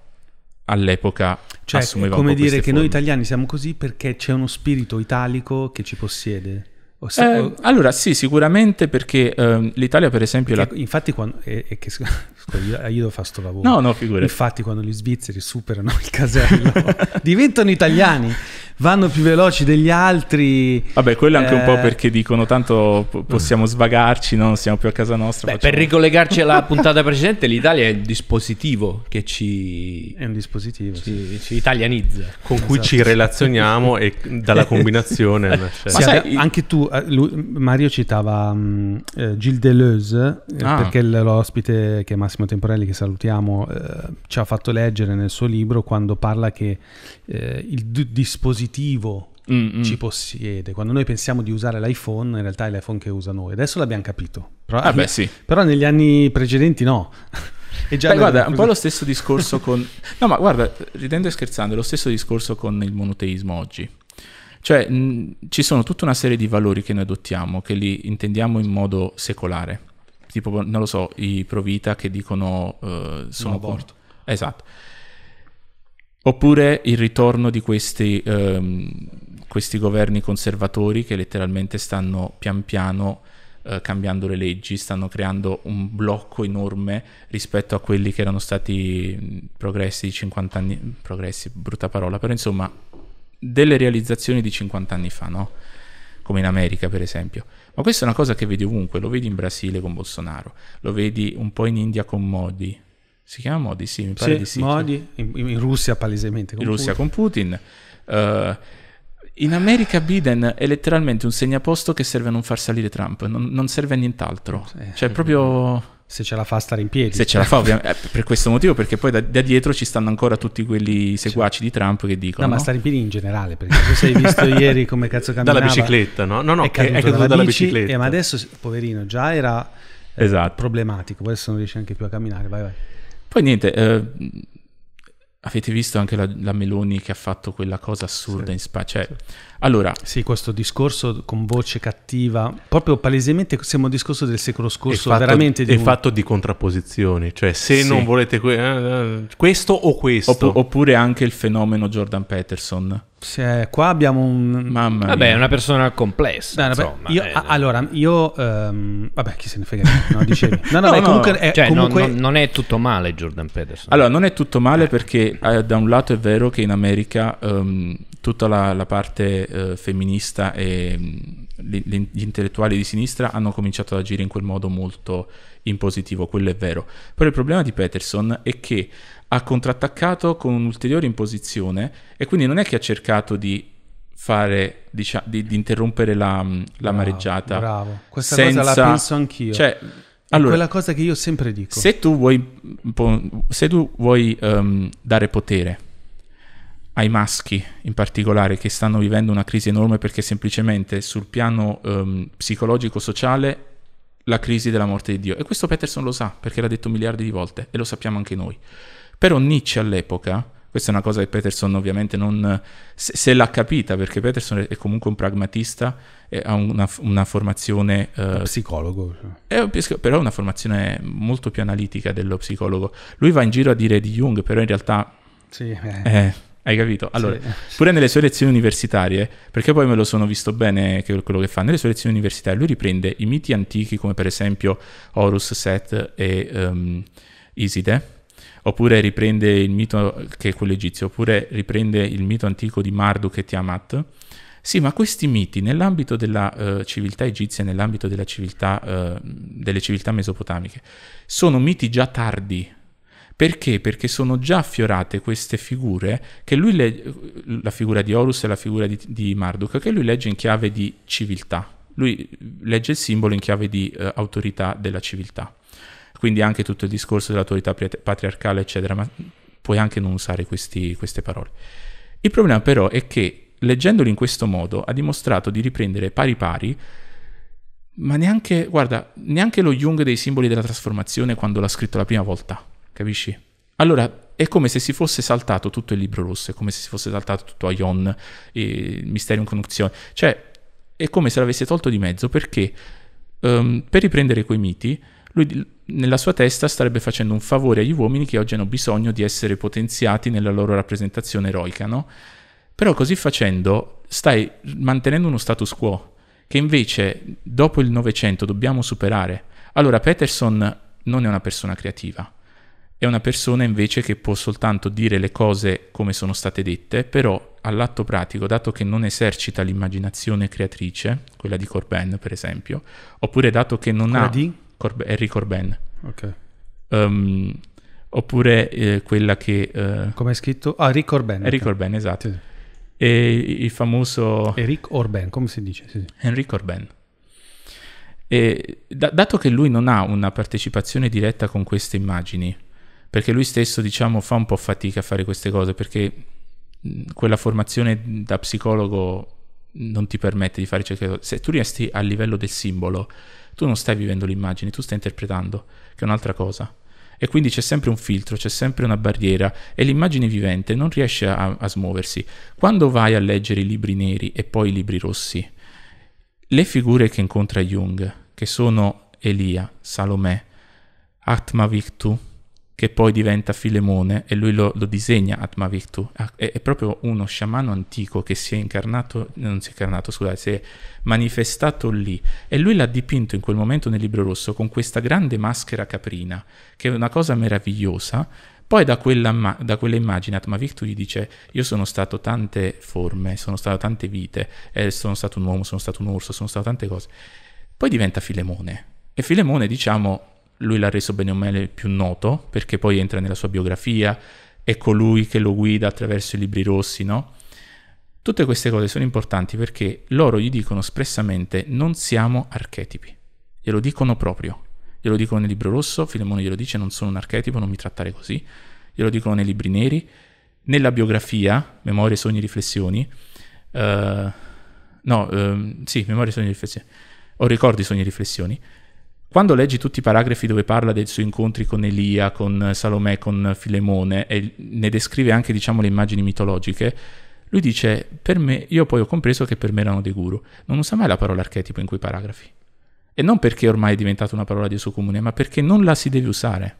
all'epoca cioè, assumeva come dire che noi italiani siamo così perché c'è uno spirito italico che ci possiede. Se, eh, o... Allora sì, sicuramente perché eh, l'Italia per esempio... Perché, la... Infatti quando... Eh, eh, che, scusa, io, io sto lavoro. No, no, figurati. Infatti quando gli svizzeri superano il casello diventano italiani vanno più veloci degli altri. Vabbè, quello è anche eh... un po' eh. perché dicono tanto possiamo svagarci, non siamo più a casa nostra. Beh, facciamo... Per ricollegarci alla puntata precedente, l'Italia è il dispositivo che ci... È un dispositivo. Ci, ci italianizza. Con esatto. cui ci esatto. relazioniamo e dalla combinazione... Ma cioè. sai, anche tu, eh, lui, Mario citava um, eh, Gilles Deleuze, eh, ah. perché l'ospite che è Massimo Temporelli, che salutiamo, ci ha fatto leggere nel suo libro quando parla che eh, il d- dispositivo Mm-mm. ci possiede. Quando noi pensiamo di usare l'iPhone, in realtà è l'iPhone che usa noi. Adesso l'abbiamo capito. Però, ah, beh, sì. però negli anni precedenti no. E già Beh, guarda, un po' lo stesso discorso con... No, ma guarda, ridendo e scherzando, è lo stesso discorso con il monoteismo oggi. Cioè, mh, ci sono tutta una serie di valori che noi adottiamo, che li intendiamo in modo secolare. Tipo, non lo so, i pro vita che dicono... Uh, sono no, aborto. Esatto Oppure il ritorno di questi, ehm, questi governi conservatori che letteralmente stanno pian piano eh, cambiando le leggi, stanno creando un blocco enorme rispetto a quelli che erano stati progressi di 50 anni, progressi, brutta parola, però insomma delle realizzazioni di 50 anni fa, no? come in America per esempio. Ma questa è una cosa che vedi ovunque, lo vedi in Brasile con Bolsonaro, lo vedi un po' in India con Modi, si chiama Modi, sì, mi pare sì, di sì. Modi, in, in, Russia palesemente. in Russia Putin. con Putin. Uh, in America Biden è letteralmente un segnaposto che serve a non far salire Trump, non, non serve a nient'altro. Sì. Cioè proprio... Se ce la fa stare in piedi. Se ce la fa, ovviamente, eh, per questo motivo, perché poi da, da, dietro ci stanno ancora tutti quelli seguaci di Trump che dicono... No, ma stare in piedi in generale, perché tu sei visto ieri come cazzo camminava... Dalla bicicletta, no? No, no, è caduto, è caduto dalla, dalla bicicletta. Eh, ma adesso, poverino, già era eh, esatto. problematico, adesso non riesce anche più a camminare, vai vai. Poi niente, eh, avete visto anche la, la, Meloni che ha fatto quella cosa assurda sì, in Spagna. Cioè, sì. Allora, sì, questo discorso con voce cattiva, proprio palesemente siamo un discorso del secolo scorso, è fatto, veramente di, è un... fatto di contrapposizioni, cioè se sì. non volete que- eh, eh, questo o questo. Opp- oppure anche il fenomeno Jordan Peterson se qua abbiamo un... Mamma Vabbè, è una persona complessa. Dai, insomma, io, eh, allora, io... Um, vabbè, chi se ne frega. No, dicevi. No, no, no, beh, no comunque... È, eh, cioè, comunque... Non, non, è tutto male Jordan Peterson. Allora, non è tutto male eh. perché eh, da un lato è vero che in America um, tutta la, la parte eh, femminista e mm, gli, gli intellettuali di sinistra hanno cominciato ad agire in quel modo molto impositivo, quello è vero. Però il problema di Peterson è che ha contrattaccato con un'ulteriore imposizione e quindi non è che ha cercato di fare diciamo, di, di, interrompere la, la bravo, mareggiata. Bravo, questa senza... cosa la penso anch'io. Cioè, allora, quella cosa che io sempre dico. Se tu vuoi, se tu vuoi um, dare potere ai maschi in particolare che stanno vivendo una crisi enorme perché semplicemente sul piano um, ehm, psicologico-sociale la crisi della morte di Dio. E questo Peterson lo sa perché l'ha detto miliardi di volte e lo sappiamo anche noi. Però Nietzsche all'epoca, questa è una cosa che Peterson ovviamente non... se, se l'ha capita, perché Peterson è comunque un pragmatista, e ha una, una formazione... Eh, psicologo. Cioè. È un, però una formazione molto più analitica dello psicologo. Lui va in giro a dire di Jung, però in realtà... Sì, eh. Eh, hai capito? Allora, sì. pure nelle sue lezioni universitarie, perché poi me lo sono visto bene che quello che fa, nelle sue lezioni universitarie lui riprende i miti antichi come per esempio Horus, Seth e um, Iside, oppure riprende il mito che è quello egizio, oppure riprende il mito antico di Marduk e Tiamat. Sì, ma questi miti nell'ambito della eh, civiltà egizia, nell'ambito civiltà, eh, delle civiltà mesopotamiche, sono miti già tardi. Perché? Perché sono già affiorate queste figure, che lui le- la figura di Horus e la figura di, di Marduk, che lui legge in chiave di civiltà. Lui legge il simbolo in chiave di eh, autorità della civiltà. Quindi anche tutto il discorso dell'autorità patriarcale, eccetera, ma puoi anche non usare questi, queste parole. Il problema però è che leggendolo in questo modo ha dimostrato di riprendere pari pari ma neanche, guarda, neanche lo Jung dei simboli della trasformazione quando l'ha scritto la prima volta, capisci? Allora, è come se si fosse saltato tutto il libro rosso, è come se si fosse saltato tutto Aion, il Mysterium Conduzione, cioè è come se l'avesse tolto di mezzo perché um, per riprendere quei miti lui nella sua testa starebbe facendo un favore agli uomini che oggi hanno bisogno di essere potenziati nella loro rappresentazione eroica, no? Però così facendo stai mantenendo uno status quo che invece dopo il Novecento dobbiamo superare. Allora Peterson non è una persona creativa, è una persona invece che può soltanto dire le cose come sono state dette, però all'atto pratico, dato che non esercita l'immaginazione creatrice, quella di Corbin per esempio, oppure dato che non quella ha... Di? Corb- Henry Corben. Ok. Um, oppure eh, quella che... Eh, Come è scritto? Ah, Rick Orben. Rick Orban, esatto. Sì. E il famoso... Eric Orban, come si dice? Sì, sì. Henry Corben. E, da- dato che lui non ha una partecipazione diretta con queste immagini, perché lui stesso, diciamo, fa un po' fatica a fare queste cose, perché quella formazione da psicologo non ti permette di fare certe cose. Se tu resti a livello del simbolo, tu non stai vivendo l'immagine, tu stai interpretando, che è un'altra cosa. E quindi c'è sempre un filtro, c'è sempre una barriera e l'immagine vivente non riesce a, a smuoversi. Quando vai a leggere i libri neri e poi i libri rossi, le figure che incontra Jung, che sono Elia, Salomè, Atma Victu, che poi diventa Filemone e lui lo, lo disegna Atmavictu. Ah, è, è, proprio uno sciamano antico che si è incarnato, non si è incarnato, scusate, si è manifestato lì e lui l'ha dipinto in quel momento nel libro rosso con questa grande maschera caprina, che è una cosa meravigliosa. Poi da quella, da quella immagine Atmavictu gli dice io sono stato tante forme, sono stato tante vite, eh, sono stato un uomo, sono stato un orso, sono stato tante cose. Poi diventa Filemone e Filemone diciamo lui l'ha reso bene o male più noto, perché poi entra nella sua biografia, è colui che lo guida attraverso i libri rossi, no? Tutte queste cose sono importanti perché loro gli dicono espressamente non siamo archetipi, glielo dicono proprio, glielo dicono nel libro rosso, Filemone glielo dice non sono un archetipo, non mi trattare così, glielo dicono nei libri neri, nella biografia, Memorie, Sogni, Riflessioni, uh, no, uh, sì, Memorie, Sogni, Riflessioni, o Ricordi, Sogni, Riflessioni, quando leggi tutti i paragrafi dove parla dei suoi incontri con Elia, con Salomè, con Filemone e ne descrive anche diciamo, le immagini mitologiche, lui dice, per me, io poi ho compreso che per me erano dei guru. Non usa mai la parola archetipo in quei paragrafi. E non perché ormai è diventata una parola di uso comune, ma perché non la si deve usare.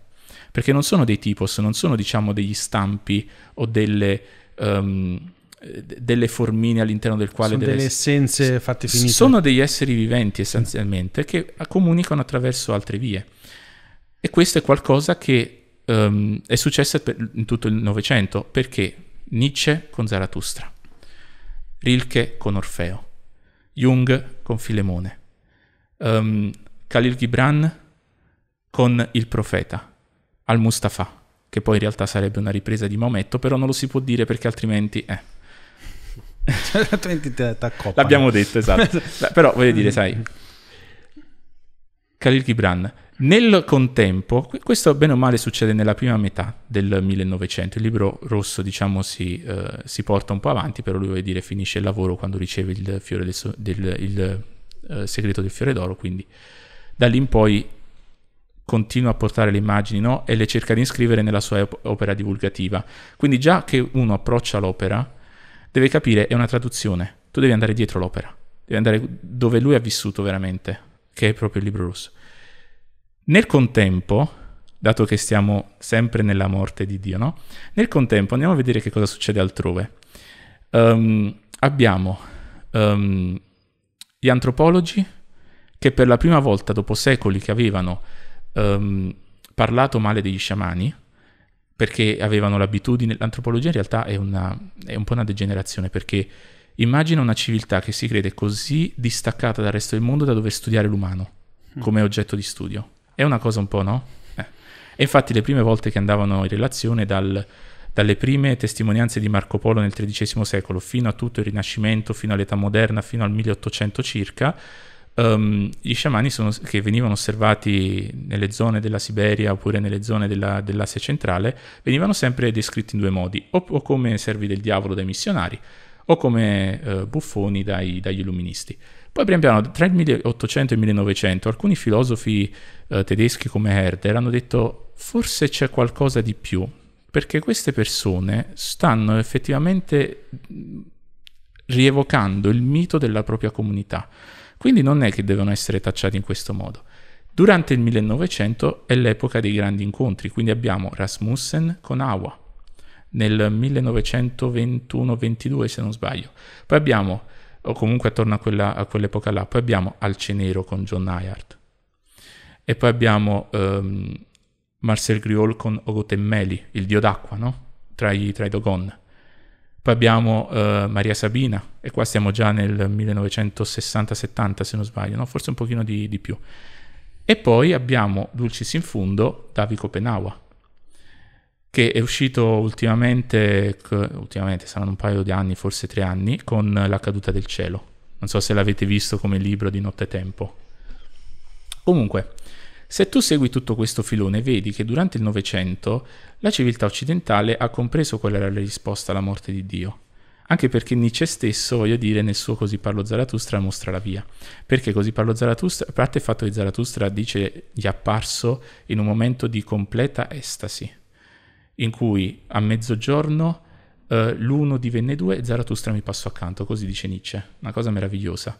Perché non sono dei tipos, non sono diciamo degli stampi o delle... Um, delle formine all'interno del quale... Sono delle, delle essenze fatte finite. Sono degli esseri viventi essenzialmente che comunicano attraverso altre vie. E questo è qualcosa che um, è successo per, in tutto il Novecento. Perché? Nietzsche con Zarathustra, Rilke con Orfeo, Jung con Filemone, um, Khalil Gibran con il profeta, al Mustafa, che poi in realtà sarebbe una ripresa di Maometto, però non lo si può dire perché altrimenti... Eh. L'abbiamo detto, esatto. Però voglio dire, sai, Khalil Gibran, nel contempo, questo bene o male succede nella prima metà del 1900, il libro rosso diciamo si, eh, si porta un po' avanti, però lui vuol dire finisce il lavoro quando riceve il, del del, il eh, segreto del fiore d'oro, quindi da lì in poi continua a portare le immagini no? e le cerca di iscrivere nella sua opera divulgativa. Quindi già che uno approccia l'opera, deve capire, è una traduzione. Tu devi andare dietro l'opera, devi andare dove lui ha vissuto veramente, che è proprio il libro russo. Nel contempo, dato che stiamo sempre nella morte di Dio, no? Nel contempo andiamo a vedere che cosa succede altrove. Um, abbiamo um, gli antropologi che per la prima volta dopo secoli che avevano um, parlato male degli sciamani, perché avevano l'abitudine, l'antropologia in realtà è, una, è un po' una degenerazione perché immagina una civiltà che si crede così distaccata dal resto del mondo da dover studiare l'umano mm. come oggetto di studio. È una cosa un po' no? Eh. E infatti le prime volte che andavano in relazione dal, dalle prime testimonianze di Marco Polo nel XIII secolo fino a tutto il Rinascimento, fino all'età moderna, fino al 1800 circa, um, gli sciamani sono, che venivano osservati nelle zone della Siberia oppure nelle zone della, dell'Asia centrale venivano sempre descritti in due modi, o, o, come servi del diavolo dai missionari o come eh, buffoni dai, dagli illuministi. Poi pian piano, tra il 1800 e il 1900, alcuni filosofi eh, tedeschi come Herder hanno detto forse c'è qualcosa di più, perché queste persone stanno effettivamente mm, rievocando il mito della propria comunità. Quindi non è che devono essere tacciati in questo modo. Durante il 1900 è l'epoca dei grandi incontri, quindi abbiamo Rasmussen con Awa nel 1921-22 se non sbaglio, poi abbiamo, o comunque attorno a, quella, a quell'epoca là, poi abbiamo Alcenero con John Ayard e poi abbiamo um, Marcel Griol con Ogotemmeli, il dio d'acqua, no? tra i, tra i Dogon. Poi abbiamo eh, Maria Sabina, e qua siamo già nel 1960-70 se non sbaglio, no? forse un pochino di, di, più. E poi abbiamo Dulcis in Fundo, Davi Copenawa, che è uscito ultimamente, ultimamente saranno un paio di anni, forse tre anni, con La caduta del cielo. Non so se l'avete visto come libro di nottetempo. Comunque, se tu segui tutto questo filone, vedi che durante il Novecento la civiltà occidentale ha compreso qual era la risposta alla morte di Dio. Anche perché Nietzsche stesso, voglio dire, nel suo Così parlo Zarathustra mostra la via. Perché Così parlo Zarathustra, A parte il fatto che Zarathustra dice gli è apparso in un momento di completa estasi, in cui a mezzogiorno eh, l'uno divenne due e Zarathustra mi passò accanto, così dice Nietzsche. Una cosa meravigliosa.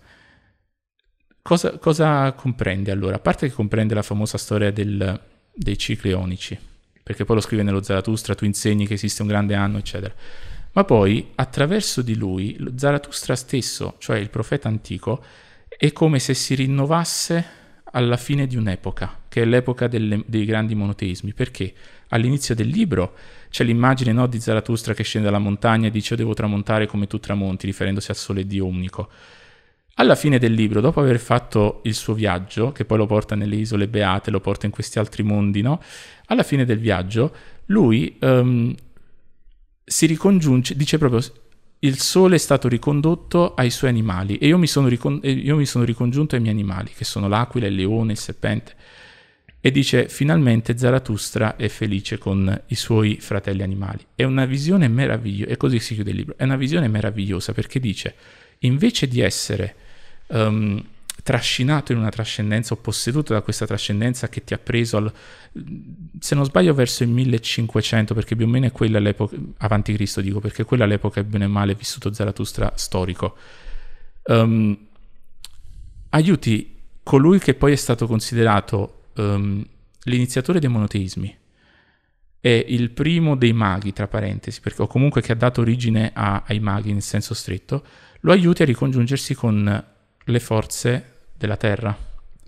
Cosa, cosa comprende allora? A parte che comprende la famosa storia del, dei cicli onici, perché poi lo scrive nello Zarathustra, tu insegni che esiste un grande anno, eccetera. Ma poi attraverso di lui Zarathustra stesso, cioè il profeta antico, è come se si rinnovasse alla fine di un'epoca, che è l'epoca delle, dei grandi monoteismi, perché all'inizio del libro c'è l'immagine no, di Zarathustra che scende dalla montagna e dice io devo tramontare come tu tramonti, riferendosi al sole Dio unico. Alla fine del libro, dopo aver fatto il suo viaggio, che poi lo porta nelle isole beate, lo porta in questi altri mondi, no? Alla fine del viaggio, lui um, si ricongiunge, dice proprio, il sole è stato ricondotto ai suoi animali e io mi, ricon- io mi sono, ricongiunto ai miei animali, che sono l'aquila, il leone, il serpente. E dice, finalmente Zarathustra è felice con i suoi fratelli animali. È una visione meravigliosa, e così si chiude il libro, è una visione meravigliosa perché dice, invece di essere um, trascinato in una trascendenza o posseduto da questa trascendenza che ti ha preso, al, se non sbaglio, verso il 1500, perché più o meno è quella l'epoca, avanti Cristo dico, perché quella all'epoca è bene o male vissuto Zarathustra storico. Um, aiuti colui che poi è stato considerato um, l'iniziatore dei monoteismi, è il primo dei maghi, tra parentesi, perché, o comunque che ha dato origine a, ai maghi nel senso stretto, lo aiuti a ricongiungersi con le forze della terra,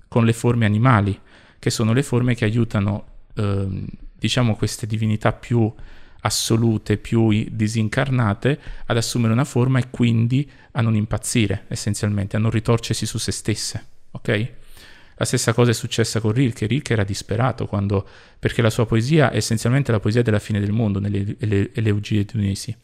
con le forme animali, che sono le forme che aiutano, eh, diciamo, queste divinità più assolute, più disincarnate, ad assumere una forma e quindi a non impazzire, essenzialmente, a non ritorcersi su se stesse, ok? La stessa cosa è successa con Rilke. Rilke era disperato quando, perché la sua poesia è essenzialmente la poesia della fine del mondo nelle ele, elegie duinesi.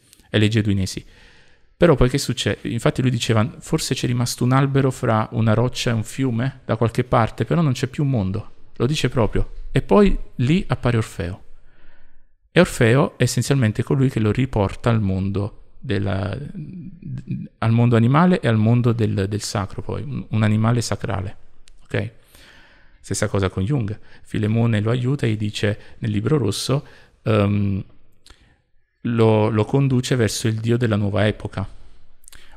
Però poi che succede? Infatti lui diceva, forse c'è rimasto un albero fra una roccia e un fiume da qualche parte, però non c'è più un mondo. Lo dice proprio. E poi lì appare Orfeo. E Orfeo è essenzialmente colui che lo riporta al mondo, della, al mondo animale e al mondo del, del sacro, poi, un, animale sacrale. Okay? Stessa cosa con Jung. Filemone lo aiuta e gli dice nel libro rosso, um, lo, lo conduce verso il Dio della nuova epoca.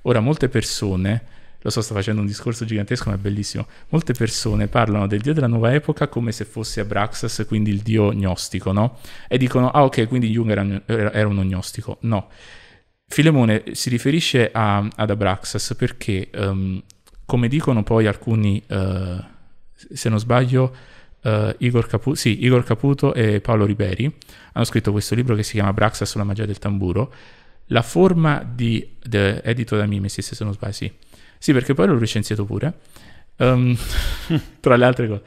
Ora, molte persone, lo so, sto facendo un discorso gigantesco, ma è bellissimo. Molte persone parlano del dio della nuova epoca come se fosse Abraxas, quindi il dio gnostico, no? E dicono, ah ok, quindi Jung era, era uno gnostico. No. Filemone si riferisce a, ad Abraxas perché, um, come dicono poi alcuni, uh, se non sbaglio, uh, Igor, Capu- sì, Igor, Caputo e Paolo Riberi hanno scritto questo libro che si chiama Braxa sulla magia del tamburo. La forma di, de, edito da Mimesis, se non sbaglio, sì. Sì, perché poi l'ho recensiato pure, um, tra le altre cose.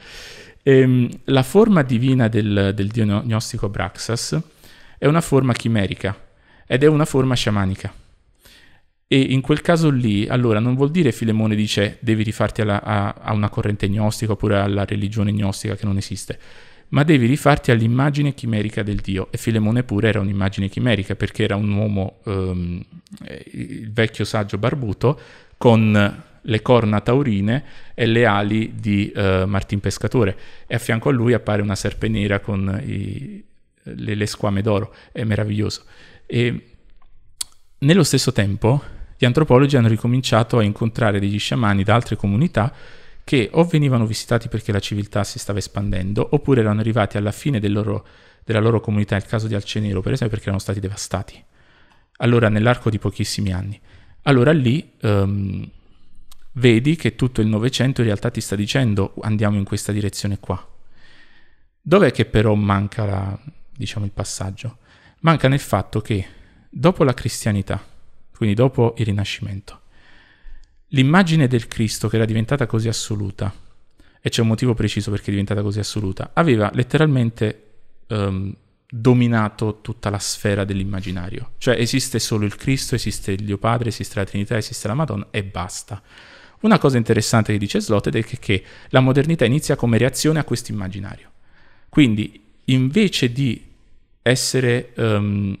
Ehm, la forma divina del, del dio gnostico Braxas è una forma chimerica ed è una forma sciamanica. E in quel caso lì, allora, non vuol dire Filemone dice devi rifarti alla, a, a una corrente gnostica oppure alla religione gnostica che non esiste, ma devi rifarti all'immagine chimerica del Dio. E Filemone pure era un'immagine chimerica perché era un uomo, ehm, eh, il vecchio saggio barbuto, con le corna taurine e le ali di eh, Martin Pescatore e a fianco a lui appare una serpe nera con i, le, le squame d'oro, è meraviglioso. E nello stesso tempo gli antropologi hanno ricominciato a incontrare degli sciamani da altre comunità che o venivano visitati perché la civiltà si stava espandendo, oppure erano arrivati alla fine del loro, della loro comunità, il caso di Alcenero per esempio, perché erano stati devastati. Allora, nell'arco di pochissimi anni. Allora lì um, vedi che tutto il Novecento in realtà ti sta dicendo andiamo in questa direzione qua. Dov'è che però manca la, diciamo, il passaggio? Manca nel fatto che dopo la cristianità, quindi dopo il Rinascimento. L'immagine del Cristo, che era diventata così assoluta, e c'è un motivo preciso perché è diventata così assoluta, aveva letteralmente um, dominato tutta la sfera dell'immaginario. Cioè esiste solo il Cristo, esiste il Dio Padre, esiste la Trinità, esiste la Madonna e basta. Una cosa interessante che dice Sloted è che, che la modernità inizia come reazione a questo immaginario. Quindi invece di essere um,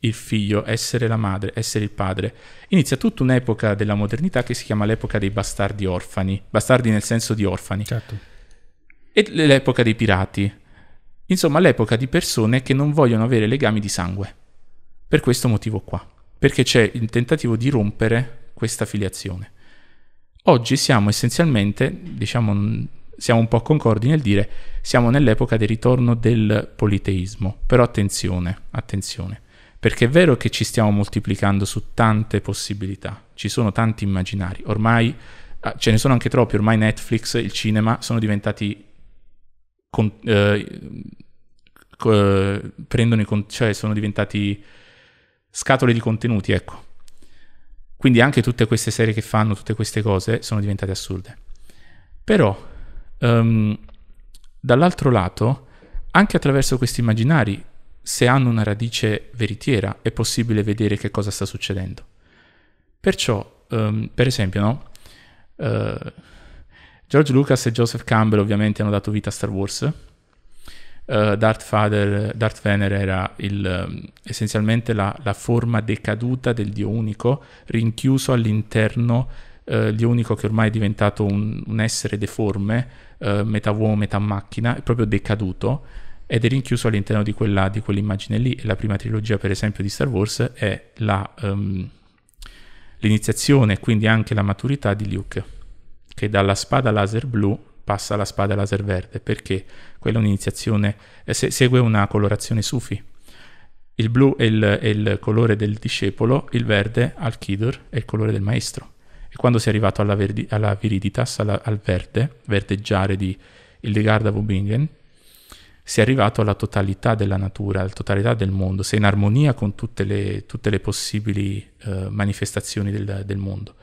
il figlio, essere la madre, essere il padre. Inizia tutta un'epoca della modernità che si chiama l'epoca dei bastardi orfani, bastardi nel senso di orfani. Certo. E l'epoca dei pirati. Insomma, l'epoca di persone che non vogliono avere legami di sangue. Per questo motivo qua, perché c'è il tentativo di rompere questa filiazione. Oggi siamo essenzialmente, diciamo, siamo un po' concordi nel dire, siamo nell'epoca del ritorno del politeismo, però attenzione, attenzione perché è vero che ci stiamo moltiplicando su tante possibilità, ci sono tanti immaginari, ormai ah, ce ne sono anche troppi, ormai Netflix, il cinema sono diventati... Con, eh, co- prendono i con- cioè sono diventati scatole di contenuti, ecco. Quindi anche tutte queste serie che fanno, tutte queste cose, sono diventate assurde. Però, um, dall'altro lato, anche attraverso questi immaginari, se hanno una radice veritiera è possibile vedere che cosa sta succedendo. Perciò, um, per esempio, no? uh, George Lucas e Joseph Campbell ovviamente hanno dato vita a Star Wars. Uh, Darth, Father, Darth Vader era il, um, essenzialmente la, la, forma decaduta del Dio unico, rinchiuso all'interno uh, Dio unico che ormai è diventato un, un essere deforme, uh, metà uomo, metà macchina, è proprio decaduto ed è rinchiuso all'interno di, quella, di quell'immagine lì. la prima trilogia, per esempio, di Star Wars è la, um, l'iniziazione quindi anche la maturità di Luke, che dalla spada laser blu passa alla spada laser verde, perché quella è un'iniziazione, eh, se, segue una colorazione sufi. Il blu è il, è il colore del discepolo, il verde, al-Khidr, è il colore del maestro. E quando si è arrivato alla, verdi, alla viriditas, alla, al verde, verdeggiare di Hildegard Bubingen, sei arrivato alla totalità della natura, alla totalità del mondo, sei in armonia con tutte le, tutte le possibili eh, manifestazioni del, del, mondo.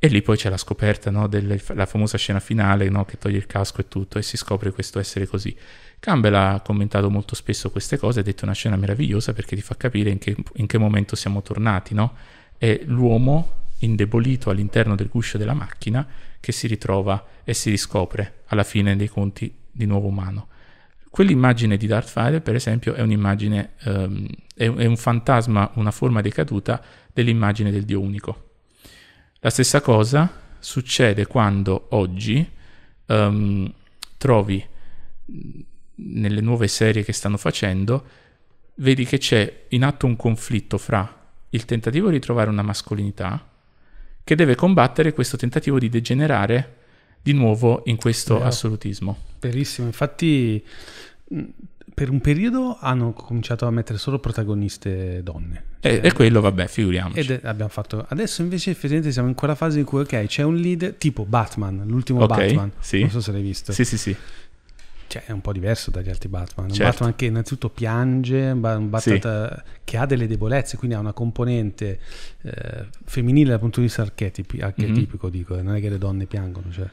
E lì poi c'è la scoperta, no, della famosa scena finale no, che toglie il casco e tutto e si scopre questo essere così. Campbell ha commentato molto spesso queste cose, ha detto una scena meravigliosa perché ti fa capire in che, in che momento siamo tornati, no? È l'uomo indebolito all'interno del guscio della macchina che si ritrova e si riscopre alla fine dei conti di nuovo umano. Quell'immagine di Darth Vader, per esempio, è un'immagine, ehm, è, è un fantasma, una forma decaduta dell'immagine del Dio unico. La stessa cosa succede quando oggi ehm, trovi nelle nuove serie che stanno facendo, vedi che c'è in atto un conflitto fra il tentativo di ritrovare una mascolinità che deve combattere questo tentativo di degenerare di nuovo in questo Vero. assolutismo. Verissimo, infatti mm, per un periodo hanno cominciato a mettere solo protagoniste donne. Cioè, e, e, quello, vabbè, figuriamoci. Ed abbiamo fatto. Adesso invece effettivamente siamo in quella fase in cui, ok, c'è un leader tipo Batman, l'ultimo okay, Batman. Sì. Non so se l'hai visto. Sì, sì, sì. Cioè, è un po' diverso dagli altri Batman. Certo. Un Batman che innanzitutto piange, un Batman sì. che ha delle debolezze, quindi ha una componente eh, femminile dal punto di vista archetipi, archetipico, mm-hmm. dico, eh, non è che le donne piangono. Cioè,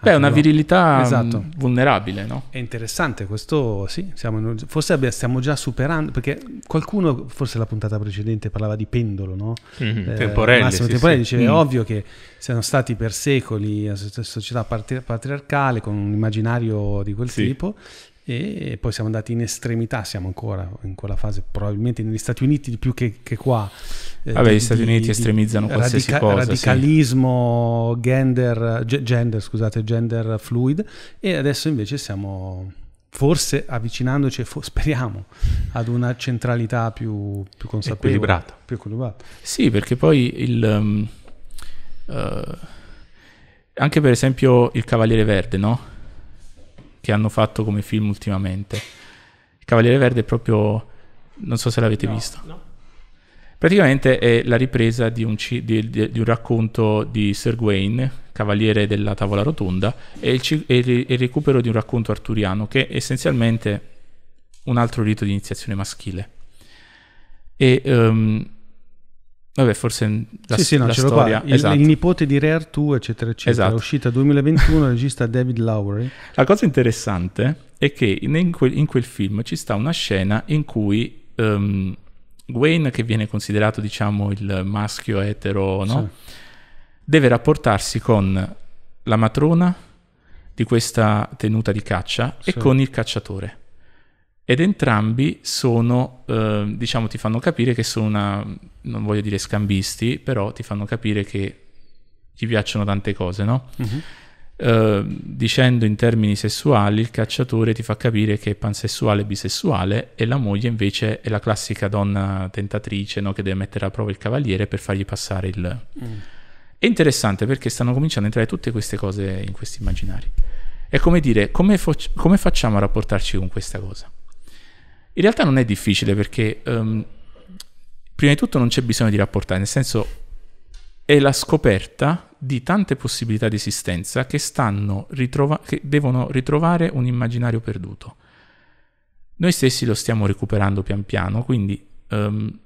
Beh, è una virilità mm, esatto. vulnerabile, no? È interessante questo, sì, in, forse abbia, stiamo già superando, perché qualcuno, forse la puntata precedente parlava di pendolo, no? Mm-hmm. Eh, temporelli. Massimo sì, Temporelli sì. dice, mm. è ovvio che siano stati per secoli società patri- patriarcale con un immaginario di quel sì. tipo e poi siamo andati in estremità, siamo ancora in quella fase, probabilmente negli Stati Uniti di più che, che qua. Eh, Vabbè, di, gli Stati Uniti di, estremizzano di qualsiasi radica- cosa. Radicalismo, sì. gender, gender, scusate, gender fluid e adesso invece siamo forse avvicinandoci, for- speriamo, ad una centralità più, più consapevole. Equilibrata. Più equilibrata. Sì, perché poi il... Um, uh, anche per esempio il Cavaliere Verde, no? che hanno fatto come film ultimamente. Il Cavaliere Verde è proprio... non so se l'avete no, visto. No. Praticamente è la ripresa di un, ci, di, di, di un, racconto di Sir Gawain, Cavaliere della Tavola Rotonda, e il, e il, il recupero di un racconto arturiano che è essenzialmente un altro rito di iniziazione maschile. E um, Vabbè, forse la, sì, sì, no, la storia. Il, esatto. il, nipote di Re Artù, eccetera, eccetera. Esatto. Uscita 2021, regista David Lowry. La cosa interessante è che in quel, in quel film ci sta una scena in cui um, Wayne, che viene considerato, diciamo, il maschio etero, no? sì. deve rapportarsi con la matrona di questa tenuta di caccia sì. e con il cacciatore ed entrambi sono, eh, diciamo, ti fanno capire che sono una, non voglio dire scambisti, però ti fanno capire che ti piacciono tante cose, no? Mm-hmm. Eh, dicendo in termini sessuali, il cacciatore ti fa capire che è pansessuale e bisessuale e la moglie invece è la classica donna tentatrice no? che deve mettere a prova il cavaliere per fargli passare il... Mm. È interessante perché stanno cominciando a entrare tutte queste cose in questi immaginari. È come dire, come, fo- come facciamo a rapportarci con questa cosa? In realtà non è difficile perché um, prima di tutto non c'è bisogno di rapportare, nel senso è la scoperta di tante possibilità di esistenza che, ritrova- che devono ritrovare un immaginario perduto. Noi stessi lo stiamo recuperando pian piano, quindi um,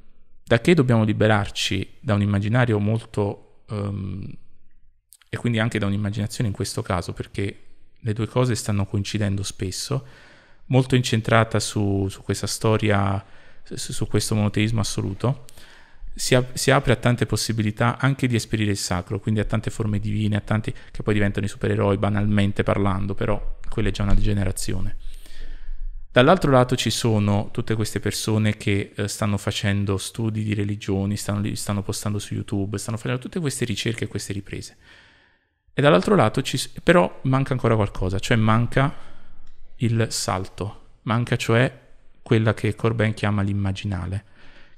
da che dobbiamo liberarci da un immaginario molto... Um, e quindi anche da un'immaginazione in questo caso, perché le due cose stanno coincidendo spesso, molto incentrata su, su questa storia, su, su, questo monoteismo assoluto, si, ap- si, apre a tante possibilità anche di esperire il sacro, quindi a tante forme divine, a tanti che poi diventano i supereroi banalmente parlando, però quella è già una degenerazione. Dall'altro lato ci sono tutte queste persone che eh, stanno facendo studi di religioni, stanno, stanno, postando su YouTube, stanno facendo tutte queste ricerche e queste riprese. E dall'altro lato ci, però manca ancora qualcosa, cioè manca il salto. Manca cioè quella che Corbin chiama l'immaginale.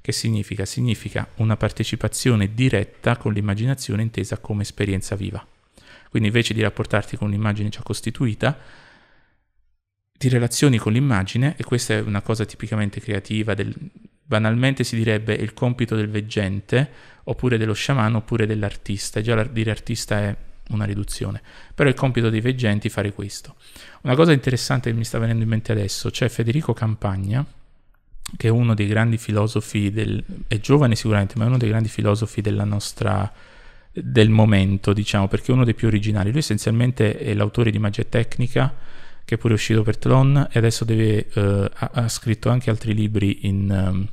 Che significa? Significa una partecipazione diretta con l'immaginazione intesa come esperienza viva. Quindi invece di rapportarti con un'immagine già costituita, ti relazioni con l'immagine, e questa è una cosa tipicamente creativa, del, banalmente si direbbe il compito del veggente, oppure dello sciamano, oppure dell'artista. E Già dire artista è una riduzione. Però è il compito dei veggenti fare questo. Una cosa interessante che mi sta venendo in mente adesso, c'è Federico Campagna, che è uno dei grandi filosofi, del, è giovane sicuramente, ma è uno dei grandi filosofi della nostra del momento, diciamo, perché è uno dei più originali. Lui essenzialmente è l'autore di Magia Tecnica, che è pure uscito per Tron, e adesso deve, eh, ha, ha, scritto anche altri libri in, um,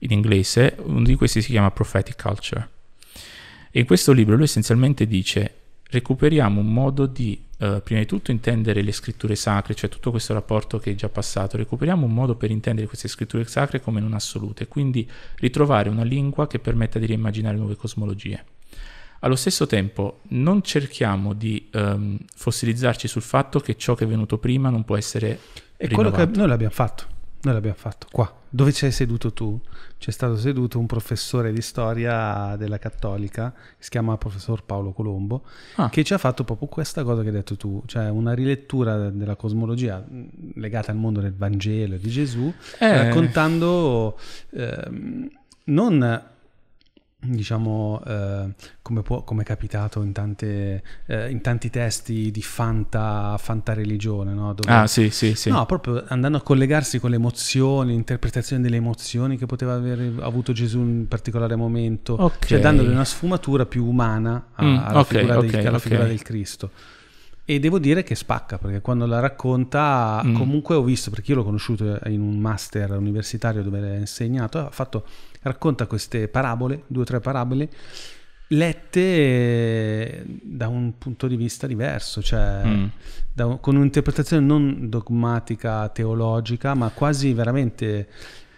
in inglese, uno di questi si chiama Prophetic Culture. E in questo libro lui essenzialmente dice recuperiamo un modo di, eh, prima di tutto, intendere le scritture sacre, cioè tutto questo rapporto che è già passato, recuperiamo un modo per intendere queste scritture sacre come non assolute, quindi ritrovare una lingua che permetta di riimmaginare nuove cosmologie. Allo stesso tempo non cerchiamo di ehm, fossilizzarci sul fatto che ciò che è venuto prima non può essere... E rinnovato. quello che noi l'abbiamo fatto. Noi l'abbiamo fatto qua, dove ci hai seduto tu? C'è stato seduto un professore di storia della Cattolica, si chiama professor Paolo Colombo, ah. che ci ha fatto proprio questa cosa che hai detto tu, cioè una rilettura della cosmologia mm, legata al mondo del Vangelo di Gesù, eh. raccontando eh, non diciamo eh, come, può, come, è capitato in, tante, eh, in, tanti testi di fanta, fanta religione no? Dove, ah sì sì sì no proprio andando a collegarsi con le emozioni l'interpretazione delle emozioni che poteva aver avuto Gesù in un particolare momento cioè okay. cioè dandole una sfumatura più umana a, mm, alla, okay, figura, okay, del, alla figura del Cristo e devo dire che spacca, perché quando la racconta, mm. comunque ho visto, perché io l'ho conosciuto in un master universitario dove l'ha insegnato, fatto, racconta queste parabole, due o tre parabole, lette eh, da un punto di vista diverso, cioè mm. da, con un'interpretazione non dogmatica, teologica, ma quasi veramente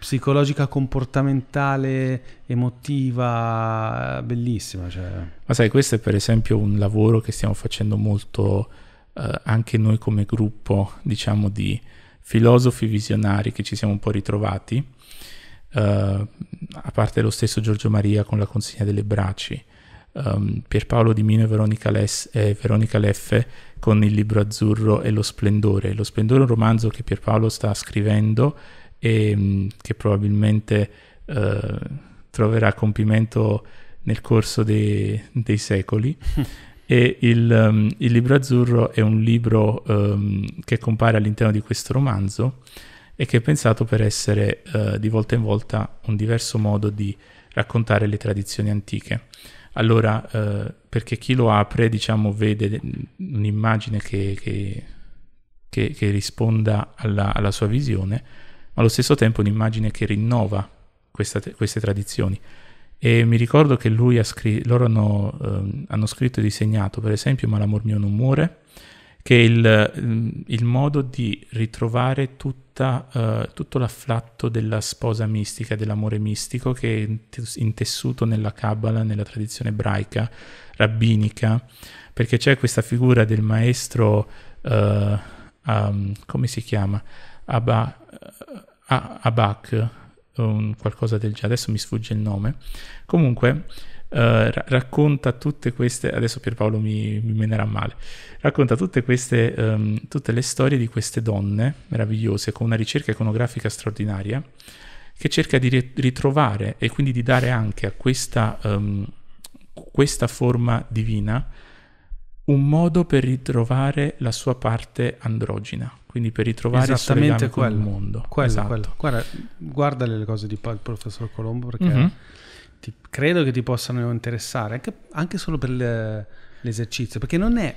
psicologica, comportamentale, emotiva, bellissima. Cioè. Ma sai, questo è per esempio un lavoro che stiamo facendo molto eh, anche noi come gruppo, diciamo, di filosofi visionari che ci siamo un po' ritrovati, eh, a parte lo stesso Giorgio Maria con la consegna delle bracci. Um, Pierpaolo Di Mino e Veronica, Les, eh, Veronica, Leffe con il libro azzurro e lo splendore. Lo splendore è un romanzo che Pierpaolo sta scrivendo e mm, che probabilmente eh, troverà compimento nel corso dei, dei secoli. e il, um, il, Libro Azzurro è un libro um, che compare all'interno di questo romanzo e che è pensato per essere uh, di volta in volta un diverso modo di raccontare le tradizioni antiche. Allora, uh, perché chi lo apre, diciamo, vede mm, un'immagine che, che, che, che risponda alla, alla sua visione, ma allo stesso tempo un'immagine che rinnova questa, queste tradizioni. E mi ricordo che lui ha scritto, loro hanno, eh, hanno, scritto e disegnato, per esempio, Malamor mio non muore, che è il, mm, il modo di ritrovare tutta, eh, tutto l'afflatto della sposa mistica, dell'amore mistico che è intessuto nella Kabbalah, nella tradizione ebraica, rabbinica, perché c'è questa figura del maestro, eh, um, come si chiama? Aba, eh, Abak, qualcosa del genere, adesso mi sfugge il nome. Comunque, Uh, racconta tutte queste, adesso Pierpaolo mi, mi menerà male, racconta tutte queste, um, tutte le storie di queste donne meravigliose con una ricerca iconografica straordinaria che cerca di ritrovare e quindi di dare anche a questa, um, questa forma divina un modo per ritrovare la sua parte androgina, quindi per ritrovare il suo legame quello, con il mondo. Quello, esatto. quello. Guarda, guarda, le cose di il professor Colombo perché mm-hmm. ti, credo che ti possano interessare, anche, anche solo per le, l'esercizio, perché non è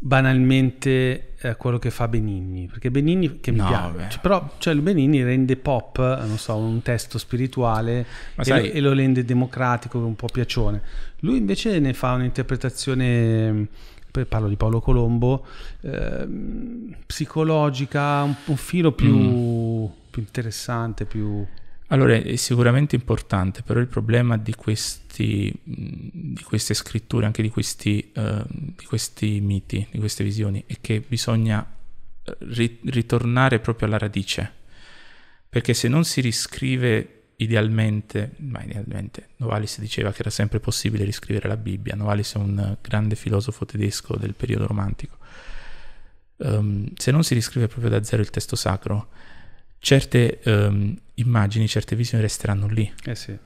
banalmente eh, quello che fa Benigni, perché Benigni che mi no, piace, cioè, però cioè, Benigni rende pop, so, un testo spirituale e, sai... lo, e, lo, rende democratico, un po' piacione. Lui invece ne fa un'interpretazione, parlo di Paolo Colombo, eh, psicologica, un, un filo più, mm. più interessante, più... Allora è sicuramente importante, però il problema di, questi, di queste scritture, anche di questi, uh, di questi, miti, di queste visioni, è che bisogna eh, ri- ritornare proprio alla radice, perché se non si riscrive idealmente, ma idealmente, Novalis diceva che era sempre possibile riscrivere la Bibbia, Novalis è un grande filosofo tedesco del periodo romantico, um, se non si riscrive proprio da zero il testo sacro, certe um, immagini, certe visioni resteranno lì. Eh sì.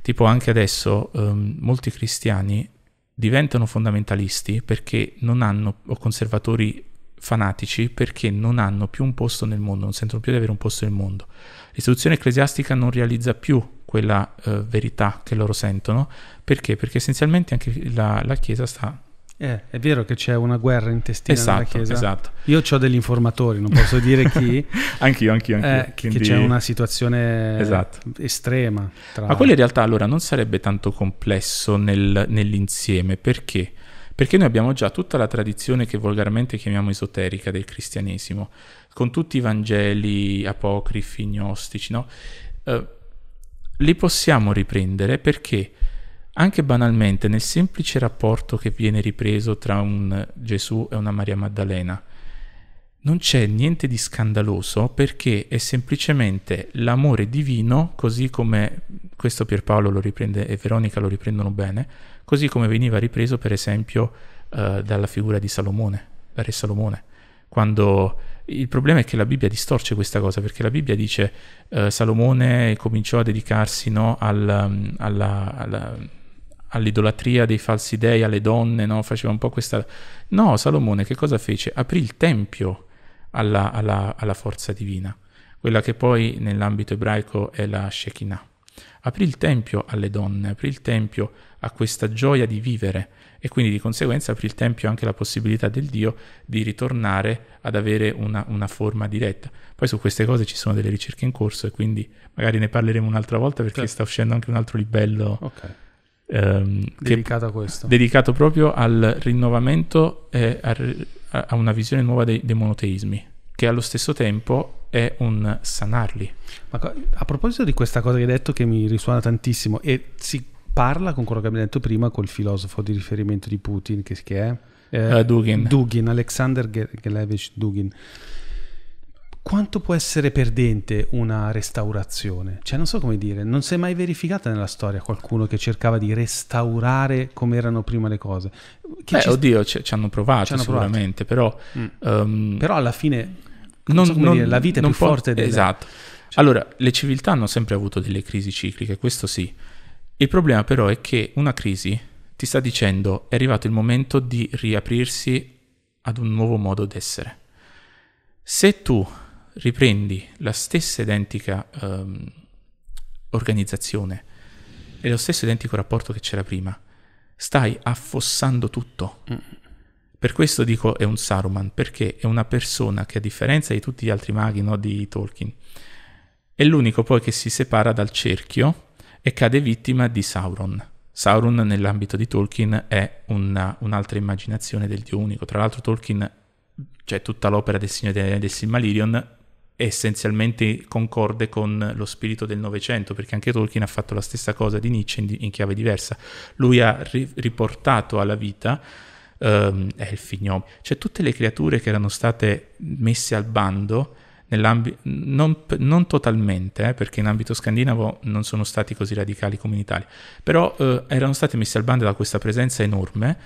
Tipo anche adesso um, molti cristiani diventano fondamentalisti perché non hanno, o conservatori fanatici perché non hanno più un posto nel mondo, non sentono più di avere un posto nel mondo. L'istituzione ecclesiastica non realizza più quella uh, verità che loro sentono, perché? Perché essenzialmente anche la, la Chiesa sta eh, è vero che c'è una guerra intestina esatto, nella Chiesa. Esatto. Io ho degli informatori, non posso dire chi. anch'io, anch'io, anch'io. Eh, Quindi... Che c'è una situazione esatto. estrema. Tra... Ma quello in realtà allora non sarebbe tanto complesso nel, nell'insieme, perché? Perché noi abbiamo già tutta la tradizione che volgarmente chiamiamo esoterica del cristianesimo, con tutti i Vangeli apocrifi, gnostici, no? Eh, li possiamo riprendere perché anche banalmente nel semplice rapporto che viene ripreso tra un Gesù e una Maria Maddalena. Non c'è niente di scandaloso perché è semplicemente l'amore divino, così come questo Pierpaolo lo riprende e Veronica lo riprendono bene, così come veniva ripreso per esempio eh, dalla figura di Salomone, da re Salomone, quando il problema è che la Bibbia distorce questa cosa perché la Bibbia dice eh, Salomone cominciò a dedicarsi no, al, mm, alla, alla all'idolatria dei falsi dei, alle donne, no? faceva un po' questa... No, Salomone che cosa fece? Aprì il Tempio alla, alla, alla forza divina, quella che poi nell'ambito ebraico è la Shekinah. Aprì il Tempio alle donne, aprì il Tempio a questa gioia di vivere e quindi di conseguenza aprì il Tempio anche la possibilità del Dio di ritornare ad avere una, una, forma diretta. Poi su queste cose ci sono delle ricerche in corso e quindi magari ne parleremo un'altra volta perché certo. sta uscendo anche un altro libello. Okay ehm, dedicato a questo. Dedicato proprio al rinnovamento e a, a una visione nuova dei, dei monoteismi, che allo stesso tempo è un sanarli. Ma a proposito di questa cosa che hai detto che mi risuona tantissimo e si parla con quello che abbiamo detto prima col filosofo di riferimento di Putin che, che è eh, eh Dugin. Dugin, Alexander Gelevich Dugin quanto può essere perdente una restaurazione? Cioè, non so come dire, non si è mai verificata nella storia qualcuno che cercava di restaurare come erano prima le cose. Che Beh, ci... oddio, ci, ci hanno provato ci hanno sicuramente, provato. però... Mm. Um... Però alla fine, non, non so non, dire, la vita è più può... forte delle... Esatto. Cioè... Allora, le civiltà hanno sempre avuto delle crisi cicliche, questo sì. Il problema però è che una crisi ti sta dicendo è arrivato il momento di riaprirsi ad un nuovo modo d'essere. Se tu riprendi la stessa identica um, organizzazione e lo stesso identico rapporto che c'era prima, stai affossando tutto. Mm. Per questo dico è un Saruman, perché è una persona che a differenza di tutti gli altri maghi no, di Tolkien, è l'unico poi che si separa dal cerchio e cade vittima di Sauron. Sauron nell'ambito di Tolkien è una, un'altra immaginazione del Dio unico. Tra l'altro Tolkien, cioè tutta l'opera del Signore del Silmarillion, essenzialmente concorde con lo spirito del Novecento, perché anche Tolkien ha fatto la stessa cosa di Nietzsche in, in chiave diversa. Lui ha ri- riportato alla vita um, ehm, elfi, gnomi, cioè tutte le creature che erano state messe al bando non, non, totalmente, eh, perché in ambito scandinavo non sono stati così radicali come in Italia, però eh, erano state messe al bando da questa presenza enorme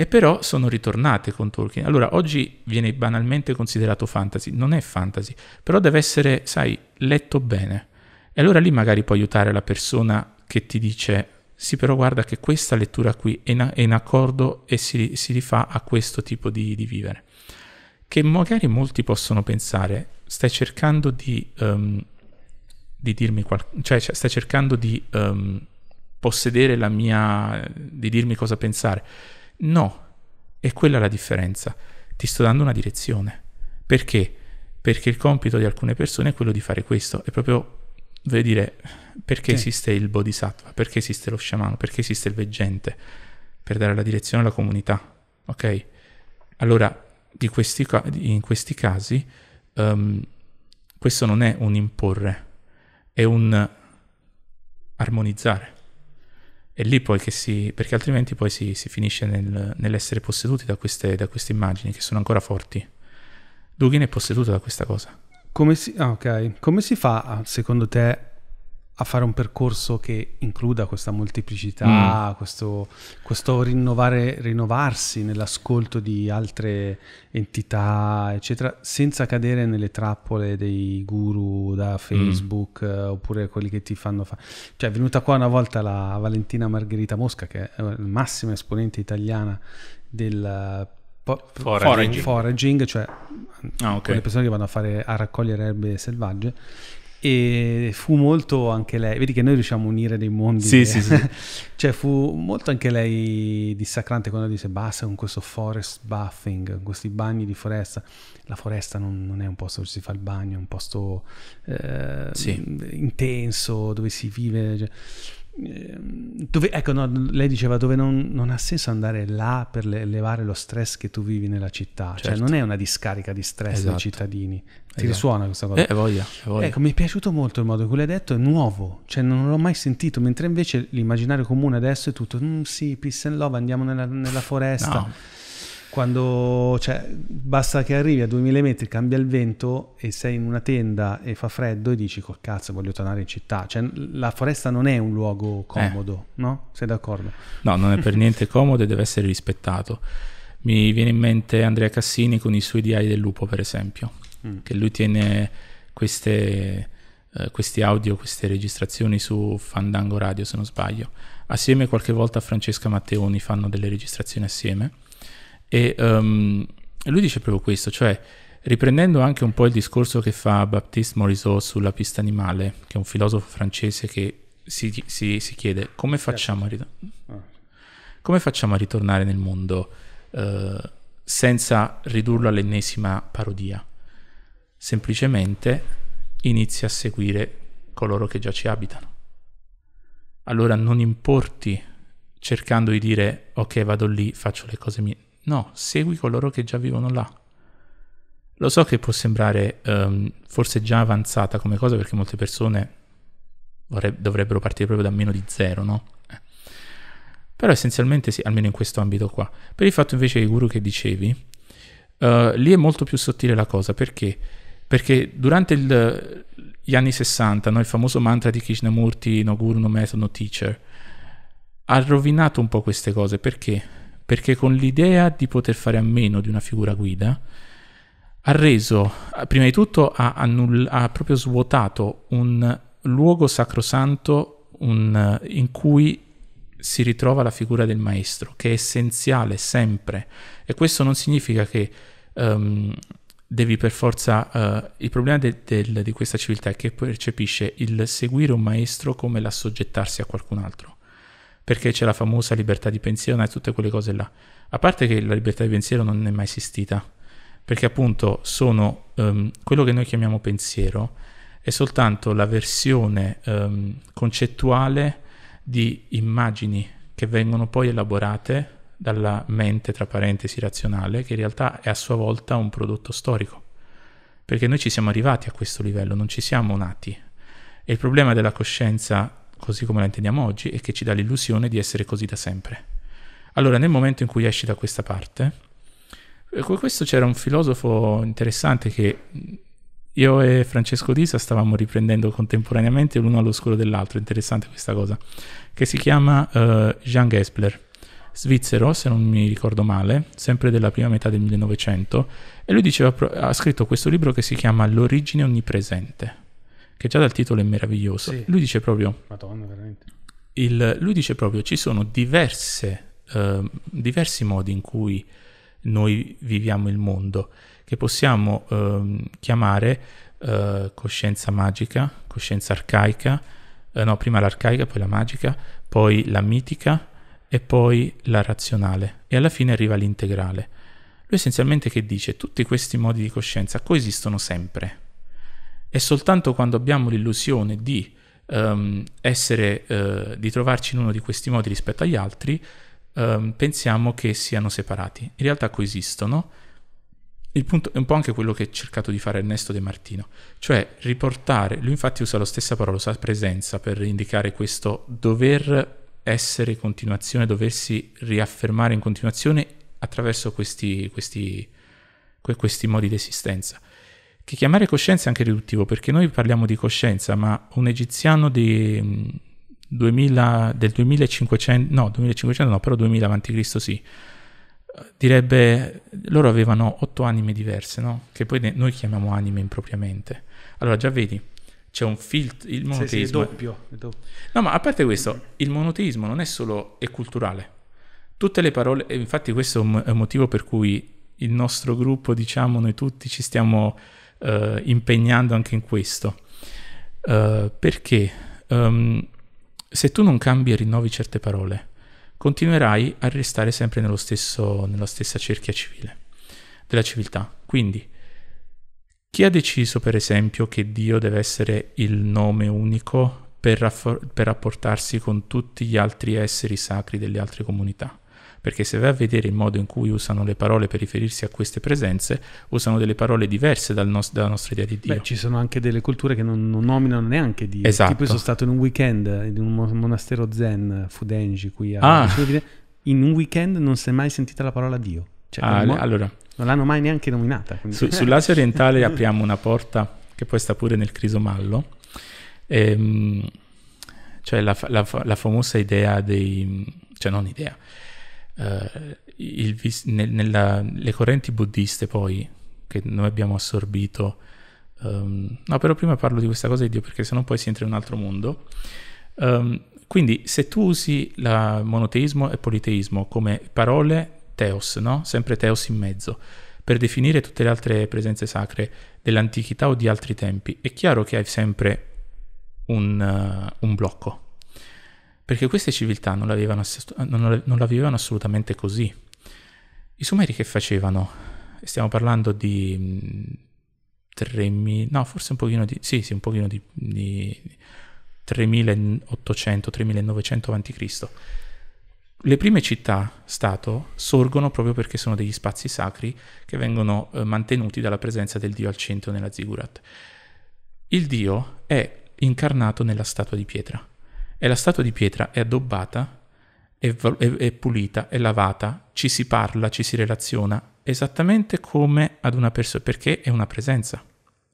e però sono ritornate con Tolkien. Allora, oggi viene banalmente considerato fantasy, non è fantasy, però deve essere, sai, letto bene. E allora lì magari può aiutare la persona che ti dice, sì, però guarda che questa lettura qui è in, è in accordo e si, si, rifà a questo tipo di, di, vivere. Che magari molti possono pensare, stai cercando di, um, di dirmi qualcosa, cioè, cioè, stai cercando di um, possedere la mia, di dirmi cosa pensare No, è quella la differenza. Ti sto dando una direzione. Perché? Perché il compito di alcune persone è quello di fare questo. È proprio, voglio dire, perché sì. esiste il bodhisattva, perché esiste lo sciamano, perché esiste il veggente, per dare la direzione alla comunità. Ok? Allora, questi, in questi casi, um, questo non è un imporre, è un armonizzare. È lì poi che si... perché altrimenti poi si, si finisce nel, nell'essere posseduti da queste, da queste immagini che sono ancora forti. Dugin è posseduto da questa cosa. Come si, ah, okay. Come si fa, secondo te, a fare un percorso che includa questa molteplicità, mm. questo, questo rinnovarsi nell'ascolto di altre entità, eccetera, senza cadere nelle trappole dei guru da mm. Facebook mm. oppure quelli che ti fanno fare. Cioè, è venuta qua una volta la Valentina Margherita Mosca, che è eh, la massima esponente italiana del eh, po- foraging. foraging. cioè ah, okay. quelle persone che vanno a, fare, a raccogliere erbe selvagge e fu molto anche lei, vedi che noi riusciamo a unire dei mondi. Sì, sì, sì. cioè fu molto anche lei dissacrante quando disse basta con questo forest bathing, con questi bagni di foresta. La foresta non, non, è un posto dove si fa il bagno, è un posto eh, sì. intenso, dove si vive. Cioè Ehm, dove, ecco, no, lei diceva dove non, non, ha senso andare là per elevare lo stress che tu vivi nella città, cioè, certo. cioè non è una discarica di stress esatto. dei cittadini. Ti esatto. risuona questa cosa? Eh, voglia, voglia. Ecco, mi è piaciuto molto il modo in cui l'hai detto, è nuovo, cioè non l'ho mai sentito, mentre invece l'immaginario comune adesso è tutto, mm, sì, peace and love, andiamo nella, nella foresta. No quando cioè, basta che arrivi a 2000 metri, cambia il vento e sei in una tenda e fa freddo e dici col cazzo voglio tornare in città. Cioè, la foresta non è un luogo eh. comodo, eh. no? Sei d'accordo? No, non è per niente comodo e deve essere rispettato. Mi viene in mente Andrea Cassini con i suoi diari del lupo, per esempio, mm. che lui tiene queste, eh, questi audio, queste registrazioni su Fandango Radio, se non sbaglio. Assieme qualche volta a Francesca Matteoni fanno delle registrazioni assieme e um, lui dice proprio questo, cioè riprendendo anche un po' il discorso che fa Baptiste Morisot sulla pista animale, che è un filosofo francese che si, si, si chiede come facciamo, rit- ah. come facciamo, a ritornare nel mondo eh, senza ridurlo all'ennesima parodia. Semplicemente inizi a seguire coloro che già ci abitano. Allora non importi cercando di dire ok vado lì, faccio le cose mie No, segui coloro che già vivono là. Lo so che può sembrare um, forse già avanzata come cosa perché molte persone vorreb- dovrebbero partire proprio da meno di zero, no? Eh. Però essenzialmente sì, almeno in questo ambito qua. Per il fatto invece dei guru che dicevi, uh, lì è molto più sottile la cosa, perché? Perché durante il, gli anni 60, no, il famoso mantra di Krishnamurti, no guru, no method, no teacher, ha rovinato un po' queste cose, perché? perché con l'idea di poter fare a meno di una figura guida ha reso, prima di tutto ha, annull- ha proprio svuotato un luogo sacrosanto un, in cui si ritrova la figura del maestro, che è essenziale sempre. E questo non significa che um, devi per forza... Uh, il problema de- del, di questa civiltà è che percepisce il seguire un maestro come l'assoggettarsi a qualcun altro perché c'è la famosa libertà di pensiero e tutte quelle cose là. A parte che la libertà di pensiero non è mai esistita, perché appunto sono um, quello che noi chiamiamo pensiero è soltanto la versione um, concettuale di immagini che vengono poi elaborate dalla mente, tra parentesi, razionale, che in realtà è a sua volta un prodotto storico. Perché noi ci siamo arrivati a questo livello, non ci siamo nati. E il problema della coscienza così come la intendiamo oggi, e che ci dà l'illusione di essere così da sempre. Allora, nel momento in cui esci da questa parte, eh, con questo c'era un filosofo interessante che io e Francesco Disa stavamo riprendendo contemporaneamente l'uno all'oscuro dell'altro, interessante questa cosa, che si chiama uh, Jean Gessler, svizzero, se non mi ricordo male, sempre della prima metà del 1900, e lui diceva, ha scritto questo libro che si chiama L'origine onnipresente che già dal titolo è meraviglioso, sì. lui dice proprio... Madonna, veramente. Il, lui dice proprio ci sono diverse, eh, diversi modi in cui noi viviamo il mondo, che possiamo eh, chiamare eh, coscienza magica, coscienza arcaica, eh, no, prima l'arcaica, poi la magica, poi la mitica e poi la razionale. E alla fine arriva l'integrale. Lui essenzialmente che dice tutti questi modi di coscienza coesistono sempre e soltanto quando abbiamo l'illusione di, um, essere, uh, di trovarci in uno di questi modi rispetto agli altri, um, pensiamo che siano separati. In realtà coesistono. Il punto è un po' anche quello che ha cercato di fare Ernesto De Martino, cioè riportare, lui infatti usa la stessa parola, usa presenza per indicare questo dover essere in continuazione, doversi riaffermare in continuazione attraverso questi, questi, questi modi di esistenza che chiamare coscienza è anche riduttivo, perché noi parliamo di coscienza, ma un egiziano di 2000, mm, del 2500, no, 2500 no, però 2000 a.C. sì, direbbe, loro avevano otto anime diverse, no? Che poi noi chiamiamo anime impropriamente. Allora già vedi, c'è un filtro, il monoteismo... Sì, sì, è doppio, è doppio. No, ma a parte questo, il monoteismo non è solo, è culturale. Tutte le parole, infatti questo è un motivo per cui il nostro gruppo, diciamo, noi tutti ci stiamo eh, impegnando anche in questo. Uh, perché um, se tu non cambi e rinnovi certe parole, continuerai a restare sempre nello stesso, nella stessa cerchia civile della civiltà. Quindi, chi ha deciso, per esempio, che Dio deve essere il nome unico per, raffor- per rapportarsi con tutti gli altri esseri sacri delle altre comunità? perché se vai a vedere il modo in cui usano le parole per riferirsi a queste presenze, usano delle parole diverse dal nos- dalla nostra idea di Dio. Beh, ci sono anche delle culture che non, non nominano neanche Dio. Esatto. Tipo, sono stato in un weekend in un monastero zen, Fudenji, qui a ah. In un weekend non si è mai sentita la parola Dio. Cioè, ah, mo- allora. Non l'hanno mai neanche nominata. Quindi... Su, sull'Asia orientale apriamo una porta che poi sta pure nel crisomallo. Ehm, cioè la, la, la famosa idea dei... cioè non idea, eh, il, nel, nella, le correnti buddiste poi, che noi abbiamo assorbito, um, no però prima parlo di questa cosa di Dio perché sennò poi si entra in un altro mondo, um, quindi se tu usi la monoteismo e politeismo come parole teos, no? sempre teos in mezzo, per definire tutte le altre presenze sacre dell'antichità o di altri tempi, è chiaro che hai sempre un, uh, un blocco, perché queste civiltà non la, vivevano, non, la vivevano assolutamente così. I Sumeri che facevano? Stiamo parlando di 3.000, mm, no, forse un pochino di, sì, sì, un pochino di, di 3.800-3.900 a.C. Le prime città-stato sorgono proprio perché sono degli spazi sacri che vengono eh, mantenuti dalla presenza del dio al centro nella ziggurat. Il dio è incarnato nella statua di pietra e la statua di pietra è addobbata, è, è, è pulita, è lavata, ci si parla, ci si relaziona, esattamente come ad una persona, perché è una presenza.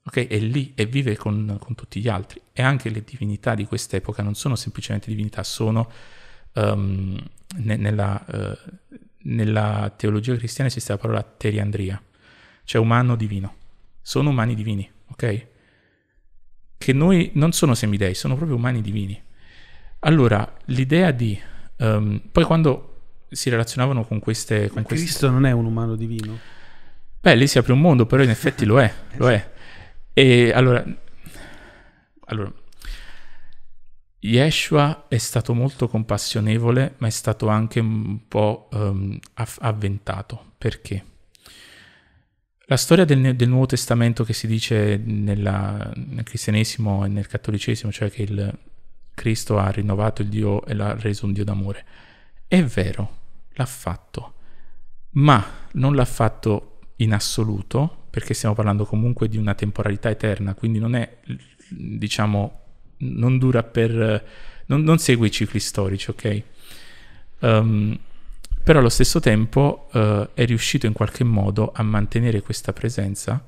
ok? È lì e vive con, con, tutti gli altri. E anche le divinità di quest'epoca non sono semplicemente divinità, sono um, ne, nella, uh, nella, teologia cristiana esiste la parola teriandria, cioè umano divino. Sono umani divini, ok? Che noi non sono semidei, sono proprio umani divini. Allora, l'idea di... Um, poi quando si relazionavano con queste... Con queste... Cristo non è un umano divino. Beh, lì si apre un mondo, però in effetti lo è, eh lo è. E allora, allora, Yeshua è stato molto compassionevole, ma è stato anche un po' um, avventato. Perché? La storia del, del, Nuovo Testamento che si dice nella, nel cristianesimo e nel cattolicesimo, cioè che il, Cristo ha rinnovato il Dio e l'ha reso un Dio d'amore. È vero, l'ha fatto, ma non l'ha fatto in assoluto, perché stiamo parlando comunque di una temporalità eterna, quindi non è, diciamo, non dura per... non, non segue i cicli storici, ok? Um, però allo stesso tempo uh, è riuscito in qualche modo a mantenere questa presenza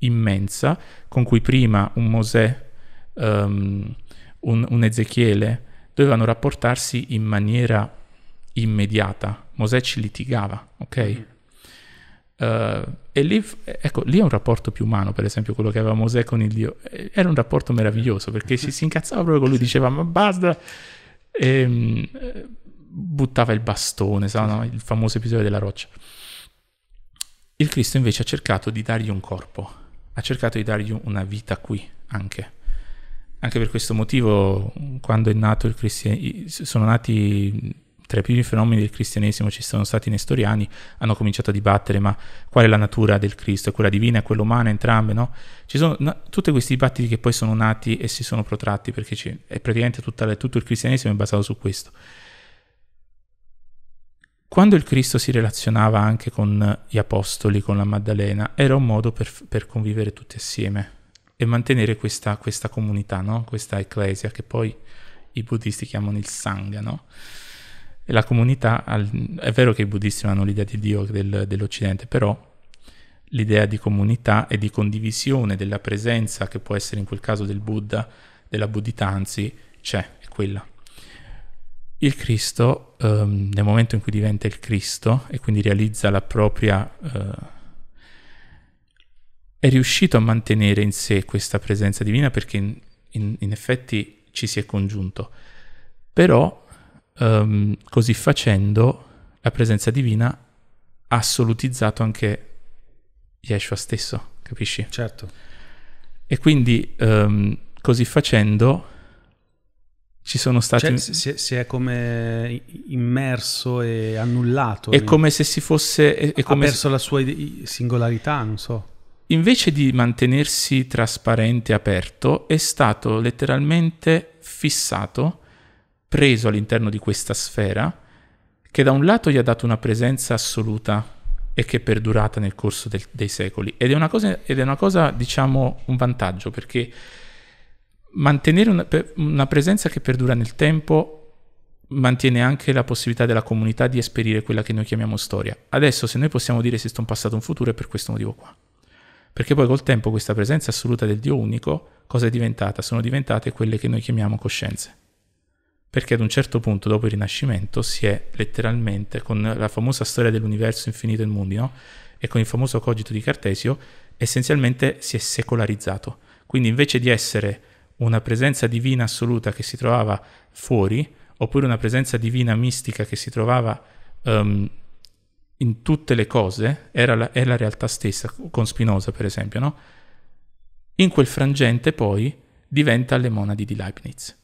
immensa con cui prima un Mosè um, un, un Ezechiele, dovevano rapportarsi in maniera immediata. Mosè ci litigava, ok? Uh, e lì, ecco, lì è un rapporto più umano, per esempio, quello che aveva Mosè con il Dio. Eh, era un rapporto meraviglioso perché si, si incazzava proprio con lui, diceva ma basta, e ehm, buttava il bastone, sa, no? il famoso episodio della roccia. Il Cristo invece ha cercato di dargli un corpo, ha cercato di dargli una vita qui anche. Anche per questo motivo, quando è nato il cristianesimo, sono nati tra i primi fenomeni del cristianesimo ci sono stati i nestoriani, hanno cominciato a dibattere ma qual è la natura del Cristo, è quella divina, è quella umana, entrambe, no? Ci sono no, tutti questi dibattiti che poi sono nati e si sono protratti perché è praticamente tutta, tutto il cristianesimo è basato su questo. Quando il Cristo si relazionava anche con gli apostoli, con la Maddalena, era un modo per, per convivere tutti assieme e mantenere questa, questa comunità, no? questa ecclesia che poi i buddhisti chiamano il sangha. No? E la comunità, è vero che i buddisti hanno l'idea di Dio del, dell'Occidente, però l'idea di comunità e di condivisione della presenza che può essere in quel caso del Buddha, della Buddhita, anzi c'è, è quella. Il Cristo, ehm, nel momento in cui diventa il Cristo e quindi realizza la propria... Eh, è riuscito a mantenere in sé questa presenza divina perché in, in, in effetti ci si è congiunto. Però um, così facendo la presenza divina ha assolutizzato anche Yeshua stesso, capisci? Certo. E quindi um, così facendo ci sono stati... Cioè, si, si, è come immerso e annullato. È come se si fosse... È, è ha perso se... la sua singolarità, non so invece di mantenersi trasparente e aperto, è stato letteralmente fissato, preso all'interno di questa sfera, che da un lato gli ha dato una presenza assoluta e che è perdurata nel corso del, dei secoli. Ed è una cosa, ed è una cosa, diciamo, un vantaggio, perché mantenere una, una presenza che perdura nel tempo mantiene anche la possibilità della comunità di esperire quella che noi chiamiamo storia. Adesso, se noi possiamo dire esiste un passato e un futuro, è per questo motivo qua. Perché poi col tempo questa presenza assoluta del Dio unico, cosa è diventata? Sono diventate quelle che noi chiamiamo coscienze. Perché ad un certo punto, dopo il Rinascimento, si è letteralmente, con la famosa storia dell'universo infinito e mondi, no? e con il famoso cogito di Cartesio, essenzialmente si è secolarizzato. Quindi invece di essere una presenza divina assoluta che si trovava fuori, oppure una presenza divina mistica che si trovava um, in tutte le cose, la, è la realtà stessa, con Spinoza per esempio, no? In quel frangente poi diventa le monadi di Leibniz,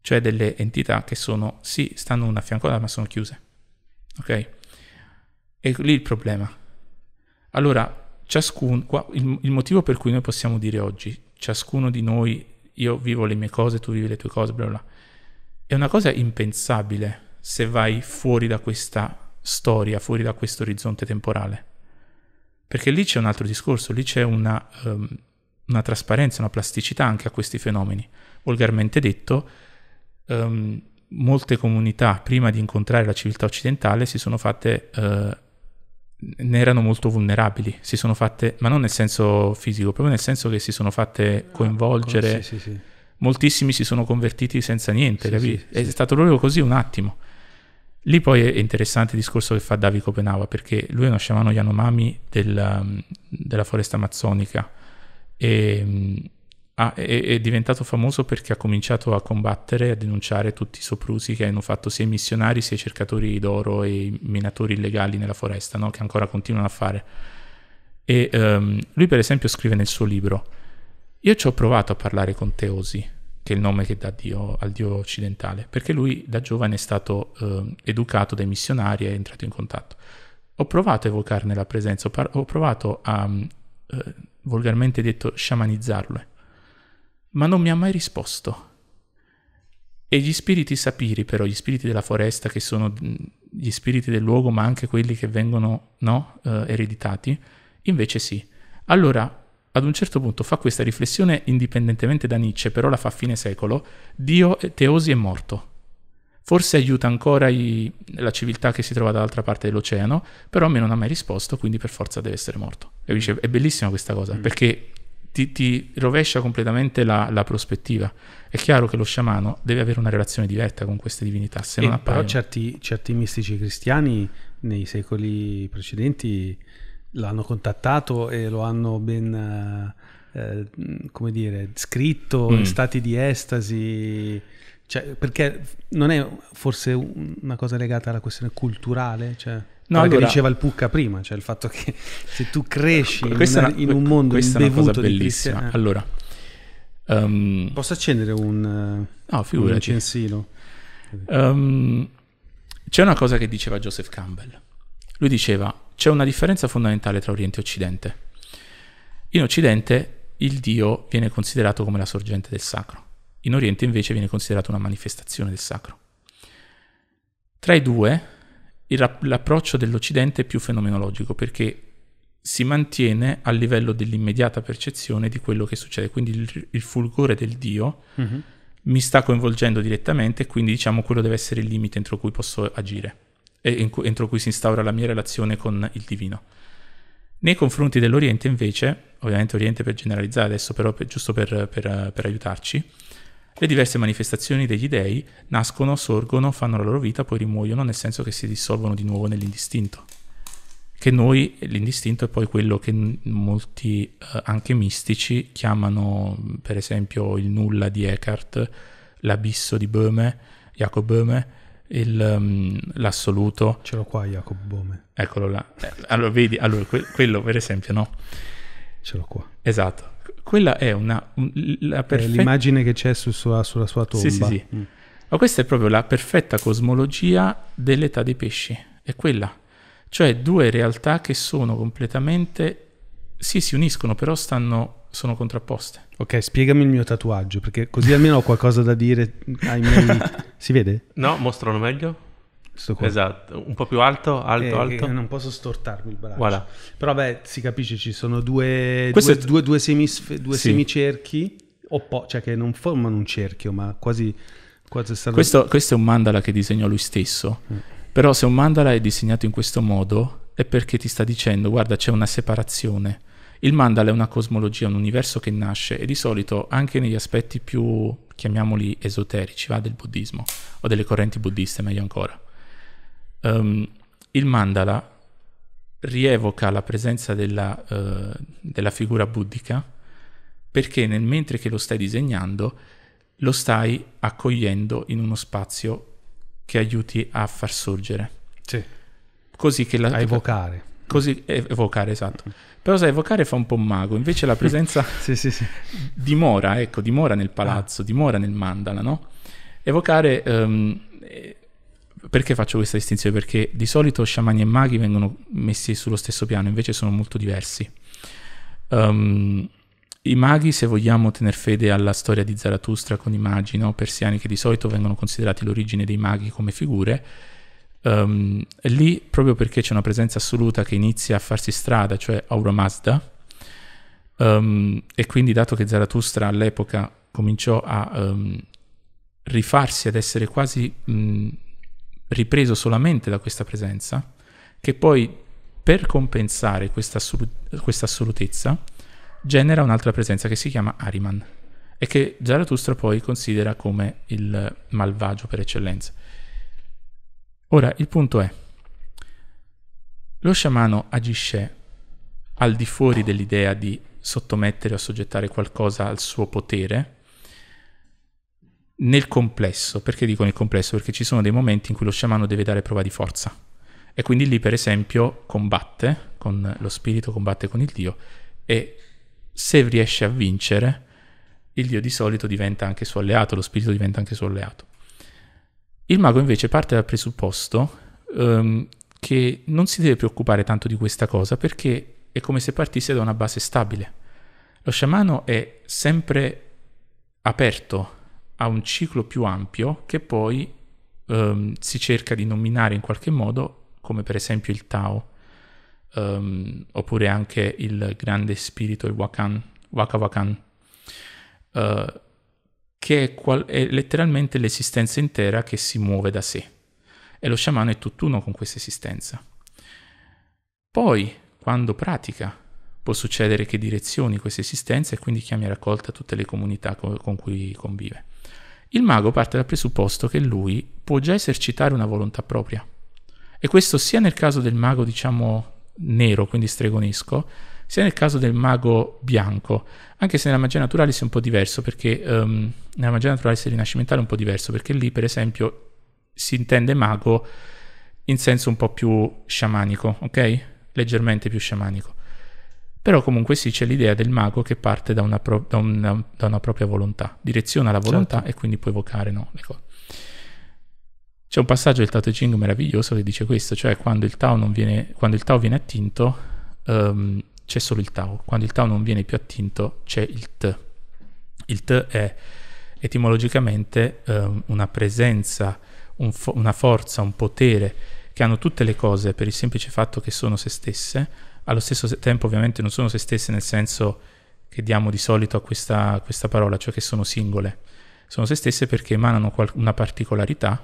cioè delle entità che sono, sì, stanno una a fianco all'altra, ma sono chiuse. Ok? E lì il problema. Allora, ciascuno, qua, il, il motivo per cui noi possiamo dire oggi, ciascuno di noi, io vivo le mie cose, tu vivi le tue cose, bla bla, è una cosa impensabile se vai fuori da questa storia fuori da questo orizzonte temporale. Perché lì c'è un altro discorso, lì c'è una, um, una trasparenza, una plasticità anche a questi fenomeni. Volgarmente detto, um, molte comunità prima di incontrare la civiltà occidentale si sono fatte... Uh, ne erano molto vulnerabili, si sono fatte, ma non nel senso fisico, proprio nel senso che si sono fatte ah, coinvolgere, sì, sì, sì. moltissimi si sono convertiti senza niente, è stato proprio così un attimo. Lì poi è interessante il discorso che fa Davi Copenava, perché lui è uno sciamano Yanomami del, um, della foresta amazzonica e ah, è, è, diventato famoso perché ha cominciato a combattere, a denunciare tutti i soprusi che hanno fatto sia i missionari, sia i cercatori d'oro e i minatori illegali nella foresta, no? che ancora continuano a fare. E um, lui per esempio scrive nel suo libro, io ci ho provato a parlare con Teosi, che è il nome che dà Dio al Dio occidentale, perché lui da giovane è stato eh, educato dai missionari e è entrato in contatto. Ho provato a evocarne la presenza, ho, par- ho provato a, mm, eh, volgarmente detto, sciamanizzarlo, ma non mi ha mai risposto. E gli spiriti sapiri, però, gli spiriti della foresta, che sono mm, gli spiriti del luogo, ma anche quelli che vengono no, eh, ereditati, invece sì. Allora, ad un certo punto fa questa riflessione indipendentemente da Nietzsche, però la fa a fine secolo, Dio Teosi è morto. Forse aiuta ancora i, la civiltà che si trova dall'altra parte dell'oceano, però a me non ha mai risposto, quindi per forza deve essere morto. E dice, è bellissima questa cosa, mm. perché ti, ti, rovescia completamente la, la, prospettiva. È chiaro che lo sciamano deve avere una relazione diretta con queste divinità, se e non appaiono. Però certi, certi mistici cristiani nei secoli precedenti l'hanno contattato e lo hanno ben, eh, eh come dire, scritto, mm. stati di estasi. Cioè, perché non è forse una cosa legata alla questione culturale? Cioè, no, allora, che diceva il Pucca prima, cioè il fatto che se tu cresci in, una, in, un mondo questa imbevuto è una cosa bellissima. Eh. Allora, um, posso accendere un, no, un censino? Um, ehm, c'è una cosa che diceva Joseph Campbell lui diceva c'è una differenza fondamentale tra Oriente e Occidente. In Occidente il Dio viene considerato come la sorgente del sacro, in Oriente invece viene considerato una manifestazione del sacro. Tra i due il, l'approccio dell'Occidente è più fenomenologico perché si mantiene a livello dell'immediata percezione di quello che succede, quindi il, il fulgore del Dio mm-hmm. mi sta coinvolgendo direttamente e quindi diciamo quello deve essere il limite entro cui posso agire e entro cui si instaura la mia relazione con il divino. Nei confronti dell'Oriente invece, ovviamente Oriente per generalizzare adesso, però per, giusto per, per, per aiutarci, le diverse manifestazioni degli dei nascono, sorgono, fanno la loro vita, poi rimuoiono, nel senso che si dissolvono di nuovo nell'indistinto. Che noi, l'indistinto è poi quello che molti, eh, anche mistici, chiamano per esempio il nulla di Eckhart, l'abisso di Böhme, Jacob Böhme, il, um, l'assoluto. Ce l'ho qua Jacopo Bome. Eccolo là. Eh, allora, vedi, allora, que- quello per esempio, no? Ce l'ho qua. Esatto. Quella è una... Un, la perfetta... È l'immagine che c'è sul sua, sulla sua tomba. Sì, sì, sì. Mm. Ma questa è proprio la perfetta cosmologia dell'età dei pesci. È quella. Cioè due realtà che sono completamente... Sì, si uniscono, però stanno... sono contrapposte. Ok, spiegami il mio tatuaggio, perché così almeno ho qualcosa da dire ai miei... Si vede? No, mostrano meglio. Esatto, un po' più alto, alto, eh, alto. Eh, non posso stortarmi il braccio. Voilà. Però beh, si capisce, ci sono due, due, t- due, due, semis, due sì. semicerchi, oppo- cioè che non formano un cerchio, ma quasi... quasi sarà... questo, questo, è un mandala che disegnò lui stesso. Mm. Però se un mandala è disegnato in questo modo è perché ti sta dicendo, guarda, c'è una separazione il mandala è una cosmologia, un universo che nasce e di solito anche negli aspetti più, chiamiamoli esoterici, va, del buddismo o delle correnti buddiste, meglio ancora. Um, il mandala rievoca la presenza della, uh, della figura buddica perché nel mentre che lo stai disegnando lo stai accogliendo in uno spazio che aiuti a far sorgere. Sì. Così che la, a evocare così evocare, esatto. Però sai, evocare fa un po' mago, invece la presenza sì, sì, sì. dimora, ecco, dimora nel palazzo, ah. dimora nel mandala, no? Evocare... Um, perché faccio questa distinzione? Perché di solito sciamani e maghi vengono messi sullo stesso piano, invece sono molto diversi. Um, I maghi, se vogliamo tener fede alla storia di Zarathustra con i magi no? persiani, che di solito vengono considerati l'origine dei maghi come figure, Um, lì, proprio perché c'è una presenza assoluta che inizia a farsi strada, cioè Aura Mazda, um, e quindi dato che Zarathustra all'epoca cominciò a um, rifarsi, ad essere quasi mh, ripreso solamente da questa presenza, che poi per compensare questa, assolut- questa assolutezza genera un'altra presenza che si chiama Ariman e che Zarathustra poi considera come il malvagio per eccellenza. Ora, il punto è, lo sciamano agisce al di fuori dell'idea di sottomettere o soggettare qualcosa al suo potere, nel complesso, perché dico nel complesso? Perché ci sono dei momenti in cui lo sciamano deve dare prova di forza e quindi lì per esempio combatte con lo spirito, combatte con il Dio e se riesce a vincere il Dio di solito diventa anche suo alleato, lo spirito diventa anche suo alleato. Il mago invece parte dal presupposto um, che non si deve preoccupare tanto di questa cosa perché è come se partisse da una base stabile. Lo sciamano è sempre aperto a un ciclo più ampio che poi um, si cerca di nominare in qualche modo, come per esempio il Tao, um, oppure anche il grande spirito, il Wakan, Waka Wakan. Uh, che è, qual- è letteralmente l'esistenza intera che si muove da sé. E lo sciamano è tutt'uno con questa esistenza. Poi, quando pratica, può succedere che direzioni questa esistenza e quindi chiami a raccolta tutte le comunità co- con cui convive. Il mago parte dal presupposto che lui può già esercitare una volontà propria. E questo sia nel caso del mago, diciamo, nero, quindi stregonesco, sia nel caso del mago bianco, anche se nella magia naturalis è un po' diverso, perché um, nella magia naturale naturalis rinascimentale è un po' diverso, perché lì per esempio si intende mago in senso un po' più sciamanico, ok? Leggermente più sciamanico. Però comunque sì, c'è l'idea del mago che parte da una, pro- da una, da una propria volontà, direziona la volontà certo. e quindi può evocare no, le cose. C'è un passaggio del Tao Te Ching meraviglioso che dice questo, cioè quando il Tao, viene, quando il tao viene attinto, um, c'è solo il tau. Quando il tau non viene più attinto c'è il t. Il t è etimologicamente eh, una presenza, un fo- una forza, un potere che hanno tutte le cose per il semplice fatto che sono se stesse, allo stesso tempo ovviamente non sono se stesse nel senso che diamo di solito a questa, questa parola, cioè che sono singole, sono se stesse perché emanano qual- una particolarità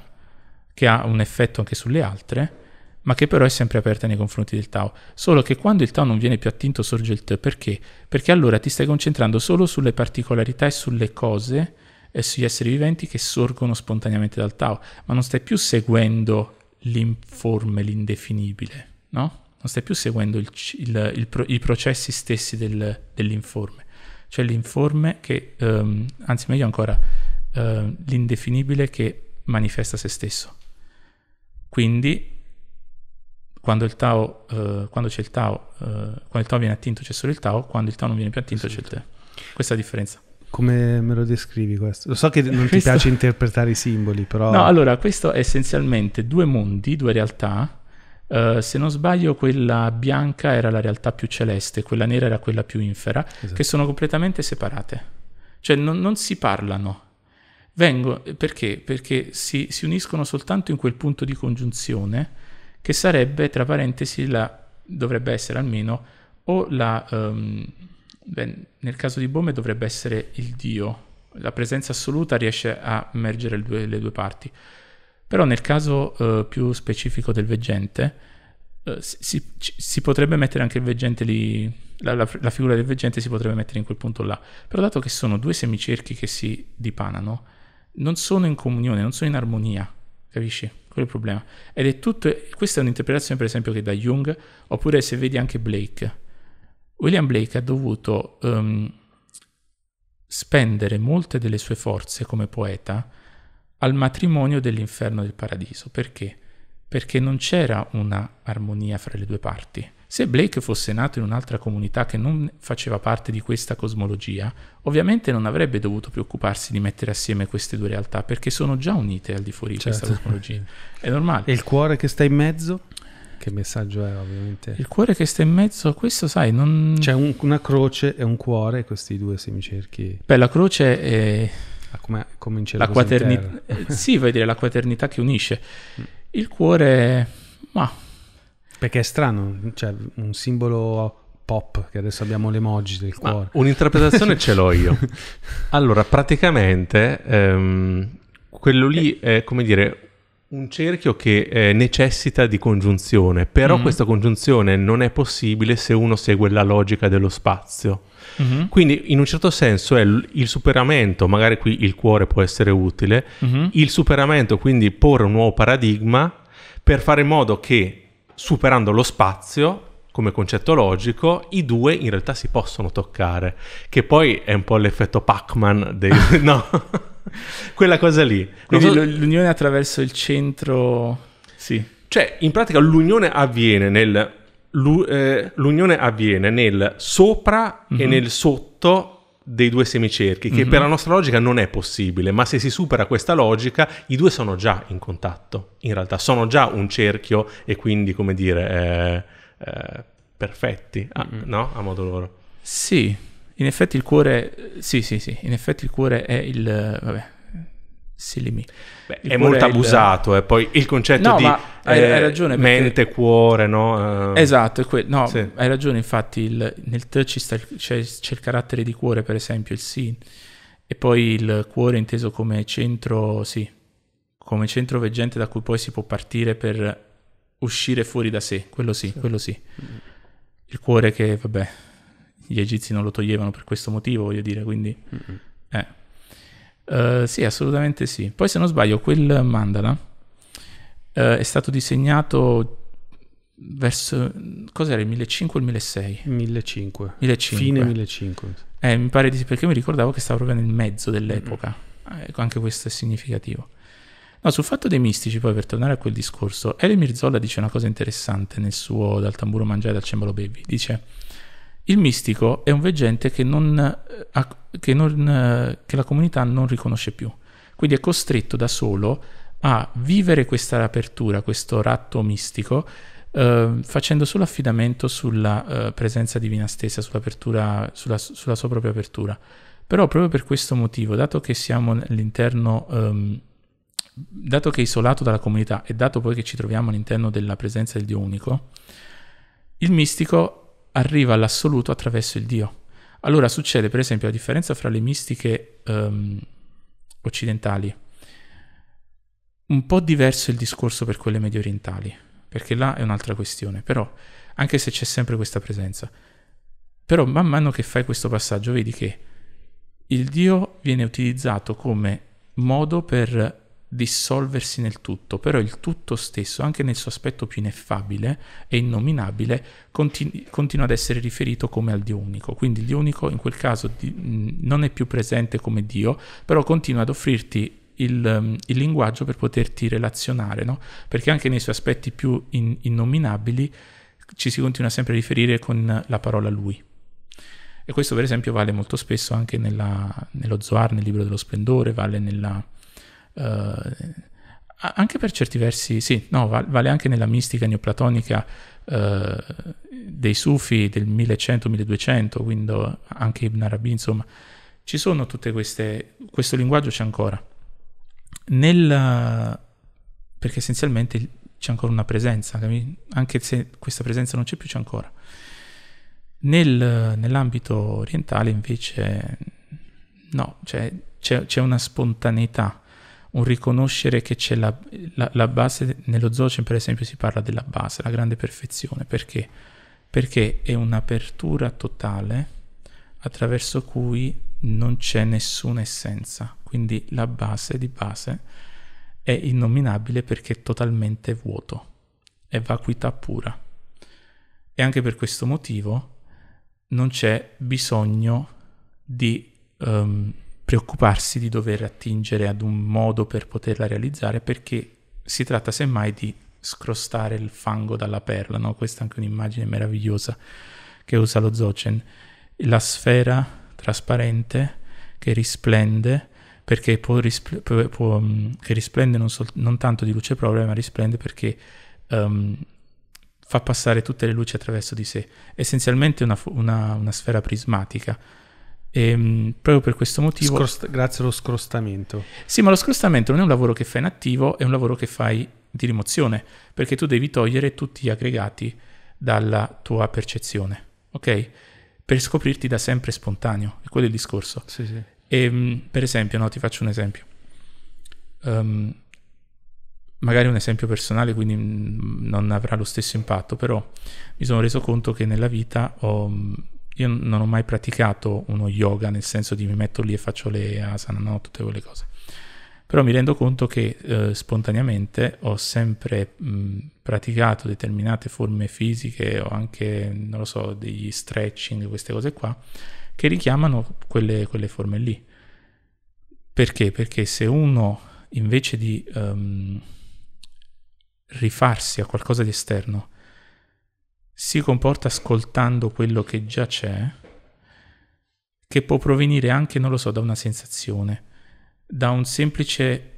che ha un effetto anche sulle altre ma che però è sempre aperta nei confronti del Tao. Solo che quando il Tao non viene più attinto sorge il t. Perché? Perché allora ti stai concentrando solo sulle particolarità e sulle cose e sugli esseri viventi che sorgono spontaneamente dal Tao, ma non stai più seguendo l'informe, l'indefinibile, no? Non stai più seguendo il, il, il pro, i processi stessi del, dell'informe. Cioè l'informe che, um, anzi meglio ancora, uh, l'indefinibile che manifesta se stesso. Quindi quando, il Tao, eh, quando c'è il Tao, eh, quando il Tao viene attinto c'è solo il Tao, quando il Tao non viene più attinto c'è il Te. Questa è la differenza. Come me lo descrivi questo? Lo so che non questo... ti piace interpretare i simboli, però... No, allora, questo è essenzialmente due mondi, due realtà. Uh, se non sbaglio, quella bianca era la realtà più celeste, quella nera era quella più infera, esatto. che sono completamente separate. Cioè, non, non si parlano. Vengo, perché? Perché si, si uniscono soltanto in quel punto di congiunzione che sarebbe, tra parentesi, la, dovrebbe essere almeno, o la, um, beh, nel caso di Bome dovrebbe essere il Dio, la presenza assoluta riesce a mergere due, le due parti. Però nel caso uh, più specifico del veggente, uh, si, si, potrebbe mettere anche il veggente lì, la, la, la, figura del veggente si potrebbe mettere in quel punto là. Però dato che sono due semicerchi che si dipanano, non sono in comunione, non sono in armonia, capisci? Quello è il problema. Ed è tutto, questa è un'interpretazione per esempio che da Jung, oppure se vedi anche Blake. William Blake ha dovuto um, spendere molte delle sue forze come poeta al matrimonio dell'inferno e del paradiso. Perché? Perché non c'era una armonia fra le due parti. Se Blake fosse nato in un'altra comunità che non faceva parte di questa cosmologia, ovviamente non avrebbe dovuto preoccuparsi di mettere assieme queste due realtà, perché sono già unite al di fuori di questa certo. cosmologia. È normale. E il cuore che sta in mezzo? Che messaggio è, ovviamente? Il cuore che sta in mezzo, questo sai, non... C'è un, una croce e un cuore, questi due semicerchi. Beh, la croce è... Ah, come, come in la quaternità. in eh, sì, vuoi dire la quaternità che unisce. Mm. Il cuore... ma perché è strano, cioè un simbolo pop che adesso abbiamo l'emoji del cuore. Ma un'interpretazione ce l'ho io. Allora, praticamente ehm, quello lì eh. è come dire un cerchio che eh, necessita di congiunzione, però mm-hmm. questa congiunzione non è possibile se uno segue la logica dello spazio. Mm-hmm. Quindi in un certo senso è l- il superamento, magari qui il cuore può essere utile, mm-hmm. il superamento, quindi porre un nuovo paradigma per fare in modo che superando lo spazio come concetto logico, i due in realtà si possono toccare, che poi è un po' l'effetto Pac-Man dei... no, quella cosa lì. Quindi so... l'unione attraverso il centro... Sì. Cioè, in pratica l'unione avviene nel... Eh, l'unione avviene nel sopra mm-hmm. e mhm. nel sotto dei due semicerchi, che mm-hmm. per la nostra logica non è possibile, ma se si supera questa logica, i due sono già in contatto, in realtà sono già un cerchio e quindi, come dire, eh, eh, perfetti, ah, mm-hmm. no? A modo loro. Sì, in effetti il cuore, sì, sì, sì, in effetti il cuore è il, vabbè, Silimi. Beh, è molto abusato, eh. poi il concetto no, di hai, eh, hai ragione, perché... mente, cuore, no? Eh... Esatto, que... no, sì. hai ragione, infatti il... nel te c'è, c'è, il carattere di cuore, per esempio, il sì, e poi il cuore inteso come centro, sì, come centro veggente da cui poi si può partire per uscire fuori da sé, quello sì, sì. quello sì. Il cuore che, vabbè, gli egizi non lo toglievano per questo motivo, voglio dire, quindi... Mm-mm. Eh. Eh, sì, assolutamente sì. Poi se non sbaglio quel mandala uh, è stato disegnato verso... cos'era il 1500 o il 1600? 1500. 1500. Fine 1500. Eh, mi pare di sì, perché mi ricordavo che stava proprio nel mezzo dell'epoca. Mm. Eh, anche questo è significativo. No, sul fatto dei mistici, poi per tornare a quel discorso, Ele Mirzola dice una cosa interessante nel suo Dal tamburo mangiare dal cembalo baby. Dice... Il mistico è un veggente che, non, eh, che, non, eh, che la comunità non riconosce più, quindi è costretto da solo a vivere questa apertura, questo ratto mistico, Uh, facendo solo affidamento sulla uh, presenza divina stessa, sulla, sulla, sua propria apertura. Però proprio per questo motivo, dato che siamo all'interno, um, dato che è isolato dalla comunità e dato poi che ci troviamo all'interno della presenza del Dio unico, il mistico arriva all'assoluto attraverso il Dio. Allora succede, per esempio, la differenza fra le mistiche um, occidentali. Un po' diverso il discorso per quelle medio orientali, perché là è un'altra questione, però anche se c'è sempre questa presenza. Però man mano che fai questo passaggio vedi che il Dio viene utilizzato come modo per dissolversi nel tutto, però il tutto stesso, anche nel suo aspetto più ineffabile e innominabile, continu- continua ad essere riferito come al Dio unico. Quindi il Dio unico in quel caso di- non è più presente come Dio, però continua ad offrirti il, il linguaggio per poterti relazionare, no? perché anche nei suoi aspetti più in- innominabili ci si continua sempre a riferire con la parola lui. E questo per esempio vale molto spesso anche nella, nello Zoar, nel libro dello splendore, vale nella, eh, anche per certi versi, sì, no, vale anche nella mistica neoplatonica eh, dei Sufi del 1100-1200, quindi anche Ibn Arabi, insomma, ci sono tutte queste, questo linguaggio c'è ancora. Nel, perché essenzialmente c'è ancora una presenza, anche se questa presenza non c'è più, c'è ancora. Nel, nell'ambito orientale invece no, cioè, c'è, c'è una spontaneità un riconoscere che c'è la, la, la base, nello Dzogchen per esempio si parla della base, la grande perfezione, perché? Perché è un'apertura totale attraverso cui non c'è nessuna essenza, quindi la base di base è innominabile perché è totalmente vuoto, è vacuità pura. E anche per questo motivo non c'è bisogno di... Um, preoccuparsi di dover attingere ad un modo per poterla realizzare perché si tratta semmai di scrostare il fango dalla perla, no? questa è anche un'immagine meravigliosa che usa lo Zocen, la sfera trasparente che risplende perché può rispl- può, mm, che risplende non, sol- non, tanto di luce propria ma risplende perché um, fa passare tutte le luci attraverso di sé, essenzialmente una, una, una sfera prismatica e, ehm, proprio per questo motivo. Scrost- grazie allo scrostamento. Sì, ma lo scrostamento non è un lavoro che fai in attivo, è un lavoro che fai di rimozione, perché tu devi togliere tutti gli aggregati dalla tua percezione, ok? Per scoprirti da sempre spontaneo, è quello il discorso. Sì, sì. E, ehm, per esempio, no, ti faccio un esempio. Um, magari un esempio personale, quindi mm, non avrà lo stesso impatto, però mi sono reso conto che nella vita ho mm, io non ho mai praticato uno yoga nel senso di mi metto lì e faccio le asana, no, tutte quelle cose. Però mi rendo conto che eh, spontaneamente ho sempre mh, mm, praticato determinate forme fisiche o anche, non lo so, degli stretching, queste cose qua, che richiamano quelle, quelle forme lì. Perché? Perché se uno invece di um, rifarsi a qualcosa di esterno si comporta ascoltando quello che già c'è, che può provenire anche, non lo so, da una sensazione, da un semplice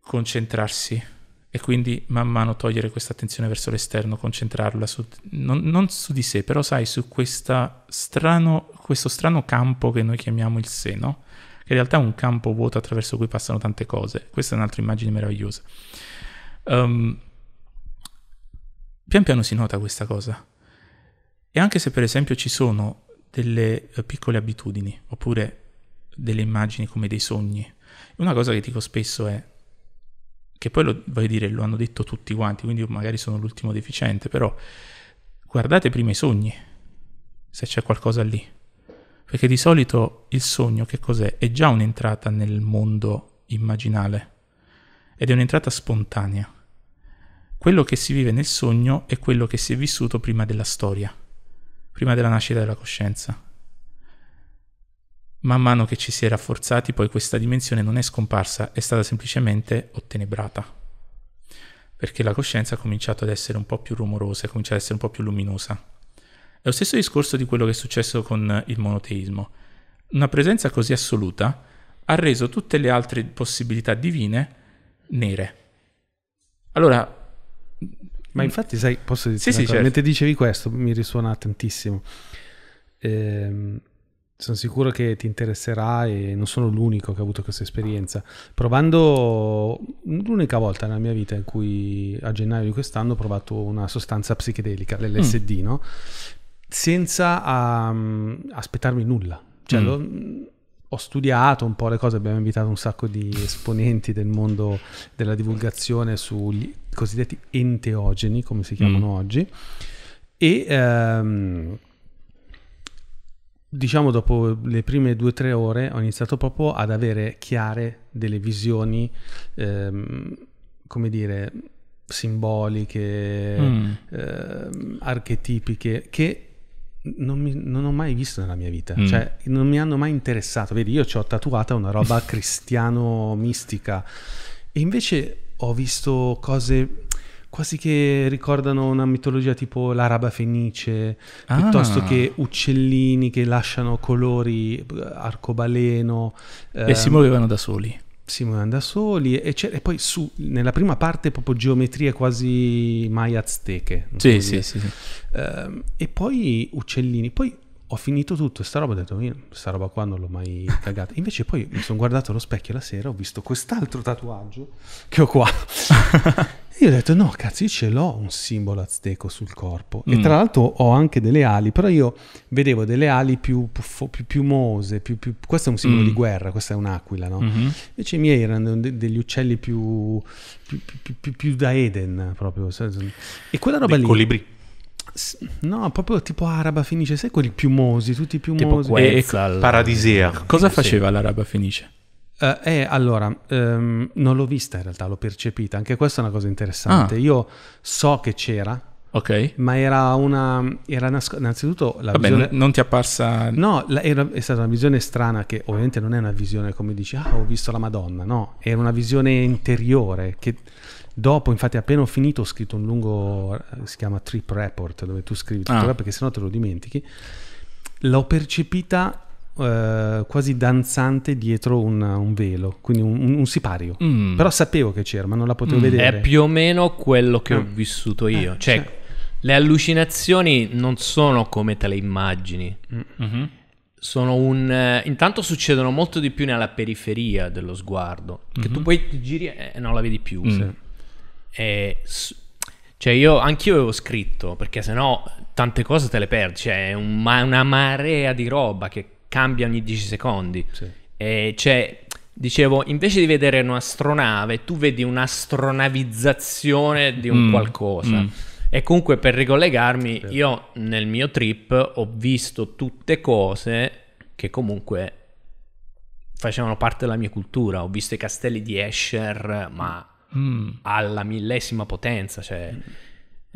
concentrarsi e quindi man mano togliere questa attenzione verso l'esterno, concentrarla su, non, non su di sé, però sai, su strano, questo strano campo che noi chiamiamo il seno, che in realtà è un campo vuoto attraverso cui passano tante cose. Questa è un'altra immagine meravigliosa. Um, pian piano si nota questa cosa. E anche se per esempio ci sono delle eh, piccole abitudini oppure delle immagini come dei sogni, una cosa che dico spesso è che poi lo, voglio dire, lo hanno detto tutti quanti, quindi io magari sono l'ultimo deficiente, però guardate prima i sogni, se c'è qualcosa lì. Perché di solito il sogno che cos'è? È già un'entrata nel mondo immaginale ed è un'entrata spontanea. Quello che si vive nel sogno è quello che si è vissuto prima della storia prima della nascita della coscienza. Man mano che ci si è rafforzati, poi questa dimensione non è scomparsa, è stata semplicemente ottenebrata. Perché la coscienza ha cominciato ad essere un po' più rumorosa, ha cominciato ad essere un po' più luminosa. È lo stesso discorso di quello che è successo con il monoteismo. Una presenza così assoluta ha reso tutte le altre possibilità divine nere. Allora, ma mm. infatti, sai, posso dire, sì, sì, certo. mentre dicevi questo mi risuona tantissimo. Ehm, sono sicuro che ti interesserà e non sono l'unico che ha avuto questa esperienza. Provando l'unica volta nella mia vita in cui a gennaio di quest'anno ho provato una sostanza psichedelica, l'LSD, mm. no? senza um, aspettarmi nulla. Cioè, mm. lo, ho studiato un po' le cose, abbiamo invitato un sacco di esponenti del mondo della divulgazione sugli cosiddetti enteogeni, come si chiamano mm. oggi, e ehm, diciamo dopo le prime due o tre ore ho iniziato proprio ad avere chiare delle visioni, ehm, come dire, simboliche, mm. ehm, archetipiche, che non, mi, non, ho mai visto nella mia vita, mm. cioè non mi hanno mai interessato. Vedi, io ci ho tatuata una roba cristiano mistica e invece ho visto cose quasi che ricordano una mitologia tipo l'araba fenice, ah. piuttosto che uccellini che lasciano colori, eh, arcobaleno. E ehm, si muovevano da soli. Simone da soli e, e poi su, nella prima parte proprio geometrie quasi mai azteche. Sì, sì, sì, sì. Uh, e poi uccellini, poi ho finito tutto sta roba, ho detto io sta roba qua non l'ho mai cagata. Invece poi mi sono guardato allo specchio la sera, ho visto quest'altro tatuaggio che ho qua quindi ho detto no, cazzo, io ce l'ho un simbolo azteco sul corpo. Mm. E tra mm. l'altro ho anche delle ali, però io vedevo delle ali più, più, piumose, più, più, questo è un simbolo mm. di guerra, questa è un'aquila, no? Mm-hmm. Invece i miei erano de- degli uccelli più, più, da Eden, proprio. E quella roba dei lì... Colibri. No, proprio tipo araba fenice, sai quelli piumosi, tutti piumosi. Tipo Quetzal, e, Paradisea. Cosa faceva sì. l'araba fenice? Uh, eh, allora, um, non l'ho vista in realtà, l'ho percepita. Anche questa è una cosa interessante. Ah. Io so che c'era. Okay. Ma era una. Era una, innanzitutto la Vabbè, visione. Non ti è apparsa. No, la, era, è stata una visione strana che ovviamente non è una visione come dici, ah, ho visto la Madonna. No, era una visione interiore che. Dopo, infatti, appena ho finito, ho scritto un lungo. Eh, si chiama Trip Report, dove tu scrivi tutto ah. perché sennò te lo dimentichi. L'ho percepita eh, quasi danzante dietro un, un velo, quindi un, un sipario. Mm. Però sapevo che c'era, ma non la potevo mm. vedere. È più o meno quello che ah. ho vissuto io. Eh, cioè, cioè, le allucinazioni non sono come te le immagini. Mm. Mm-hmm. Sono un... Eh, intanto succedono molto di più nella periferia dello sguardo, mm-hmm. che tu mm-hmm. poi ti giri e non la vedi più. Mm. E, cioè io anch'io avevo scritto perché sennò tante cose te le perdi, cioè un, una marea di roba che cambia ogni 10 secondi. Sì. E cioè, dicevo, invece di vedere un'astronave, tu vedi un'astronavizzazione di un mm. qualcosa. Mm. E comunque per ricollegarmi, sì. io nel mio trip ho visto tutte cose che comunque facevano parte della mia cultura. Ho visto i castelli di Escher, ma mm. alla millesima potenza, cioè mm.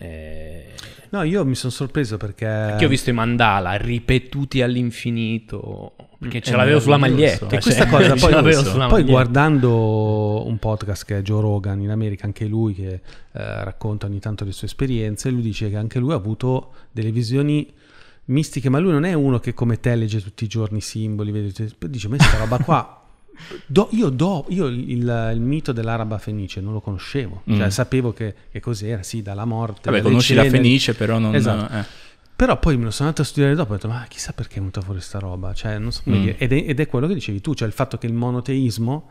Eh, no, io mi sono sorpreso perché... Perché ho visto i mandala ripetuti all'infinito, perché ce mm, l'avevo eh, sulla maglietta. E cioè, questa cioè, cosa poi, poi, poi guardando un podcast che è Joe Rogan in America, anche lui che eh, racconta ogni tanto le sue esperienze, lui dice che anche lui ha avuto delle visioni mistiche, ma lui non è uno che come te legge tutti i giorni i simboli, vede, dice ma questa roba qua Do, io, do, io il, il, mito dell'araba fenice non lo conoscevo, mm. cioè, sapevo che, che, cos'era, sì, dalla morte. Vabbè, conosci cene. la fenice, però non... Esatto. Eh. Però poi me lo sono andato a studiare dopo e ho detto, ma chissà perché è venuta fuori questa roba, cioè, non so come mm. dire. Ed è, ed è, quello che dicevi tu, cioè il fatto che il monoteismo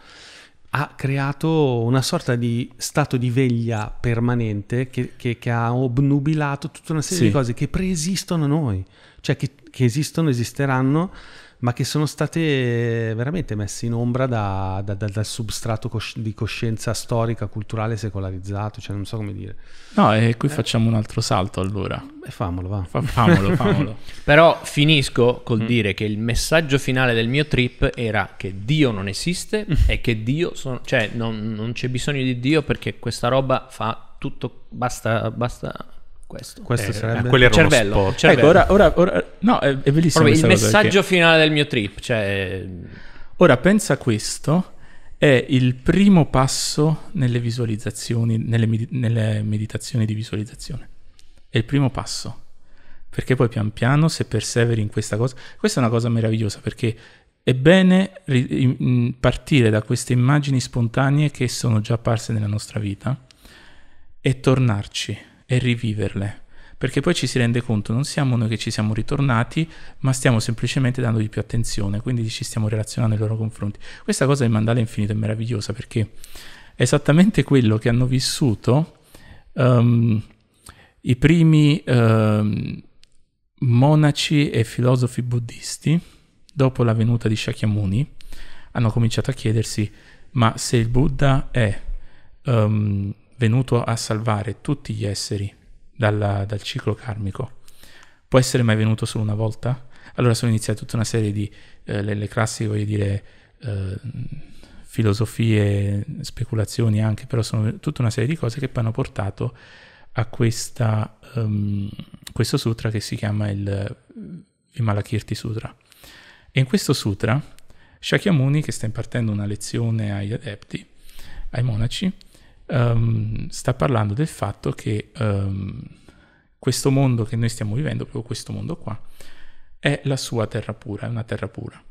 ha creato una sorta di stato di veglia permanente che, che, che ha obnubilato tutta una serie sì. di cose che preesistono a noi, cioè che, che esistono, esisteranno ma che sono state eh, veramente messe in ombra da, da, da, dal substrato cosci- di coscienza storica, culturale, secolarizzato, cioè non so come dire. No, e qui eh. facciamo un altro salto allora. E eh, famolo, va. Fa- famolo, famolo. Però finisco col mm. dire che il messaggio finale del mio trip era che Dio non esiste mm. e che Dio, son- cioè non, non c'è bisogno di Dio perché questa roba fa tutto, basta, basta questo. Questo eh, sarebbe quello era cervello, uno spot. cervello. Ecco, ora, ora, ora, no, è, è bellissimo. Proprio il messaggio perché... finale del mio trip. Cioè... Eh. Ora pensa questo è il primo passo nelle visualizzazioni, nelle, med- nelle, meditazioni di visualizzazione. È il primo passo. Perché poi pian piano, se perseveri in questa cosa, questa è una cosa meravigliosa perché è bene ri- partire da queste immagini spontanee che sono già apparse nella nostra vita e tornarci e riviverle. Perché poi ci si rende conto, non siamo noi che ci siamo ritornati, ma stiamo semplicemente dando di più attenzione, quindi ci stiamo relazionando nei loro confronti. Questa cosa di mandala infinito è meravigliosa perché è esattamente quello che hanno vissuto um, i primi um, monaci e filosofi buddisti dopo la venuta di Shakyamuni. Hanno cominciato a chiedersi, ma se il Buddha è... Um, venuto a salvare tutti gli esseri dalla, dal ciclo karmico, può essere mai venuto solo una volta? Allora sono iniziate tutta una serie di eh, le, le classiche, voglio dire, eh, filosofie, speculazioni anche, però sono tutta una serie di cose che poi hanno portato a questa, um, questo sutra che si chiama il Vimalakirti Sutra. E in questo sutra Shakyamuni, che sta impartendo una lezione agli adepti, ai monaci, um, sta parlando del fatto che um, questo mondo che noi stiamo vivendo, proprio questo mondo qua, è la sua terra pura, è una terra pura.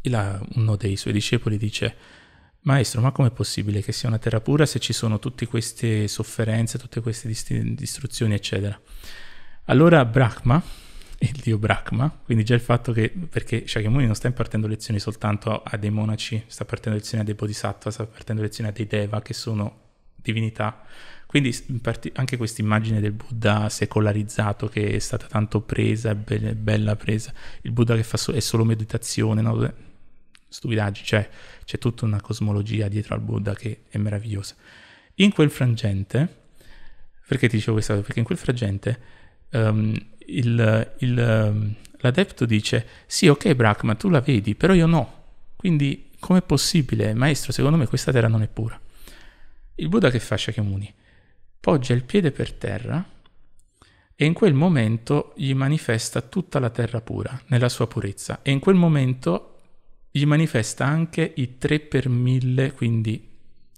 E là uno dei suoi discepoli dice, Maestro, ma com'è possibile che sia una terra pura se ci sono tutte queste sofferenze, tutte queste dist- distruzioni, eccetera? Allora Brahma, il dio Brahma, quindi già il fatto che, perché Shakyamuni non sta impartendo lezioni soltanto a dei monaci, sta partendo lezioni a dei bodhisattva, sta partendo lezioni a dei deva che sono divinità, quindi anche questa immagine del Buddha secolarizzato che è stata tanto presa, be- bella presa, il Buddha che so- è solo meditazione, no? stupidaggi, cioè c'è tutta una cosmologia dietro al Buddha che è meravigliosa. In quel frangente, perché ti dicevo questa cosa? Perché in quel frangente um, il, il, ehm, l'adepto dice sì ok Brahma tu la vedi però io no quindi com'è possibile maestro secondo me questa terra non è pura il Buddha che fa Shakyamuni poggia il piede per terra e in quel momento gli manifesta tutta la terra pura nella sua purezza e in quel momento gli manifesta anche i 3 per 1000 quindi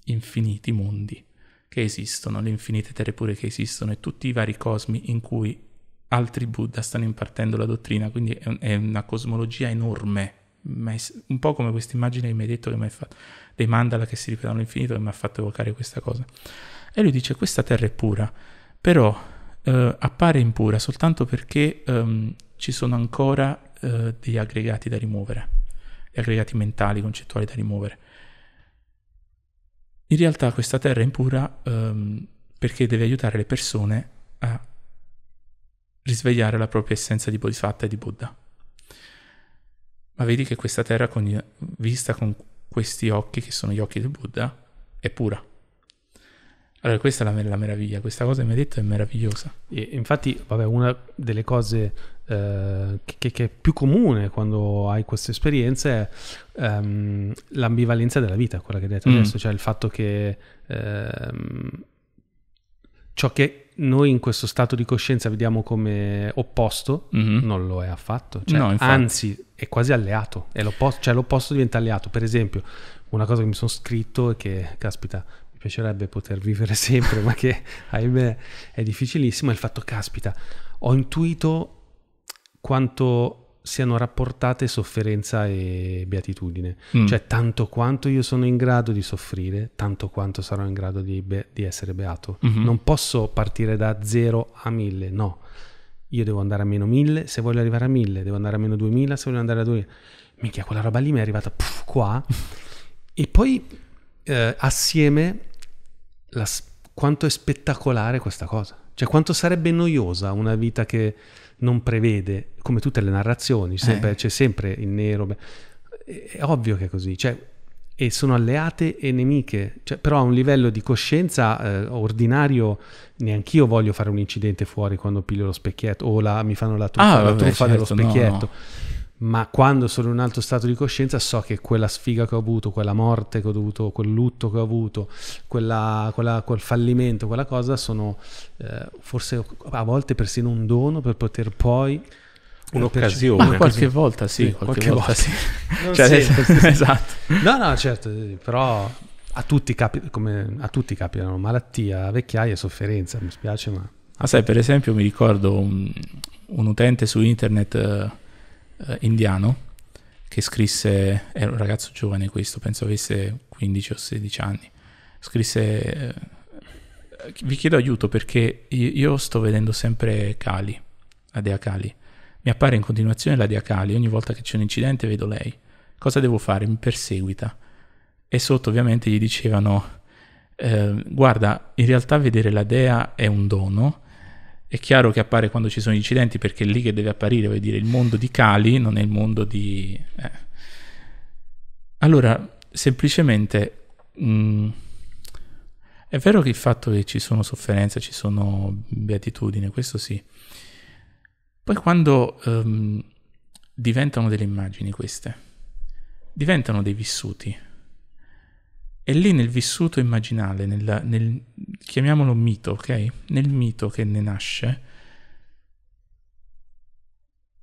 infiniti mondi che esistono, le infinite terre pure che esistono e tutti i vari cosmi in cui altri Buddha stanno impartendo la dottrina, quindi è, è una cosmologia enorme, un po' come questa immagine che mi hai detto che mi hai fatto, dei mandala che si ripetono all'infinito che mi ha fatto evocare questa cosa. E lui dice questa terra è pura, però eh, appare impura soltanto perché ehm, ci sono ancora eh, degli aggregati da rimuovere, gli aggregati mentali, concettuali da rimuovere. In realtà questa terra è impura ehm, perché deve aiutare le persone a risvegliare la propria essenza di bodhisattva e di Buddha. Ma vedi che questa terra con, vista con questi occhi, che sono gli occhi del Buddha, è pura. Allora, questa è la, la meraviglia, questa cosa che mi hai detto è meravigliosa. E infatti, vabbè, una delle cose eh, che, che, è più comune quando hai queste esperienze è ehm, l'ambivalenza della vita, quella che hai detto mm. adesso, cioè il fatto che ehm, ciò che noi in questo stato di coscienza vediamo come opposto, mm-hmm. non lo è affatto. Cioè, no, anzi, è quasi alleato. È l'opposto, cioè l'opposto diventa alleato. Per esempio, una cosa che mi sono scritto e che, caspita, mi piacerebbe poter vivere sempre, ma che, ahimè, è difficilissimo, è il fatto, caspita, ho intuito quanto siano rapportate sofferenza e beatitudine, mm. cioè tanto quanto io sono in grado di soffrire, tanto quanto sarò in grado di, be- di essere beato. Mm-hmm. Non posso partire da 0 a 1000, no. Io devo andare a meno 1000 se voglio arrivare a 1000, devo andare a meno 2000 se voglio andare a 2000. Minchia, quella roba lì mi è arrivata puff, qua. e poi eh, assieme la, quanto è spettacolare questa cosa. Cioè quanto sarebbe noiosa una vita che non prevede, come tutte le narrazioni, sempre, eh. c'è sempre il nero. è, è ovvio che è così, cioè, e sono alleate e nemiche, cioè, però a un livello di coscienza eh, ordinario neanch'io voglio fare un incidente fuori quando piglio lo specchietto o la, mi fanno la truffa, ah, la truffa certo, dello specchietto. No, no ma quando sono in un altro stato di coscienza so che quella sfiga che ho avuto, quella morte che ho dovuto, quel lutto che ho avuto, quella, quella, quel fallimento, quella cosa sono eh, forse a volte persino un dono per poter poi un'occasione. Ma qualche volta sì, sì qualche, qualche, volta, volta sì. cioè, adesso, esatto. No, no, certo, però a tutti, capi, come, a tutti capitano malattia, vecchiaia, sofferenza, mi spiace ma... Ah sai, per esempio mi ricordo un, un utente su internet eh, eh, indiano che scrisse, era un ragazzo giovane questo, penso avesse 15 o 16 anni, scrisse, eh, vi chiedo aiuto perché io sto vedendo sempre Kali, la dea Kali, mi appare in continuazione la dea Kali, ogni volta che c'è un incidente vedo lei, cosa devo fare? Mi perseguita. E sotto ovviamente gli dicevano, eh, guarda, in realtà vedere la dea è un dono, è chiaro che appare quando ci sono incidenti perché è lì che deve apparire, vuol dire il mondo di Cali non è il mondo di... Eh. Allora, semplicemente... Mh, mm, è vero che il fatto che ci sono sofferenze, ci sono beatitudine, questo sì. Poi quando um, diventano delle immagini queste, diventano dei vissuti, e lì nel vissuto immaginale, nel, nel, chiamiamolo mito, ok? Nel mito che ne nasce,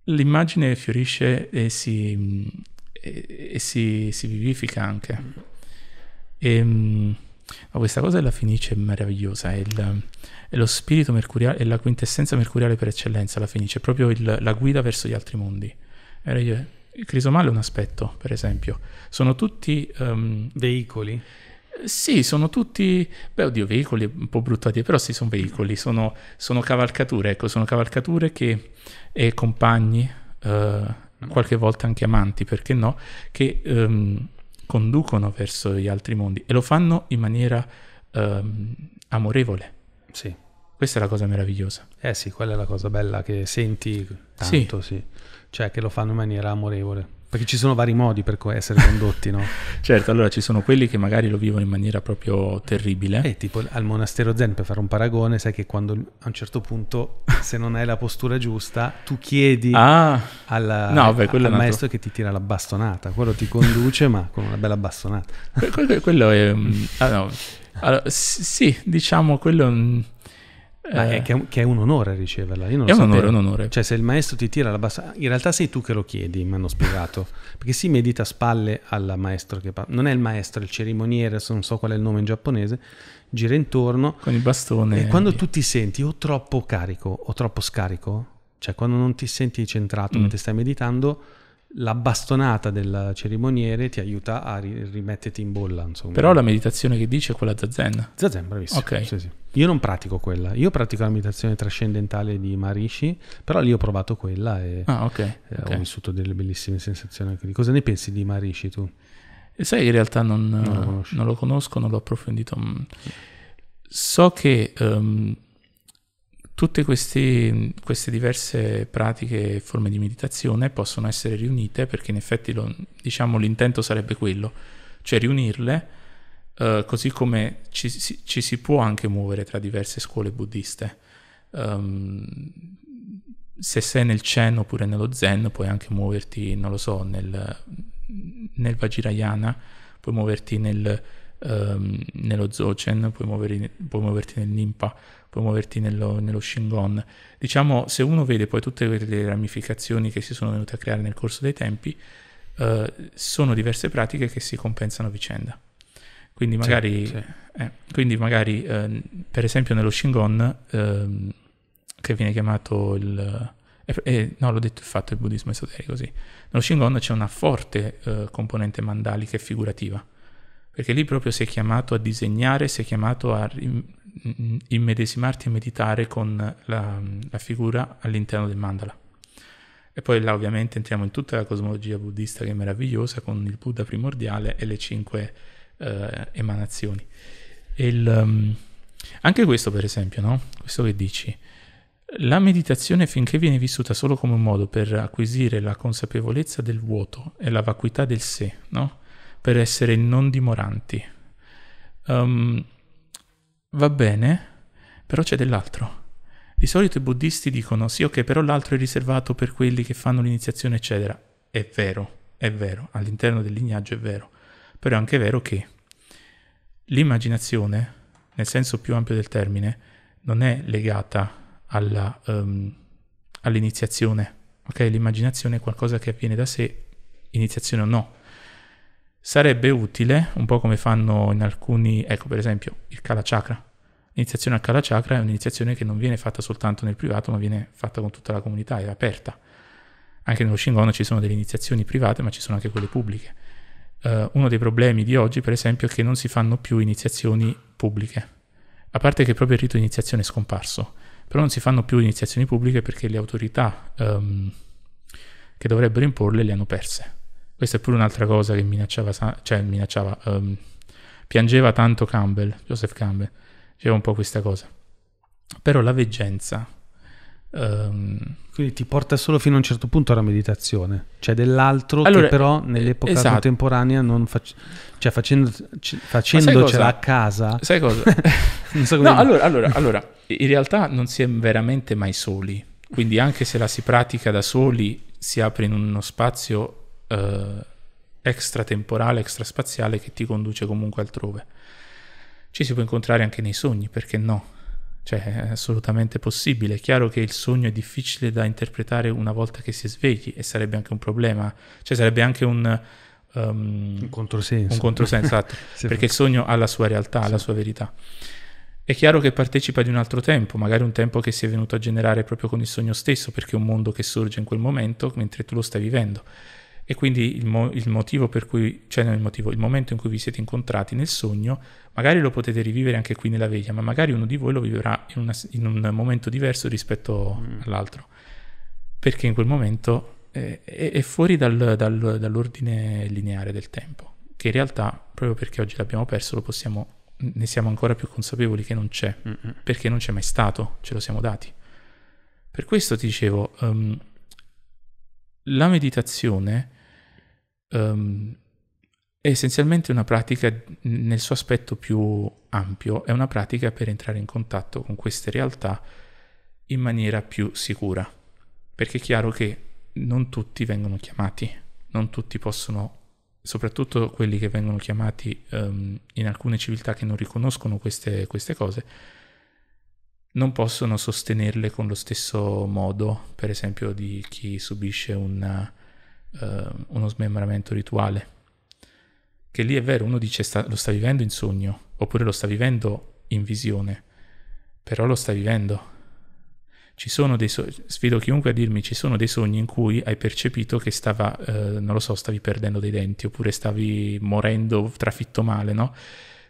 l'immagine fiorisce e si, e, e si, si vivifica anche. E, ehm, ma questa cosa della Fenice è meravigliosa, è, il, è, lo spirito mercuriale, è la quintessenza mercuriale per eccellenza, la Fenice, è proprio il, la guida verso gli altri mondi. Era io, il crisomale è un aspetto, per esempio. Sono tutti... Um, veicoli? Sì, sono tutti, beh oddio, veicoli un po' brutto a dire, però sì, sono veicoli, sono, sono cavalcature, ecco, sono cavalcature che, e compagni, eh, mm. qualche volta anche amanti, perché no, che ehm, conducono verso gli altri mondi e lo fanno in maniera ehm, amorevole. Sì. Questa è la cosa meravigliosa. Eh sì, quella è la cosa bella che senti tanto, sì. sì cioè che lo fanno in maniera amorevole. Perché ci sono vari modi per essere condotti, no? certo, allora ci sono quelli che magari lo vivono in maniera proprio terribile. E eh, tipo al monastero zen, per fare un paragone, sai che quando a un certo punto, se non hai la postura giusta, tu chiedi ah, alla, no, beh, al maestro che ti tira la bastonata. Quello ti conduce, ma con una bella bastonata. quello, quello è... Mm, ah, no. allora, sì, diciamo, quello è ma eh. che, è un, che, è un onore riceverla. Io non è lo un onore, un onore. Cioè, se il maestro ti tira la bassa, in realtà sei tu che lo chiedi, mi hanno spiegato. Perché si medita a spalle al maestro che parla. Non è il maestro, è il cerimoniere, non so qual è il nome in giapponese. Gira intorno con il bastone. E quando tu ti senti o troppo carico o troppo scarico, cioè quando non ti senti centrato mm. mentre stai meditando la bastonata del cerimoniere ti aiuta a ri- rimetterti in bolla. Insomma. Però la meditazione che dice è quella zazen. Zazen, bravissimo. Okay. Sì, sì. Io non pratico quella, io pratico la meditazione trascendentale di Marishi, però lì ho provato quella e ah, okay. Eh, okay. ho vissuto delle bellissime sensazioni. Quindi cosa ne pensi di Marishi tu? E sai, in realtà non, non, lo non, lo conosco, non l'ho approfondito. Mm. So che... Um, Tutte queste, queste, diverse pratiche e forme di meditazione possono essere riunite perché in effetti lo, diciamo, l'intento sarebbe quello, cioè riunirle eh, così come ci, ci, si può anche muovere tra diverse scuole buddiste. Um, se sei nel Chen oppure nello Zen puoi anche muoverti, non lo so, nel, nel Vajrayana, puoi muoverti nel, um, nello Dzogchen, puoi, muoveri, puoi muoverti nel Nimpa puoi muoverti nello, nello Shingon. Diciamo, se uno vede poi tutte le ramificazioni che si sono venute a creare nel corso dei tempi, eh, sono diverse pratiche che si compensano a vicenda. Quindi magari, sì, sì. Eh, quindi magari eh, per esempio nello Shingon, ehm, che viene chiamato il... Eh, eh no, l'ho detto il fatto, il buddismo esoterico, sì. Nello Shingon c'è una forte eh, componente mandalica e figurativa, perché lì proprio si è chiamato a disegnare, si è chiamato a Mm, immedesimarti e meditare con la, la figura all'interno del mandala. E poi là ovviamente entriamo in tutta la cosmologia buddista che è meravigliosa con il Buddha primordiale e le cinque eh, emanazioni. Il, um, anche questo per esempio, no? questo che dici, la meditazione finché viene vissuta solo come un modo per acquisire la consapevolezza del vuoto e la vacuità del sé, no? per essere non dimoranti. Um, va bene, però c'è dell'altro. Di solito i buddisti dicono sì, ok, però l'altro è riservato per quelli che fanno l'iniziazione, eccetera. È vero, è vero, all'interno del lignaggio è vero, però è anche vero che l'immaginazione, nel senso più ampio del termine, non è legata alla, um, all'iniziazione. Ok, l'immaginazione è qualcosa che avviene da sé, iniziazione o no, sarebbe utile, un po' come fanno in alcuni, ecco per esempio il Kalachakra. L'iniziazione al Kalachakra è un'iniziazione che non viene fatta soltanto nel privato, ma viene fatta con tutta la comunità, è aperta. Anche nello Shingon ci sono delle iniziazioni private, ma ci sono anche quelle pubbliche. Uh, uno dei problemi di oggi, per esempio, è che non si fanno più iniziazioni pubbliche. A parte che proprio il rito di iniziazione è scomparso, però non si fanno più iniziazioni pubbliche perché le autorità um, che dovrebbero imporle le hanno perse questa è pure un'altra cosa che minacciava, cioè minacciava, um, piangeva tanto Campbell, Joseph Campbell, diceva un po' questa cosa. Però la veggenza... Um, Quindi ti porta solo fino a un certo punto alla meditazione, cioè dell'altro allora, che però nell'epoca eh, esatto. contemporanea non fac- cioè facendo, c- facendocela a casa... Sai cosa? non so come no, allora, allora, allora, in realtà non si è veramente mai soli. Quindi anche se la si pratica da soli, si apre in uno spazio eh, extratemporale, extraspaziale che ti conduce comunque altrove. Ci si può incontrare anche nei sogni, perché no? Cioè, è assolutamente possibile. È chiaro che il sogno è difficile da interpretare una volta che si svegli e sarebbe anche un problema, cioè sarebbe anche un, um, un controsenso. Un controsenso, esatto, perché il sogno ha la sua realtà, sì. la sua verità. È chiaro che partecipa di un altro tempo, magari un tempo che si è venuto a generare proprio con il sogno stesso, perché è un mondo che sorge in quel momento mentre tu lo stai vivendo. E quindi il, mo- il motivo per cui, cioè non il motivo, il momento in cui vi siete incontrati nel sogno, magari lo potete rivivere anche qui nella veglia, ma magari uno di voi lo vivrà in, una, in un momento diverso rispetto mm. all'altro, perché in quel momento eh, è, è, fuori dal, dal, dall'ordine lineare del tempo, che in realtà, proprio perché oggi l'abbiamo perso, lo possiamo ne siamo ancora più consapevoli che non c'è, Mm-mm. perché non c'è mai stato, ce lo siamo dati. Per questo ti dicevo, um, la meditazione um, è essenzialmente una pratica nel suo aspetto più ampio, è una pratica per entrare in contatto con queste realtà in maniera più sicura, perché è chiaro che non tutti vengono chiamati, non tutti possono, soprattutto quelli che vengono chiamati um, in alcune civiltà che non riconoscono queste, queste cose, non possono sostenerle con lo stesso modo, per esempio, di chi subisce una eh, uno smembramento rituale. Che lì è vero, uno dice sta, lo sta vivendo in sogno, oppure lo sta vivendo in visione, però lo sta vivendo. Ci sono dei so- sfido chiunque a dirmi, ci sono dei sogni in cui hai percepito che stava, eh, non lo so, stavi perdendo dei denti, oppure stavi morendo trafitto male, no?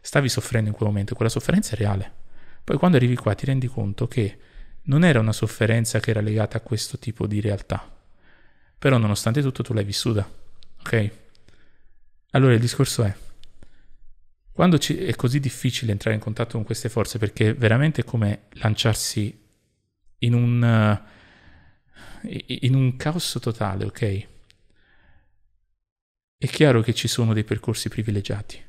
Stavi soffrendo in quel momento, quella sofferenza è reale. Poi quando arrivi qua ti rendi conto che non era una sofferenza che era legata a questo tipo di realtà, però nonostante tutto tu l'hai vissuta, ok? Allora il discorso è, quando ci, è così difficile entrare in contatto con queste forze, perché è veramente come lanciarsi in un, eh, in un caos totale, ok? È chiaro che ci sono dei percorsi privilegiati.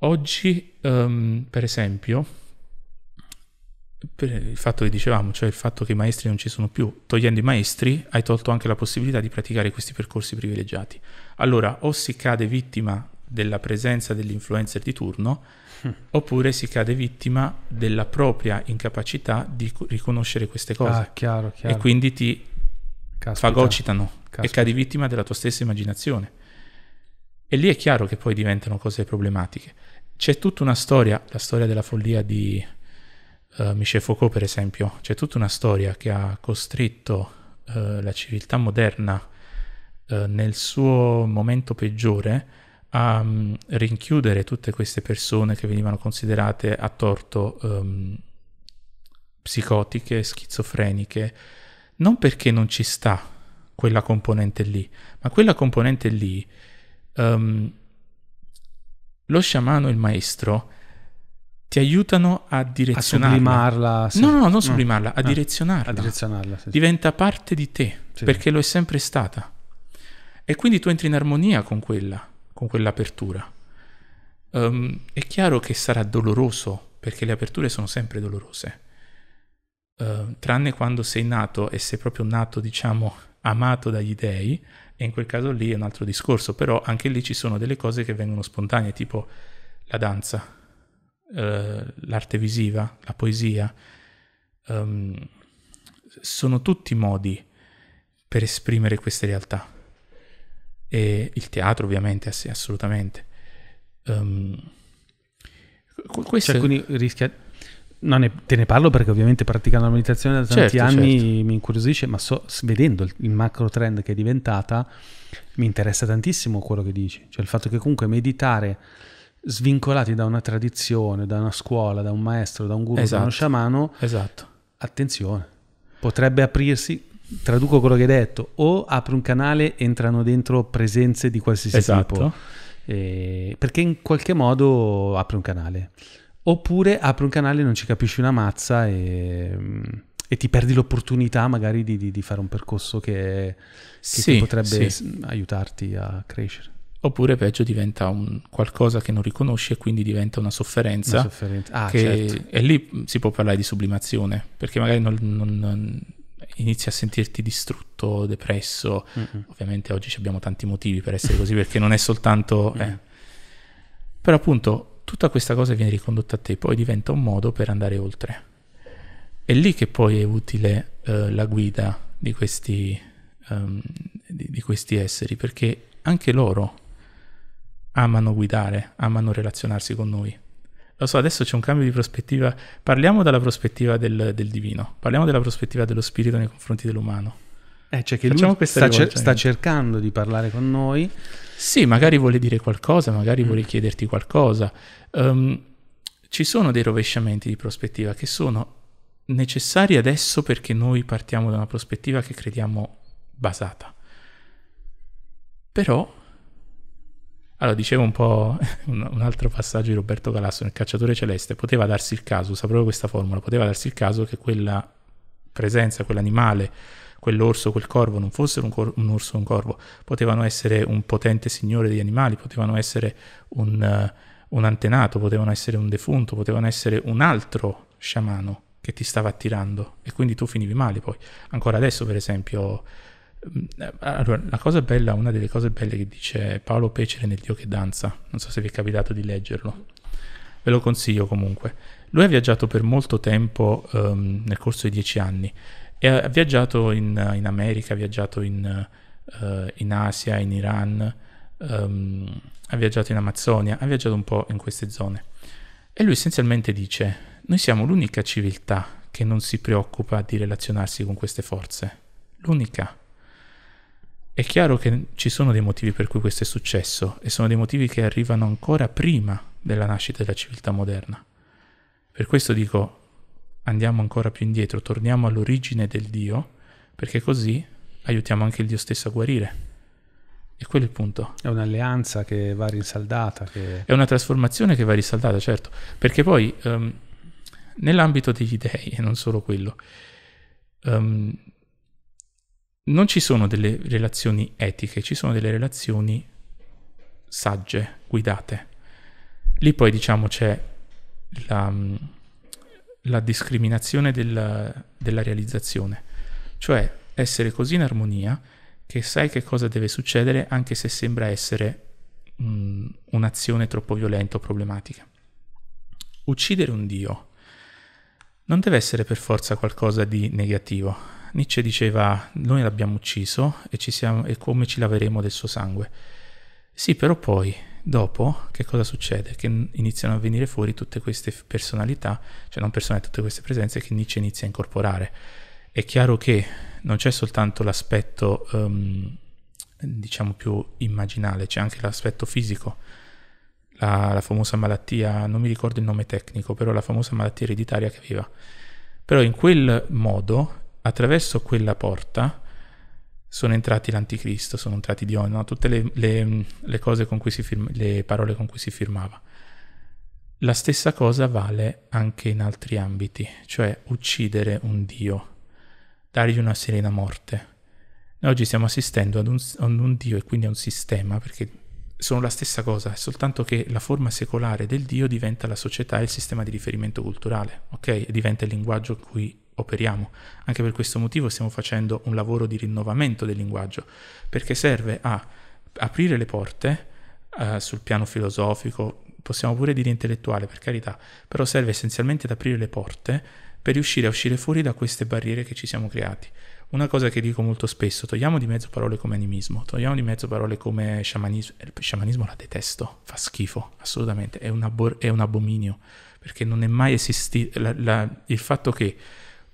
Oggi, um, per esempio, il fatto che dicevamo, cioè il fatto che i maestri non ci sono più, togliendo i maestri hai tolto anche la possibilità di praticare questi percorsi privilegiati. Allora, o si cade vittima della presenza dell'influencer di turno, oppure si cade vittima della propria incapacità di riconoscere queste cose. Ah, chiaro, chiaro. E quindi ti Caspita. fagocitano Caspita. e cadi vittima della tua stessa immaginazione. E lì è chiaro che poi diventano cose problematiche. C'è tutta una storia, la storia della follia di uh, Michel Foucault per esempio, c'è tutta una storia che ha costretto uh, la civiltà moderna uh, nel suo momento peggiore a um, rinchiudere tutte queste persone che venivano considerate a torto um, psicotiche, schizofreniche, non perché non ci sta quella componente lì, ma quella componente lì, um, lo sciamano il maestro ti aiutano a direzionarla. A sublimarla. Sì. No, no, non mm. sublimarla, no. a ah, direzionarla. A direzionarla sì, Diventa parte di te, sì. perché lo è sempre stata. E quindi tu entri in armonia con quella, con quell'apertura. Um, è chiaro che sarà doloroso, perché le aperture sono sempre dolorose. Uh, tranne quando sei nato e sei proprio nato, diciamo, amato dagli dei, e in quel caso lì è un altro discorso, però anche lì ci sono delle cose che vengono spontanee, tipo la danza eh, l'arte visiva, la poesia, um, sono tutti modi per esprimere queste realtà. E il teatro, ovviamente, ass- assolutamente. Um, questo... Cioè, quindi rischia... No, ne, te ne parlo perché ovviamente praticando la meditazione da tanti certo, anni certo. mi incuriosisce, ma so, vedendo il, il, macro trend che è diventata, mi interessa tantissimo quello che dici. Cioè il fatto che comunque meditare svincolati da una tradizione, da una scuola, da un maestro, da un guru, esatto. da uno sciamano, esatto. attenzione, potrebbe aprirsi, traduco quello che hai detto, o apre un canale, entrano dentro presenze di qualsiasi esatto. tipo, eh, perché in qualche modo apre un canale, oppure apre un canale e non ci capisci una mazza e, e ti perdi l'opportunità magari di, di, di, fare un percorso che, che sì, potrebbe sì. aiutarti a crescere oppure peggio diventa un qualcosa che non riconosci e quindi diventa una sofferenza. Una sofferenza. Ah, che, certo. E lì mm, si può parlare di sublimazione, perché magari non, non inizi a sentirti distrutto, depresso. Mm-hmm. Ovviamente oggi abbiamo tanti motivi per essere così, perché non è soltanto... Mm-hmm. Però appunto tutta questa cosa viene ricondotta a te, poi diventa un modo per andare oltre. È lì che poi è utile eh, la guida di questi, um, di, di questi esseri, perché anche loro amano guidare, amano relazionarsi con noi. Lo so, adesso c'è un cambio di prospettiva. Parliamo dalla prospettiva del, del divino, parliamo della prospettiva dello spirito nei confronti dell'umano. Eh, cioè che Facciamo lui sta, cer- sta eh. cercando di parlare con noi. Sì, magari vuole dire qualcosa, magari mm. vuole chiederti qualcosa. Um, ci sono dei rovesciamenti di prospettiva che sono necessari adesso perché noi partiamo da una prospettiva che crediamo basata. Però allora, dicevo un po' un, altro passaggio di Roberto Galasso nel Cacciatore Celeste, poteva darsi il caso, usa proprio questa formula, poteva darsi il caso che quella presenza, quell'animale, quell'orso, quel corvo non fossero un, cor- un orso o un corvo, potevano essere un potente signore degli animali, potevano essere un, uh, un antenato, potevano essere un defunto, potevano essere un altro sciamano che ti stava attirando e quindi tu finivi male poi. Ancora adesso, per esempio Ehm, eh, allora, la cosa bella, una delle cose belle che dice Paolo Pecere nel Dio che danza, non so se vi è capitato di leggerlo, ve lo consiglio comunque. Lui ha viaggiato per molto tempo um, nel corso di dieci anni e ha viaggiato in, in America, ha viaggiato in, uh, in Asia, in Iran, um, ha viaggiato in Amazzonia, ha viaggiato un po' in queste zone. E lui essenzialmente dice, noi siamo l'unica civiltà che non si preoccupa di relazionarsi con queste forze, l'unica è chiaro che ci sono dei motivi per cui questo è successo e sono dei motivi che arrivano ancora prima della nascita della civiltà moderna. Per questo dico andiamo ancora più indietro, torniamo all'origine del Dio, perché così aiutiamo anche il Dio stesso a guarire. E quello è il punto. È un'alleanza che va risaldata. Che... È una trasformazione che va risaldata, certo. Perché poi um, nell'ambito degli dei, e non solo quello, um, non ci sono delle relazioni etiche, ci sono delle relazioni sagge, guidate. Lì poi diciamo c'è la, la discriminazione del, della realizzazione, cioè essere così in armonia che sai che cosa deve succedere anche se sembra essere mh, un'azione troppo violenta o problematica. Uccidere un dio non deve essere per forza qualcosa di negativo Nietzsche diceva noi l'abbiamo ucciso e, siamo, e come ci laveremo del suo sangue. Sì, però poi, dopo, che cosa succede? Che iniziano a venire fuori tutte queste personalità, cioè non personalità, tutte queste presenze che Nietzsche inizia a incorporare. È chiaro che non c'è soltanto l'aspetto, um, diciamo, più immaginale, c'è anche l'aspetto fisico. La, la, famosa malattia, non mi ricordo il nome tecnico, però la famosa malattia ereditaria che aveva. Però in quel modo attraverso quella porta sono entrati l'anticristo, sono entrati Dio, no? tutte le, le, le, cose con cui si firma, le parole con cui si firmava. La stessa cosa vale anche in altri ambiti, cioè uccidere un Dio, dargli una serena morte. Noi oggi stiamo assistendo ad un, ad un Dio e quindi a un sistema, perché sono la stessa cosa, è soltanto che la forma secolare del Dio diventa la società e il sistema di riferimento culturale, ok? diventa il linguaggio in cui operiamo. Anche per questo motivo stiamo facendo un lavoro di rinnovamento del linguaggio, perché serve a aprire le porte eh, sul piano filosofico, possiamo pure dire intellettuale per carità, però serve essenzialmente ad aprire le porte per riuscire a uscire fuori da queste barriere che ci siamo creati. Una cosa che dico molto spesso, togliamo di mezzo parole come animismo, togliamo di mezzo parole come sciamanismo, il eh, sciamanismo la detesto, fa schifo, assolutamente, è un, abor- è un abominio, perché non è mai esistito, il fatto che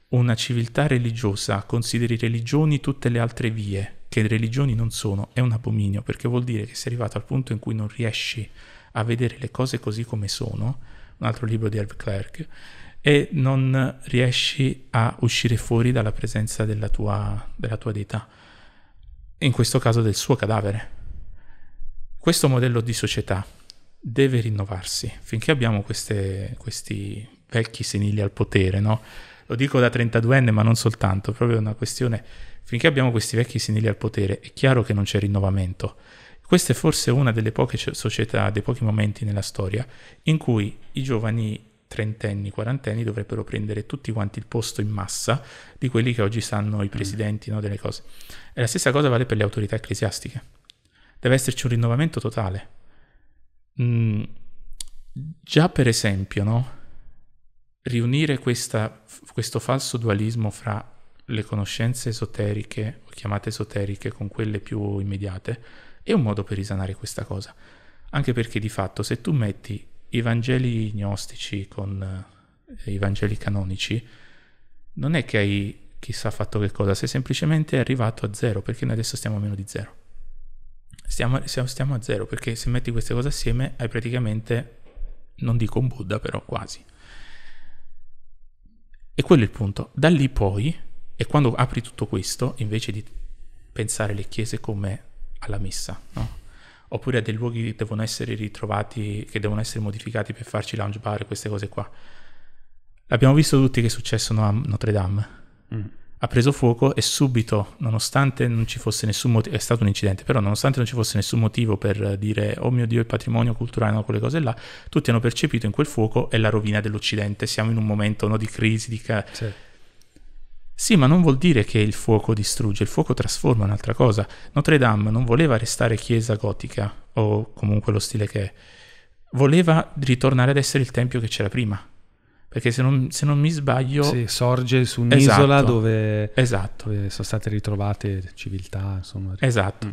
una civiltà religiosa consideri religioni tutte le altre vie, che religioni non sono, è un abominio, perché vuol dire che sei arrivato al punto in cui non riesci a vedere le cose così come sono, un altro libro di Herb Clerk, e non riesci a uscire fuori dalla presenza della tua, della tua deità, in questo caso del suo cadavere. Questo modello di società deve rinnovarsi finché abbiamo queste, questi vecchi senili al potere, no? Lo dico da 32enne, ma non soltanto, proprio una questione. Finché abbiamo questi vecchi senili al potere, è chiaro che non c'è rinnovamento. Questa è forse una delle poche società, dei pochi momenti nella storia in cui i giovani trentenni, quarantenni dovrebbero prendere tutti quanti il posto in massa di quelli che oggi sanno i mm. presidenti mm. no, delle cose. E la stessa cosa vale per le autorità ecclesiastiche. Deve esserci un rinnovamento totale. Mm, già per esempio, no? riunire questa, questo falso dualismo fra le conoscenze esoteriche, chiamate esoteriche, con quelle più immediate, è un modo per risanare questa cosa. Anche perché di fatto se tu metti i Vangeli gnostici con eh, i Vangeli canonici, non è che hai chissà fatto che cosa, sei semplicemente arrivato a zero, perché noi adesso stiamo a meno di zero. stiamo, stiamo a zero, perché se metti queste cose assieme hai praticamente, non dico un Buddha, però quasi e quello è il punto. Da lì poi, e quando apri tutto questo, invece di pensare le chiese come alla messa, no? oppure a dei luoghi che devono essere ritrovati, che devono essere modificati per farci lounge bar, queste cose qua. L'abbiamo visto tutti che è successo a Notre Dame. Mm ha preso fuoco e subito, nonostante non ci fosse nessun motivo, è stato un incidente, però nonostante non ci fosse nessun motivo per dire oh mio Dio il patrimonio culturale, no, quelle cose là, tutti hanno percepito in quel fuoco è la rovina dell'Occidente, siamo in un momento no, di crisi, di... Ca- sì. Sì, ma non vuol dire che il fuoco distrugge, il fuoco trasforma un'altra cosa. Notre Dame non voleva restare chiesa gotica o comunque lo stile che è, voleva ritornare ad essere il tempio che c'era prima perché se non, se non mi sbaglio... Sì, sorge su un'isola esatto, dove, esatto. dove, sono state ritrovate civiltà, insomma. Esatto. Mm.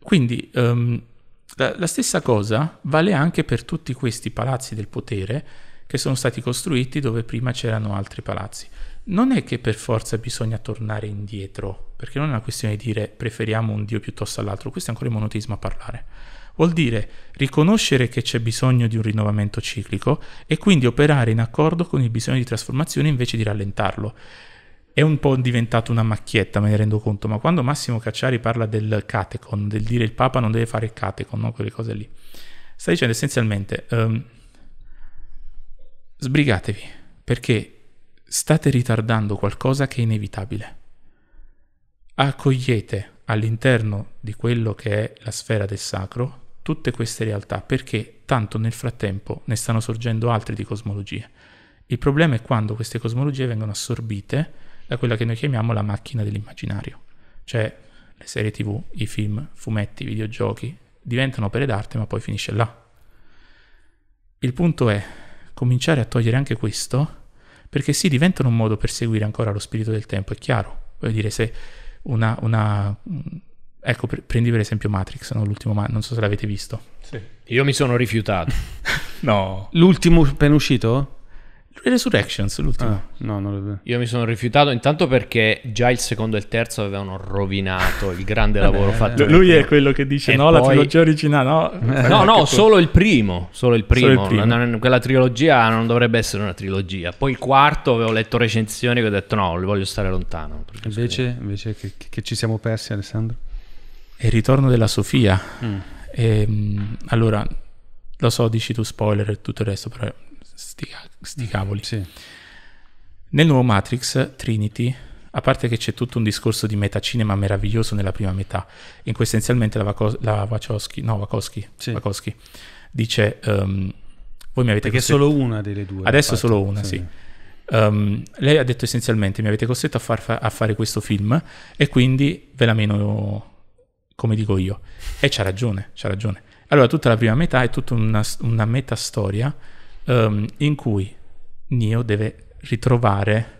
Quindi um, la, la stessa cosa vale anche per tutti questi palazzi del potere che sono stati costruiti dove prima c'erano altri palazzi. Non è che per forza bisogna tornare indietro, perché non è una questione di dire preferiamo un dio piuttosto all'altro, questo è ancora il monoteismo a parlare Vuol dire riconoscere che c'è bisogno di un rinnovamento ciclico e quindi operare in accordo con il bisogno di trasformazione invece di rallentarlo. È un po' diventato una macchietta, me ne rendo conto, ma quando Massimo Cacciari parla del catecon, del dire il Papa non deve fare il catecon, no? quelle cose lì, sta dicendo essenzialmente um, sbrigatevi perché state ritardando qualcosa che è inevitabile. Accogliete all'interno di quello che è la sfera del sacro tutte queste realtà perché tanto nel frattempo ne stanno sorgendo altre di cosmologie. Il problema è quando queste cosmologie vengono assorbite da quella che noi chiamiamo la macchina dell'immaginario, cioè le serie tv, i film, fumetti, videogiochi, diventano opere d'arte ma poi finisce là. Il punto è cominciare a togliere anche questo perché sì, diventano un modo per seguire ancora lo spirito del tempo, è chiaro. Voglio dire, se una, una Ecco, pre- prendi per esempio Matrix, no? l'ultimo, ma- non so se l'avete visto. Sì. Io mi sono rifiutato. no. L'ultimo appena uscito? Resurrections, l'ultimo. Ah, no, non... Io mi sono rifiutato intanto perché già il secondo e il terzo avevano rovinato il grande Vabbè, eh, lavoro eh, fatto. Eh. Lui è quello che dice e no, poi... la trilogia originale, no. no, no, solo il primo, solo il primo. Solo il primo. Non, non, quella trilogia non dovrebbe essere una trilogia. Poi il quarto avevo letto recensioni e ho detto no, voglio stare lontano. Invece, invece che, che ci siamo persi Alessandro? il ritorno della Sofia. Mm. E, ehm, allora, lo so, dici tu spoiler e tutto il resto, però sti, sti mm, cavoli. Sì. Nel nuovo Matrix, Trinity, a parte che c'è tutto un discorso di metacinema meraviglioso nella prima metà, in cui essenzialmente la, Vaco- la Wachowski, no, Wachowski, sì. Wachowski dice... Um, voi mi avete Perché costretto... solo una delle due. Adesso infatti, solo una, sì. sì. Um, lei ha detto essenzialmente mi avete costretto a, far fa- a fare questo film e quindi ve la meno come dico io. E c'ha ragione, c'ha ragione. Allora, tutta la prima metà è tutta una, una storia um, ehm, in cui Neo deve ritrovare,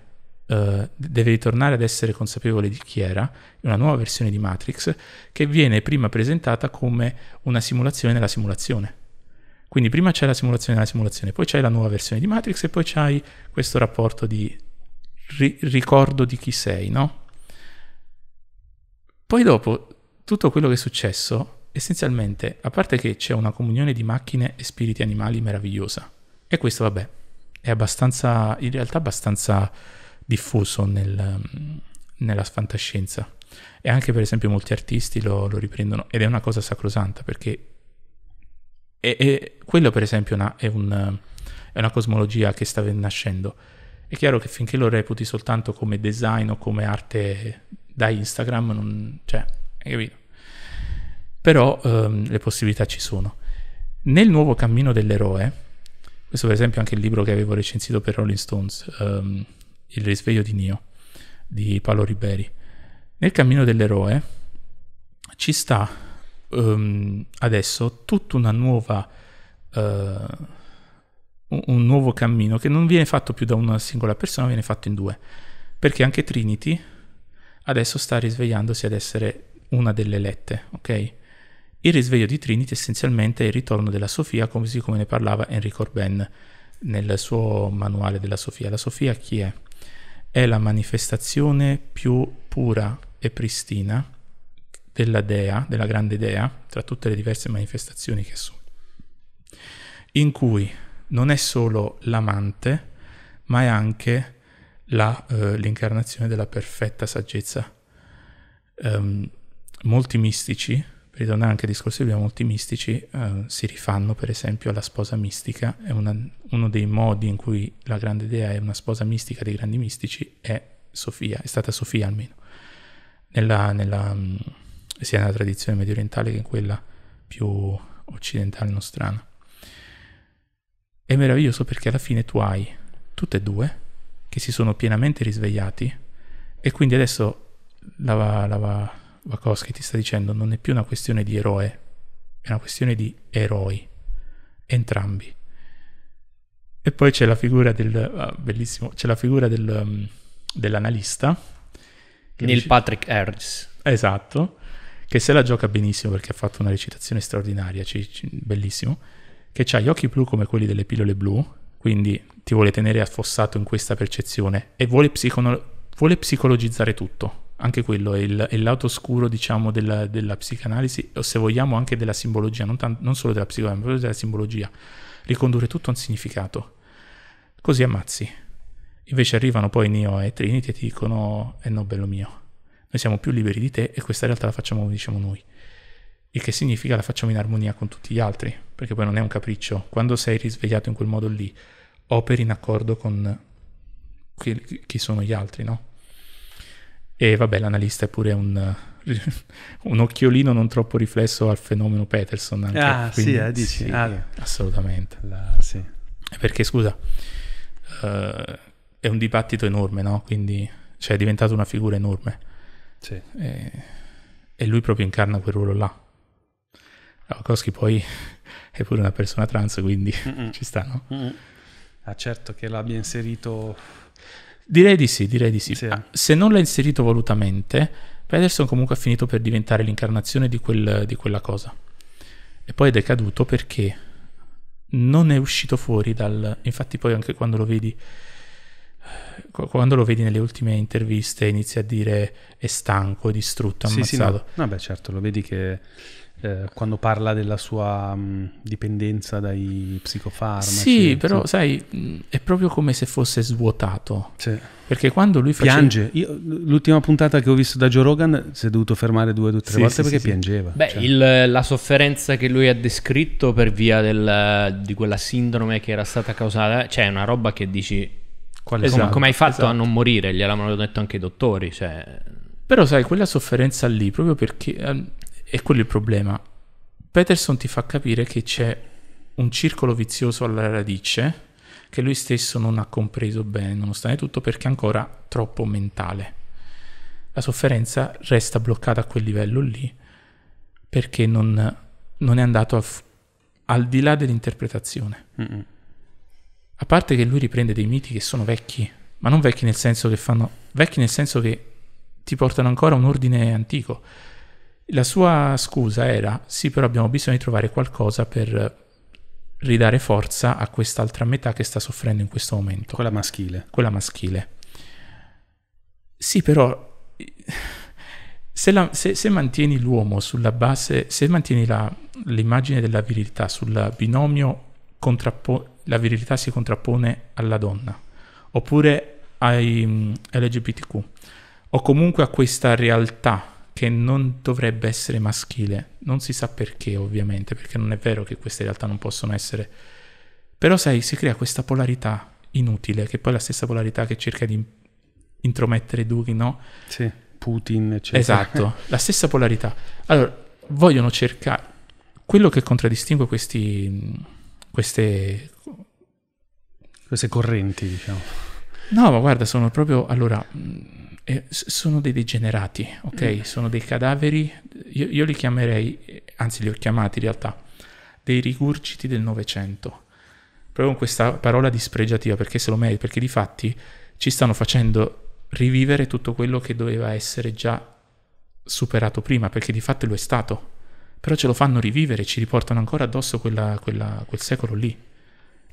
uh, deve ritornare ad essere consapevole di chi era, una nuova versione di Matrix, che viene prima presentata come una simulazione nella simulazione. Quindi prima c'è la simulazione della simulazione, poi c'è la nuova versione di Matrix e poi c'hai questo rapporto di ri- ricordo di chi sei, no? Poi dopo tutto quello che è successo, essenzialmente, a parte che c'è una comunione di macchine e spiriti animali meravigliosa, e questo vabbè, è abbastanza, in realtà abbastanza diffuso nel, nella fantascienza. E anche per esempio molti artisti lo, lo riprendono ed è una cosa sacrosanta perché è, è, quello per esempio una, è, un, è una cosmologia che sta nascendo. È chiaro che finché lo reputi soltanto come design o come arte da Instagram, non, cioè, hai capito? però ehm, le possibilità ci sono. Nel nuovo cammino dell'eroe, questo per esempio è anche il libro che avevo recensito per Rolling Stones, ehm, Il risveglio di Nio, di Paolo Riberi, nel cammino dell'eroe ci sta ehm, adesso tutta una nuova... Eh, un nuovo cammino che non viene fatto più da una singola persona, viene fatto in due. Perché anche Trinity adesso sta risvegliandosi ad essere una delle elette, ok? Il risveglio di Trinity essenzialmente è il ritorno della Sofia, così come ne parlava Henry Corben nel suo manuale della Sofia. La Sofia chi è? È la manifestazione più pura e pristina della dea, della grande dea, tra tutte le diverse manifestazioni che sono, in cui non è solo l'amante, ma è anche la, eh, l'incarnazione della perfetta saggezza. Um, molti mistici ritorna anche al discorso abbiamo molti mistici eh, si rifanno per esempio alla sposa mistica, è una, uno dei modi in cui la grande idea è una sposa mistica dei grandi mistici è Sofia, è stata Sofia almeno, nella, nella, sia nella tradizione medio orientale che in quella più occidentale nostrana. È meraviglioso perché alla fine tu hai tutte e due che si sono pienamente risvegliati e quindi adesso la, la, Wakowski ti sta dicendo non è più una questione di eroe, è una questione di eroi, entrambi. E poi c'è la figura del... Ah, bellissimo, c'è la figura del, um, dell'analista. Neil dice, Patrick Harris. Esatto, che se la gioca benissimo perché ha fatto una recitazione straordinaria, c- c- bellissimo, che ha gli occhi blu come quelli delle pillole blu, quindi ti vuole tenere affossato in questa percezione e vuole, psicono- vuole psicologizzare tutto anche quello è, il, è lato scuro, diciamo della, della, psicanalisi o se vogliamo anche della simbologia non, tan- non solo della psicanalisi ma proprio della simbologia ricondurre tutto a un significato così ammazzi invece arrivano poi Neo e Trinity e ti dicono eh no bello mio noi siamo più liberi di te e questa realtà la facciamo come diciamo noi il che significa la facciamo in armonia con tutti gli altri perché poi non è un capriccio quando sei risvegliato in quel modo lì operi in accordo con chi, chi sono gli altri no? E vabbè, l'analista è pure un, un occhiolino non troppo riflesso al fenomeno Peterson. Anche. Ah, Quindi, sì, eh, dici. Sì, ah, assolutamente. La, sì. Perché, scusa, uh, è un dibattito enorme, no? Quindi, cioè, è diventato una figura enorme. Sì. E, e lui proprio incarna quel ruolo là. Rakowski poi è pure una persona trans, quindi Mm-mm. ci sta, no? Mm-mm. Ah, certo che l'abbia inserito Direi di sì, direi di sì. sì. Ah, se non l'ha inserito volutamente, Pedersen comunque ha finito per diventare l'incarnazione di, quel, di quella cosa. E poi è decaduto perché non è uscito fuori dal... Infatti poi anche quando lo vedi quando lo vedi nelle ultime interviste inizia a dire è stanco, è distrutto, è ammazzato. Sì, sì, no. no, beh, certo, lo vedi che eh, quando parla della sua mh, mm, dipendenza dai psicofarmaci. Sì, però sai, mm, è proprio come se fosse svuotato. Sì. Perché quando lui faceva... Piange. Io, l'ultima puntata che ho visto da Joe Rogan si è dovuto fermare due o tre sì, volte sì, perché sì, piangeva. Beh, cioè. il, la sofferenza che lui ha descritto per via del, di quella sindrome che era stata causata, cioè è una roba che dici... Quale esatto, come, come hai fatto esatto. a non morire? Gliel'hanno detto anche i dottori. Cioè... Però sai, quella sofferenza lì, proprio perché... Ehm, è quello il problema. Peterson ti fa capire che c'è un circolo vizioso alla radice che lui stesso non ha compreso bene, nonostante tutto, perché è ancora troppo mentale. La sofferenza resta bloccata a quel livello lì perché non, non è andato f- al di là dell'interpretazione. Mm-mm. A parte che lui riprende dei miti che sono vecchi, ma non vecchi nel senso che fanno... vecchi nel senso che ti portano ancora a un ordine antico la sua scusa era sì, però abbiamo bisogno di trovare qualcosa per ridare forza a quest'altra metà che sta soffrendo in questo momento. Quella maschile. Quella maschile. Sì, però se, la, se, se mantieni l'uomo sulla base, se mantieni la, l'immagine della virilità sul binomio, contrappo- la virilità si contrappone alla donna, oppure ai mm, LGBTQ, o comunque a questa realtà che non dovrebbe essere maschile. Non si sa perché, ovviamente, perché non è vero che queste realtà non possono essere. Però, sai, si crea questa polarità inutile, che poi è la stessa polarità che cerca di intromettere Dugin, no? Sì, Putin, eccetera. Esatto, la stessa polarità. Allora, vogliono cercare... Quello che contraddistingue questi... queste... Queste correnti, diciamo. No, ma guarda, sono proprio... Allora eh, sono dei degenerati, ok? Mm. Sono dei cadaveri, io, io, li chiamerei, anzi li ho chiamati in realtà, dei rigurgiti del Novecento. Proprio con questa parola dispregiativa, perché se lo merita, perché di fatti ci stanno facendo rivivere tutto quello che doveva essere già superato prima, perché di fatto lo è stato. Però ce lo fanno rivivere, ci riportano ancora addosso quella, quella, quel secolo lì.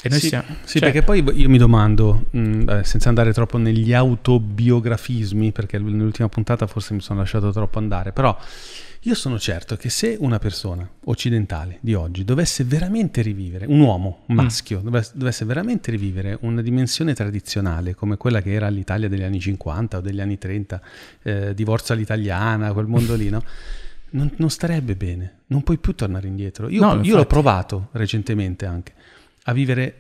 Sì, siamo, sì cioè, perché poi io mi domando, mh, mm, senza andare troppo negli autobiografismi, perché nell'ultima puntata forse mi sono lasciato troppo andare, però io sono certo che se una persona occidentale di oggi dovesse veramente rivivere, un uomo mm. maschio, mm. dovesse, veramente rivivere una dimensione tradizionale come quella che era l'Italia degli anni 50 o degli anni 30, eh, divorzio all'italiana, quel mondolino. Non, non, starebbe bene, non puoi più tornare indietro. Io, no, io l'ho provato recentemente anche a vivere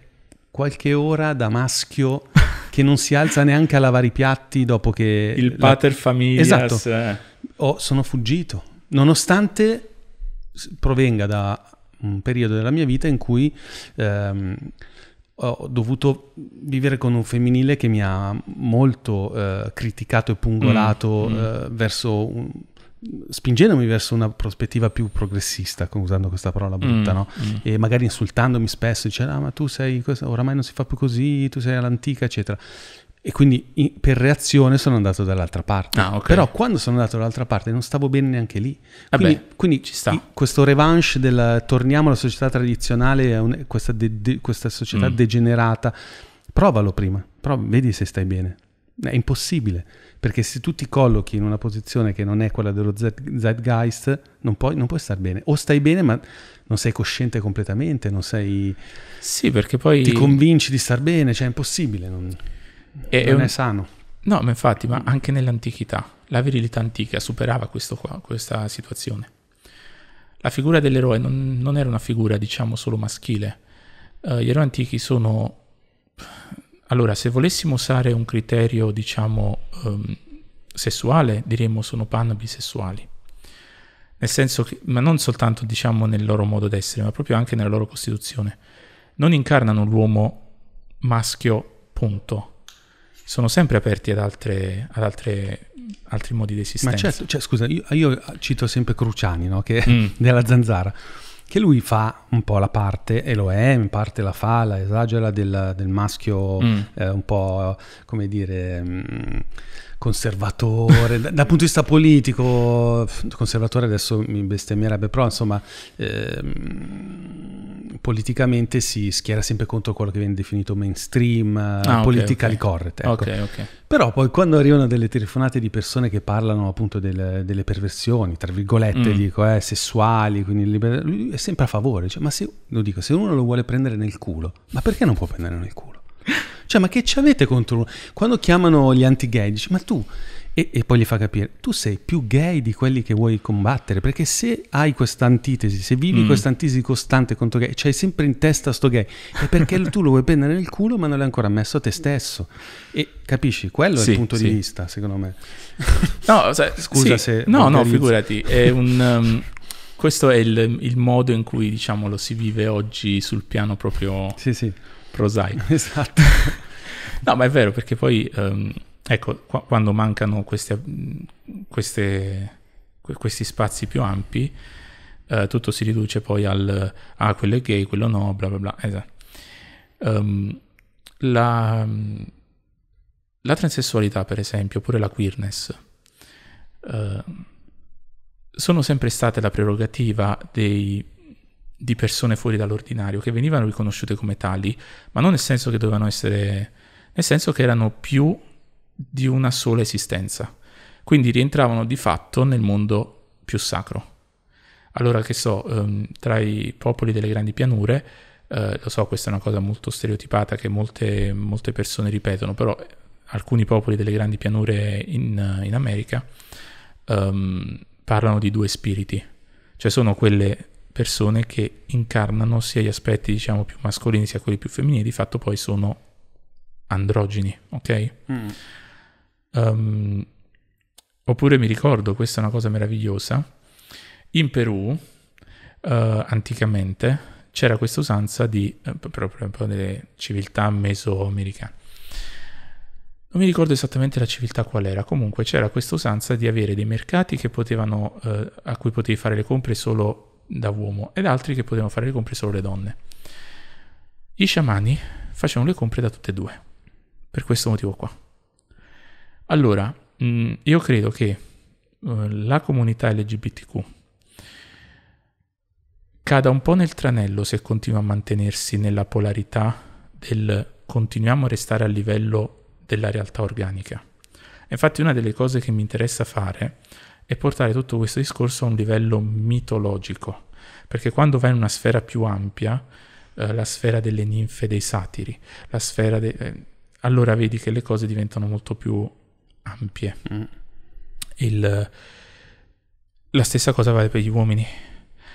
qualche ora da maschio che non si alza neanche a lavare i piatti dopo che... Il la... pater famiglia. Esatto. Eh. Oh, sono fuggito. Nonostante provenga da un periodo della mia vita in cui ehm, ho dovuto vivere con un femminile che mi ha molto eh, criticato e pungolato mm, mm. Eh, verso un, spingendomi verso una prospettiva più progressista, usando questa parola brutta, mm, no? mm. e magari insultandomi spesso, dicendo ah ma tu sei, oramai non si fa più così, tu sei all'antica, eccetera. E quindi in, per reazione sono andato dall'altra parte. Ah, okay. Però quando sono andato dall'altra parte non stavo bene neanche lì. Eh quindi, Vabbè, quindi ci sta. questo revanche del torniamo alla società tradizionale, un, questa, de, de, questa, società mm. degenerata, provalo prima, prov- vedi se stai bene. È impossibile perché se tu ti collochi in una posizione che non è quella dello zeitgeist, non puoi, non puoi star bene. O stai bene, ma non sei cosciente completamente, non sei... Sì, perché poi... Ti convinci di star bene, cioè è impossibile, non è, non è, un... è sano. No, ma infatti, ma anche nell'antichità, la virilità antica superava qua, questa situazione. La figura dell'eroe non, non era una figura, diciamo, solo maschile. Uh, gli eroi antichi sono allora, se volessimo usare un criterio, diciamo, um, sessuale, diremmo sono pan bisessuali. Nel senso che, ma non soltanto, diciamo, nel loro modo d'essere, ma proprio anche nella loro costituzione. Non incarnano l'uomo maschio, punto. Sono sempre aperti ad, altre, ad altre, altri modi di esistenza. Ma certo, cioè, scusa, io, io, cito sempre Cruciani, no? Che mm. della zanzara che lui fa un po' la parte, e lo è, in parte la fa, la esagera del, del maschio mm. eh, un po' come dire... Mh, mm, conservatore, dal punto di vista politico, conservatore adesso mi bestemmierebbe, però insomma ehm, politicamente si schiera sempre contro quello che viene definito mainstream, eh, ah, politically okay, correct. Ecco. Okay, okay. Però poi quando arrivano delle telefonate di persone che parlano appunto delle, delle perversioni, tra virgolette mm. dico, eh, sessuali, quindi liber... lui è sempre a favore, cioè, ma se, lo dico, se uno lo vuole prendere nel culo, ma perché non può prendere nel culo? Cioè, ma che ci avete contro uno? Quando chiamano gli anti-gay, dici, ma tu... E, e, poi gli fa capire, tu sei più gay di quelli che vuoi combattere, perché se hai questa antitesi, se vivi mm. questa antitesi costante contro gay, c'hai sempre in testa sto gay, è perché tu lo vuoi prendere nel culo ma non l'hai ancora messo a te stesso. E capisci, quello sì, è il punto sì. di vista, secondo me. No, cioè, Scusa sì, se... No, no, figurati, è un, um, questo è il, il, modo in cui diciamo, lo si vive oggi sul piano proprio... Sì, sì prosaico. Esatto. no, ma è vero perché poi, um, ecco, qua, quando mancano queste, queste, questi spazi più ampi, uh, tutto si riduce poi al, ah, quello è gay, quello no, bla bla bla. Esatto. Um, la, la, transessualità, per esempio, oppure la queerness, uh, sono sempre state la prerogativa dei di persone fuori dall'ordinario che venivano riconosciute come tali, ma non nel senso che dovevano essere, nel senso che erano più di una sola esistenza. Quindi rientravano di fatto nel mondo più sacro. Allora, che so, ehm, tra i popoli delle grandi pianure, eh, lo so, questa è una cosa molto stereotipata che molte, molte persone ripetono, però alcuni popoli delle grandi pianure in, in America ehm, parlano di due spiriti, cioè sono quelle persone che incarnano sia gli aspetti diciamo più mascolini sia quelli più femminili, di fatto poi sono androgeni, ok? Mm. Um, oppure mi ricordo, questa è una cosa meravigliosa, in Perù uh, anticamente c'era questa usanza di, eh, proprio nelle civiltà mesoamericane, non mi ricordo esattamente la civiltà qual era, comunque c'era questa usanza di avere dei mercati che potevano, eh, a cui potevi fare le compre solo da uomo ed altri che potevano fare le compre solo le donne. Gli sciamani facevano le compre da tutte e due, per questo motivo qua. Allora, mm, io credo che eh, la comunità LGBTQ cada un po' nel tranello se continua a mantenersi nella polarità del continuiamo a restare a livello della realtà organica. Infatti una delle cose che mi interessa fare e portare tutto questo discorso a un livello mitologico, perché quando vai in una sfera più ampia, eh, la sfera delle ninfe dei satiri, la sfera de- eh, allora vedi che le cose diventano molto più ampie. Mm. Il, la stessa cosa vale per gli uomini.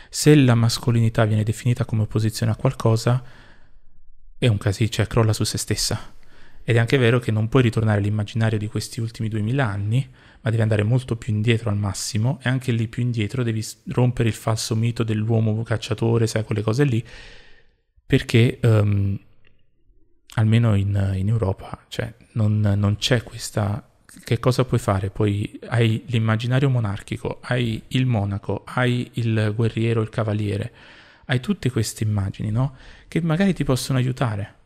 Se la mascolinità viene definita come opposizione a qualcosa, è un casino, cioè crolla su se stessa. Ed è anche vero che non puoi ritornare all'immaginario di questi ultimi duemila anni ma devi andare molto più indietro al massimo e anche lì più indietro devi rompere il falso mito dell'uomo cacciatore, sai, quelle cose lì, perché um, almeno in, in Europa cioè, non, non c'è questa che cosa puoi fare? Poi hai l'immaginario monarchico, hai il monaco, hai il guerriero, il cavaliere, hai tutte queste immagini, no? Che magari ti possono aiutare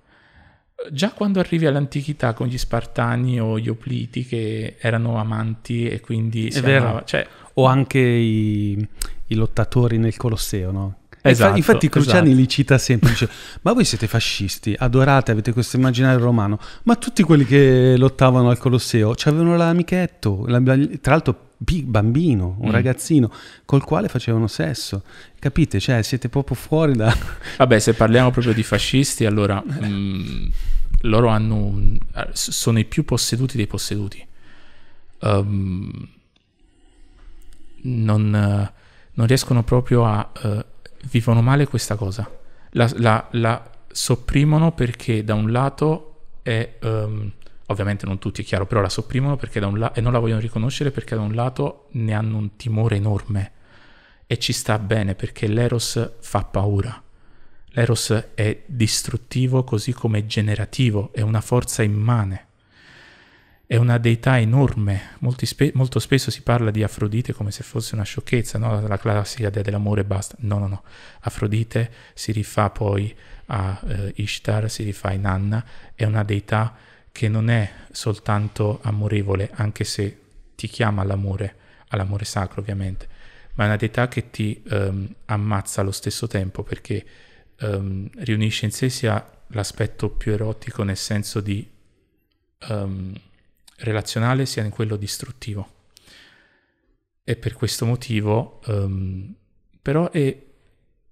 già quando arrivi all'antichità con gli Spartani o gli Opliti che erano amanti e quindi... È vero. Amava, cioè... O anche i, i lottatori nel Colosseo, no? Esatto, Infatti Cruciani esatto. li cita sempre, dice, ma voi siete fascisti, adorate, avete questo immaginario romano, ma tutti quelli che lottavano al Colosseo avevano l'amichetto, la, tra l'altro bambino, un mm. ragazzino col quale facevano sesso. Capite? Cioè, siete proprio fuori da. Vabbè, se parliamo proprio di fascisti, allora mh, mm, loro hanno, sono i più posseduti dei posseduti. Um, non, non, riescono proprio a. Uh, vivono male questa cosa. La, la, la, sopprimono perché, da un lato, è. Um, ovviamente non tutti è chiaro, però la sopprimono perché da un la- e non la vogliono riconoscere perché da un lato ne hanno un timore enorme e ci sta bene perché l'eros fa paura. L'eros è distruttivo così come generativo, è una forza immane, è una deità enorme. Spe- molto spesso si parla di Afrodite come se fosse una sciocchezza, no? la classica dea dell'amore e basta. No, no, no. Afrodite si rifà poi a eh, Ishtar, si rifà in Anna, è una deità che non è soltanto amorevole, anche se ti chiama all'amore, all'amore sacro ovviamente, ma è una deità che ti um, ammazza allo stesso tempo perché um, riunisce in sé sia l'aspetto più erotico nel senso di um, relazionale sia in quello distruttivo. E per questo motivo, però, è,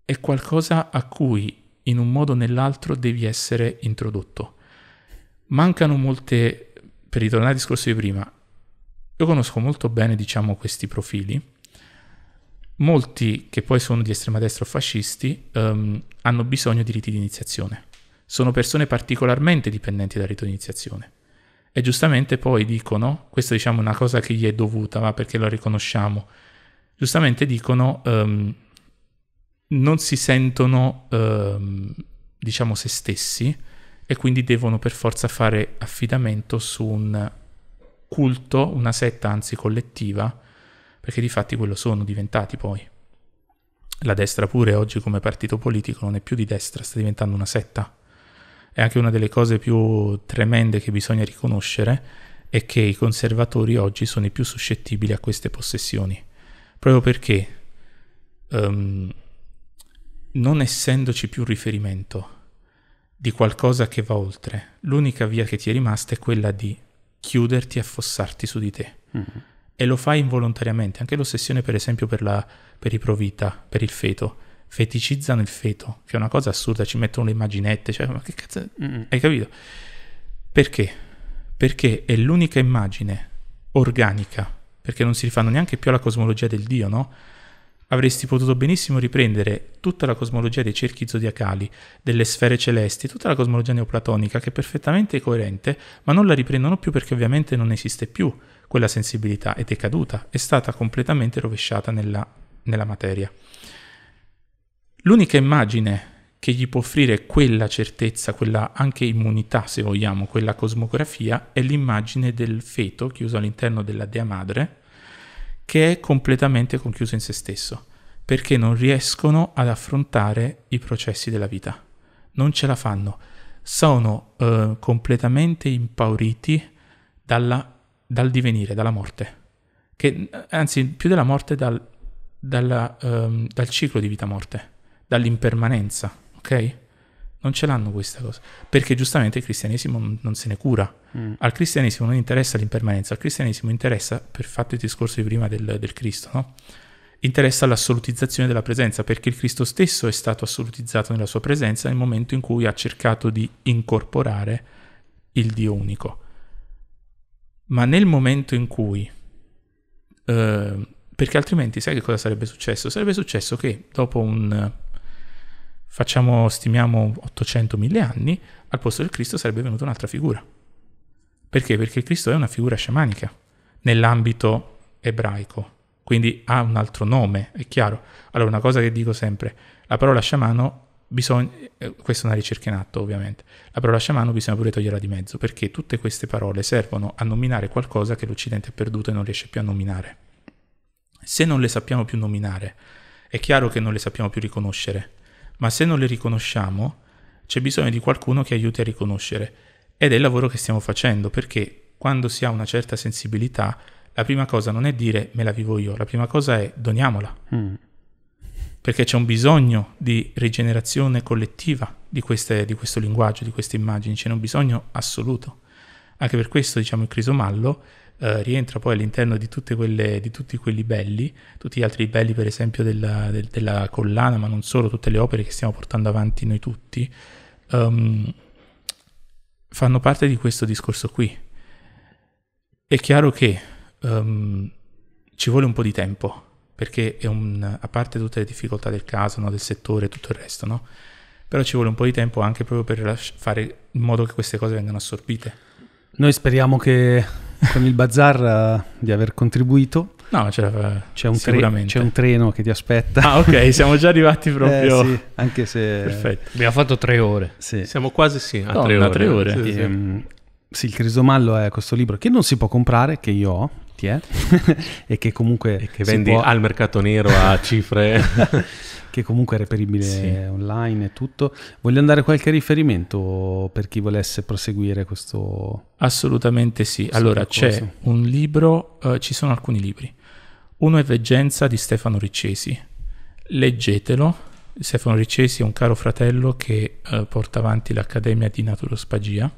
è qualcosa a cui in un modo o nell'altro devi essere introdotto mancano molte, per ritornare al discorso di prima, io conosco molto bene, diciamo, questi profili. Molti che poi sono di estrema destra o fascisti um, hanno bisogno di riti di iniziazione. Sono persone particolarmente dipendenti dal rito di iniziazione. E giustamente poi dicono, questa diciamo è una cosa che gli è dovuta, ma perché lo riconosciamo, giustamente dicono um, non si sentono um, diciamo se stessi, e quindi devono per forza fare affidamento su un culto, una setta anzi collettiva, perché di fatti quello sono diventati poi. La destra pure oggi come partito politico non è più di destra, sta diventando una setta. E anche una delle cose più tremende che bisogna riconoscere è che i conservatori oggi sono i più suscettibili a queste possessioni, proprio perché um, non essendoci più riferimento di qualcosa che va oltre. L'unica via che ti è rimasta è quella di chiuderti e affossarti su di te. Mm-hmm. E lo fai involontariamente. Anche l'ossessione, per esempio, per, la, per i provita, per il feto. Feticizzano il feto, che è una cosa assurda, ci mettono le immaginette, cioè, ma che cazzo... Mm-hmm. Hai capito? Perché? Perché è l'unica immagine organica, perché non si rifanno neanche più alla cosmologia del Dio, no? Avresti potuto benissimo riprendere tutta la cosmologia dei cerchi zodiacali, delle sfere celesti, tutta la cosmologia neoplatonica che è perfettamente coerente, ma non la riprendono più perché ovviamente non esiste più quella sensibilità, ed è caduta, è stata completamente rovesciata nella, nella materia. L'unica immagine che gli può offrire quella certezza, quella anche immunità, se vogliamo, quella cosmografia, è l'immagine del feto chiuso all'interno della Dea Madre, che è completamente conchiuso in se stesso, perché non riescono ad affrontare i processi della vita. Non ce la fanno. Sono eh, completamente impauriti dalla, dal divenire, dalla morte. Che, eh, anzi, più della morte, dal, dalla, ehm, dal ciclo di vita-morte, dall'impermanenza, ok? non ce l'hanno questa cosa, perché giustamente il cristianesimo non, non se ne cura. Mm. Al cristianesimo non interessa l'impermanenza, al cristianesimo interessa, per fatto il discorso di prima del, del Cristo, no? interessa l'assolutizzazione della presenza, perché il Cristo stesso è stato assolutizzato nella sua presenza nel momento in cui ha cercato di incorporare il Dio unico. Ma nel momento in cui... Eh, perché altrimenti sai che cosa sarebbe successo? Sarebbe successo che dopo un facciamo, stimiamo 800.000 anni, al posto del Cristo sarebbe venuta un'altra figura. Perché? Perché Cristo è una figura sciamanica nell'ambito ebraico, quindi ha un altro nome, è chiaro. Allora, una cosa che dico sempre, la parola sciamano bisogna, eh, questa è una ricerca in atto ovviamente, la parola sciamano bisogna pure toglierla di mezzo, perché tutte queste parole servono a nominare qualcosa che l'Occidente ha perduto e non riesce più a nominare. Se non le sappiamo più nominare, è chiaro che non le sappiamo più riconoscere, ma se non le riconosciamo c'è bisogno di qualcuno che aiuti a riconoscere ed è il lavoro che stiamo facendo perché quando si ha una certa sensibilità la prima cosa non è dire me la vivo io, la prima cosa è doniamola. Mm. Perché c'è un bisogno di rigenerazione collettiva di, queste, di questo linguaggio, di queste immagini, c'è un bisogno assoluto. Anche per questo, diciamo, il crisomallo eh, rientra poi all'interno di, quelle, di, tutti quei libelli, tutti gli altri libelli per esempio della, del, della, collana, ma non solo, tutte le opere che stiamo portando avanti noi tutti, um, fanno parte di questo discorso qui. È chiaro che um, ci vuole un po' di tempo, perché è un, a parte tutte le difficoltà del caso, no, del settore e tutto il resto, no? però ci vuole un po' di tempo anche proprio per fare in modo che queste cose vengano assorbite. Noi speriamo che con il bazar uh, di aver contribuito. No, cioè, eh, c'è, un tre, c'è, un treno che ti aspetta. Ah, ok, siamo già arrivati eh, proprio. Eh, sì, anche se. Perfetto. Abbiamo fatto tre ore. Sì. Siamo quasi sì, a no, tre, ore. tre ore. Sì, e, um, sì, il Crisomallo è questo libro che non si può comprare, che io ho, ti è, e che comunque... E che vendi può... al mercato nero a cifre... che comunque è reperibile sì. online e tutto. Vogliamo dare qualche riferimento per chi volesse proseguire questo? Assolutamente sì. Allora c'è un libro, eh, ci sono alcuni libri. Uno è Veggenza di Stefano Riccesi. Leggetelo. Stefano Riccesi è un caro fratello che eh, porta avanti l'Accademia di Naturospagia.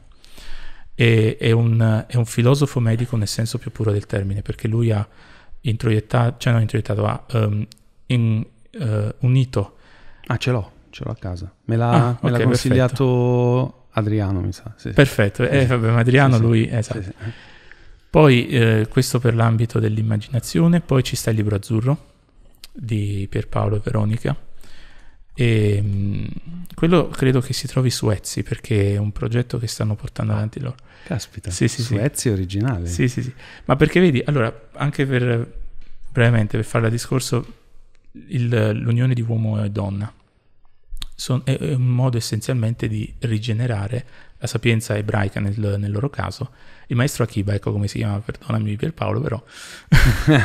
E, è, un, è un filosofo medico nel senso più puro del termine, perché lui ha introiettato, cioè non introiettato, ha um, in, eh, unito. Ah, ce l'ho, ce l'ho a casa. Me l'ha, ah, me okay, l'ha consigliato perfetto. Adriano, mi sa. Sì, perfetto, Eh, vabbè, Adriano sì, lui, esatto. Poi eh, questo per l'ambito dell'immaginazione, poi ci sta il libro azzurro di Pierpaolo e Veronica. E, ehm, mh, quello credo che si trovi su Etsy perché è un progetto che stanno portando avanti loro. Caspita, sì, sì, su sì. Etsy originale. Sì, sì, sì. Ma perché vedi, allora, anche per brevemente per fare la discorso il, l'unione di uomo e donna. Son, è, è, un modo essenzialmente di rigenerare la sapienza ebraica nel, nel, loro caso. Il maestro Akiva, ecco come si chiama, perdonami Pierpaolo però,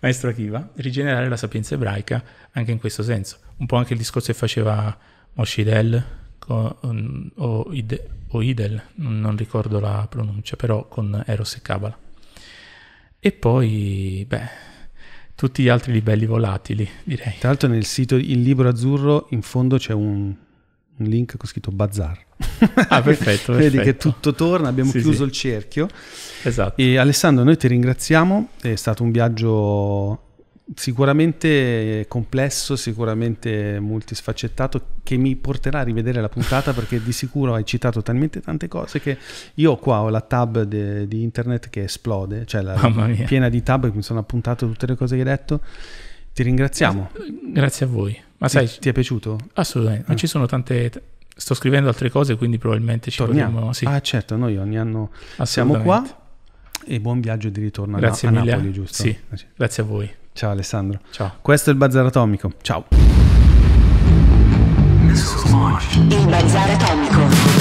maestro Akiva, rigenerare la sapienza ebraica anche in questo senso. Un po' anche il discorso che faceva Moshidel con, um, o, Ide, o Idel, non, ricordo la pronuncia, però con Eros e Kabbalah. E poi, beh, tutti gli altri livelli volatili, direi. Tra l'altro nel sito Il Libro Azzurro in fondo c'è un, un link con scritto Bazar. Ah, perfetto, perfetto. Vedi che tutto torna, abbiamo sì, chiuso sì. il cerchio. Esatto. E Alessandro, noi ti ringraziamo, è stato un viaggio sicuramente complesso, sicuramente multisfaccettato, che mi porterà a rivedere la puntata perché di sicuro hai citato talmente tante cose che io qua ho la tab de, di internet che esplode, cioè la, piena di tab che mi sono appuntato tutte le cose che hai detto. Ti ringraziamo. Grazie a voi. Ma sai, ti, è piaciuto? Assolutamente, ma ah. ci sono tante... sto scrivendo altre cose, quindi probabilmente ci Torniamo. Sì. Ah certo, noi ogni anno siamo qua e buon viaggio di ritorno Grazie a, a Napoli, giusto? Ah, sì, grazie a voi. Ciao Alessandro. Ciao. Questo è il Bazar Atomico. Ciao. Il Bazar Atomico.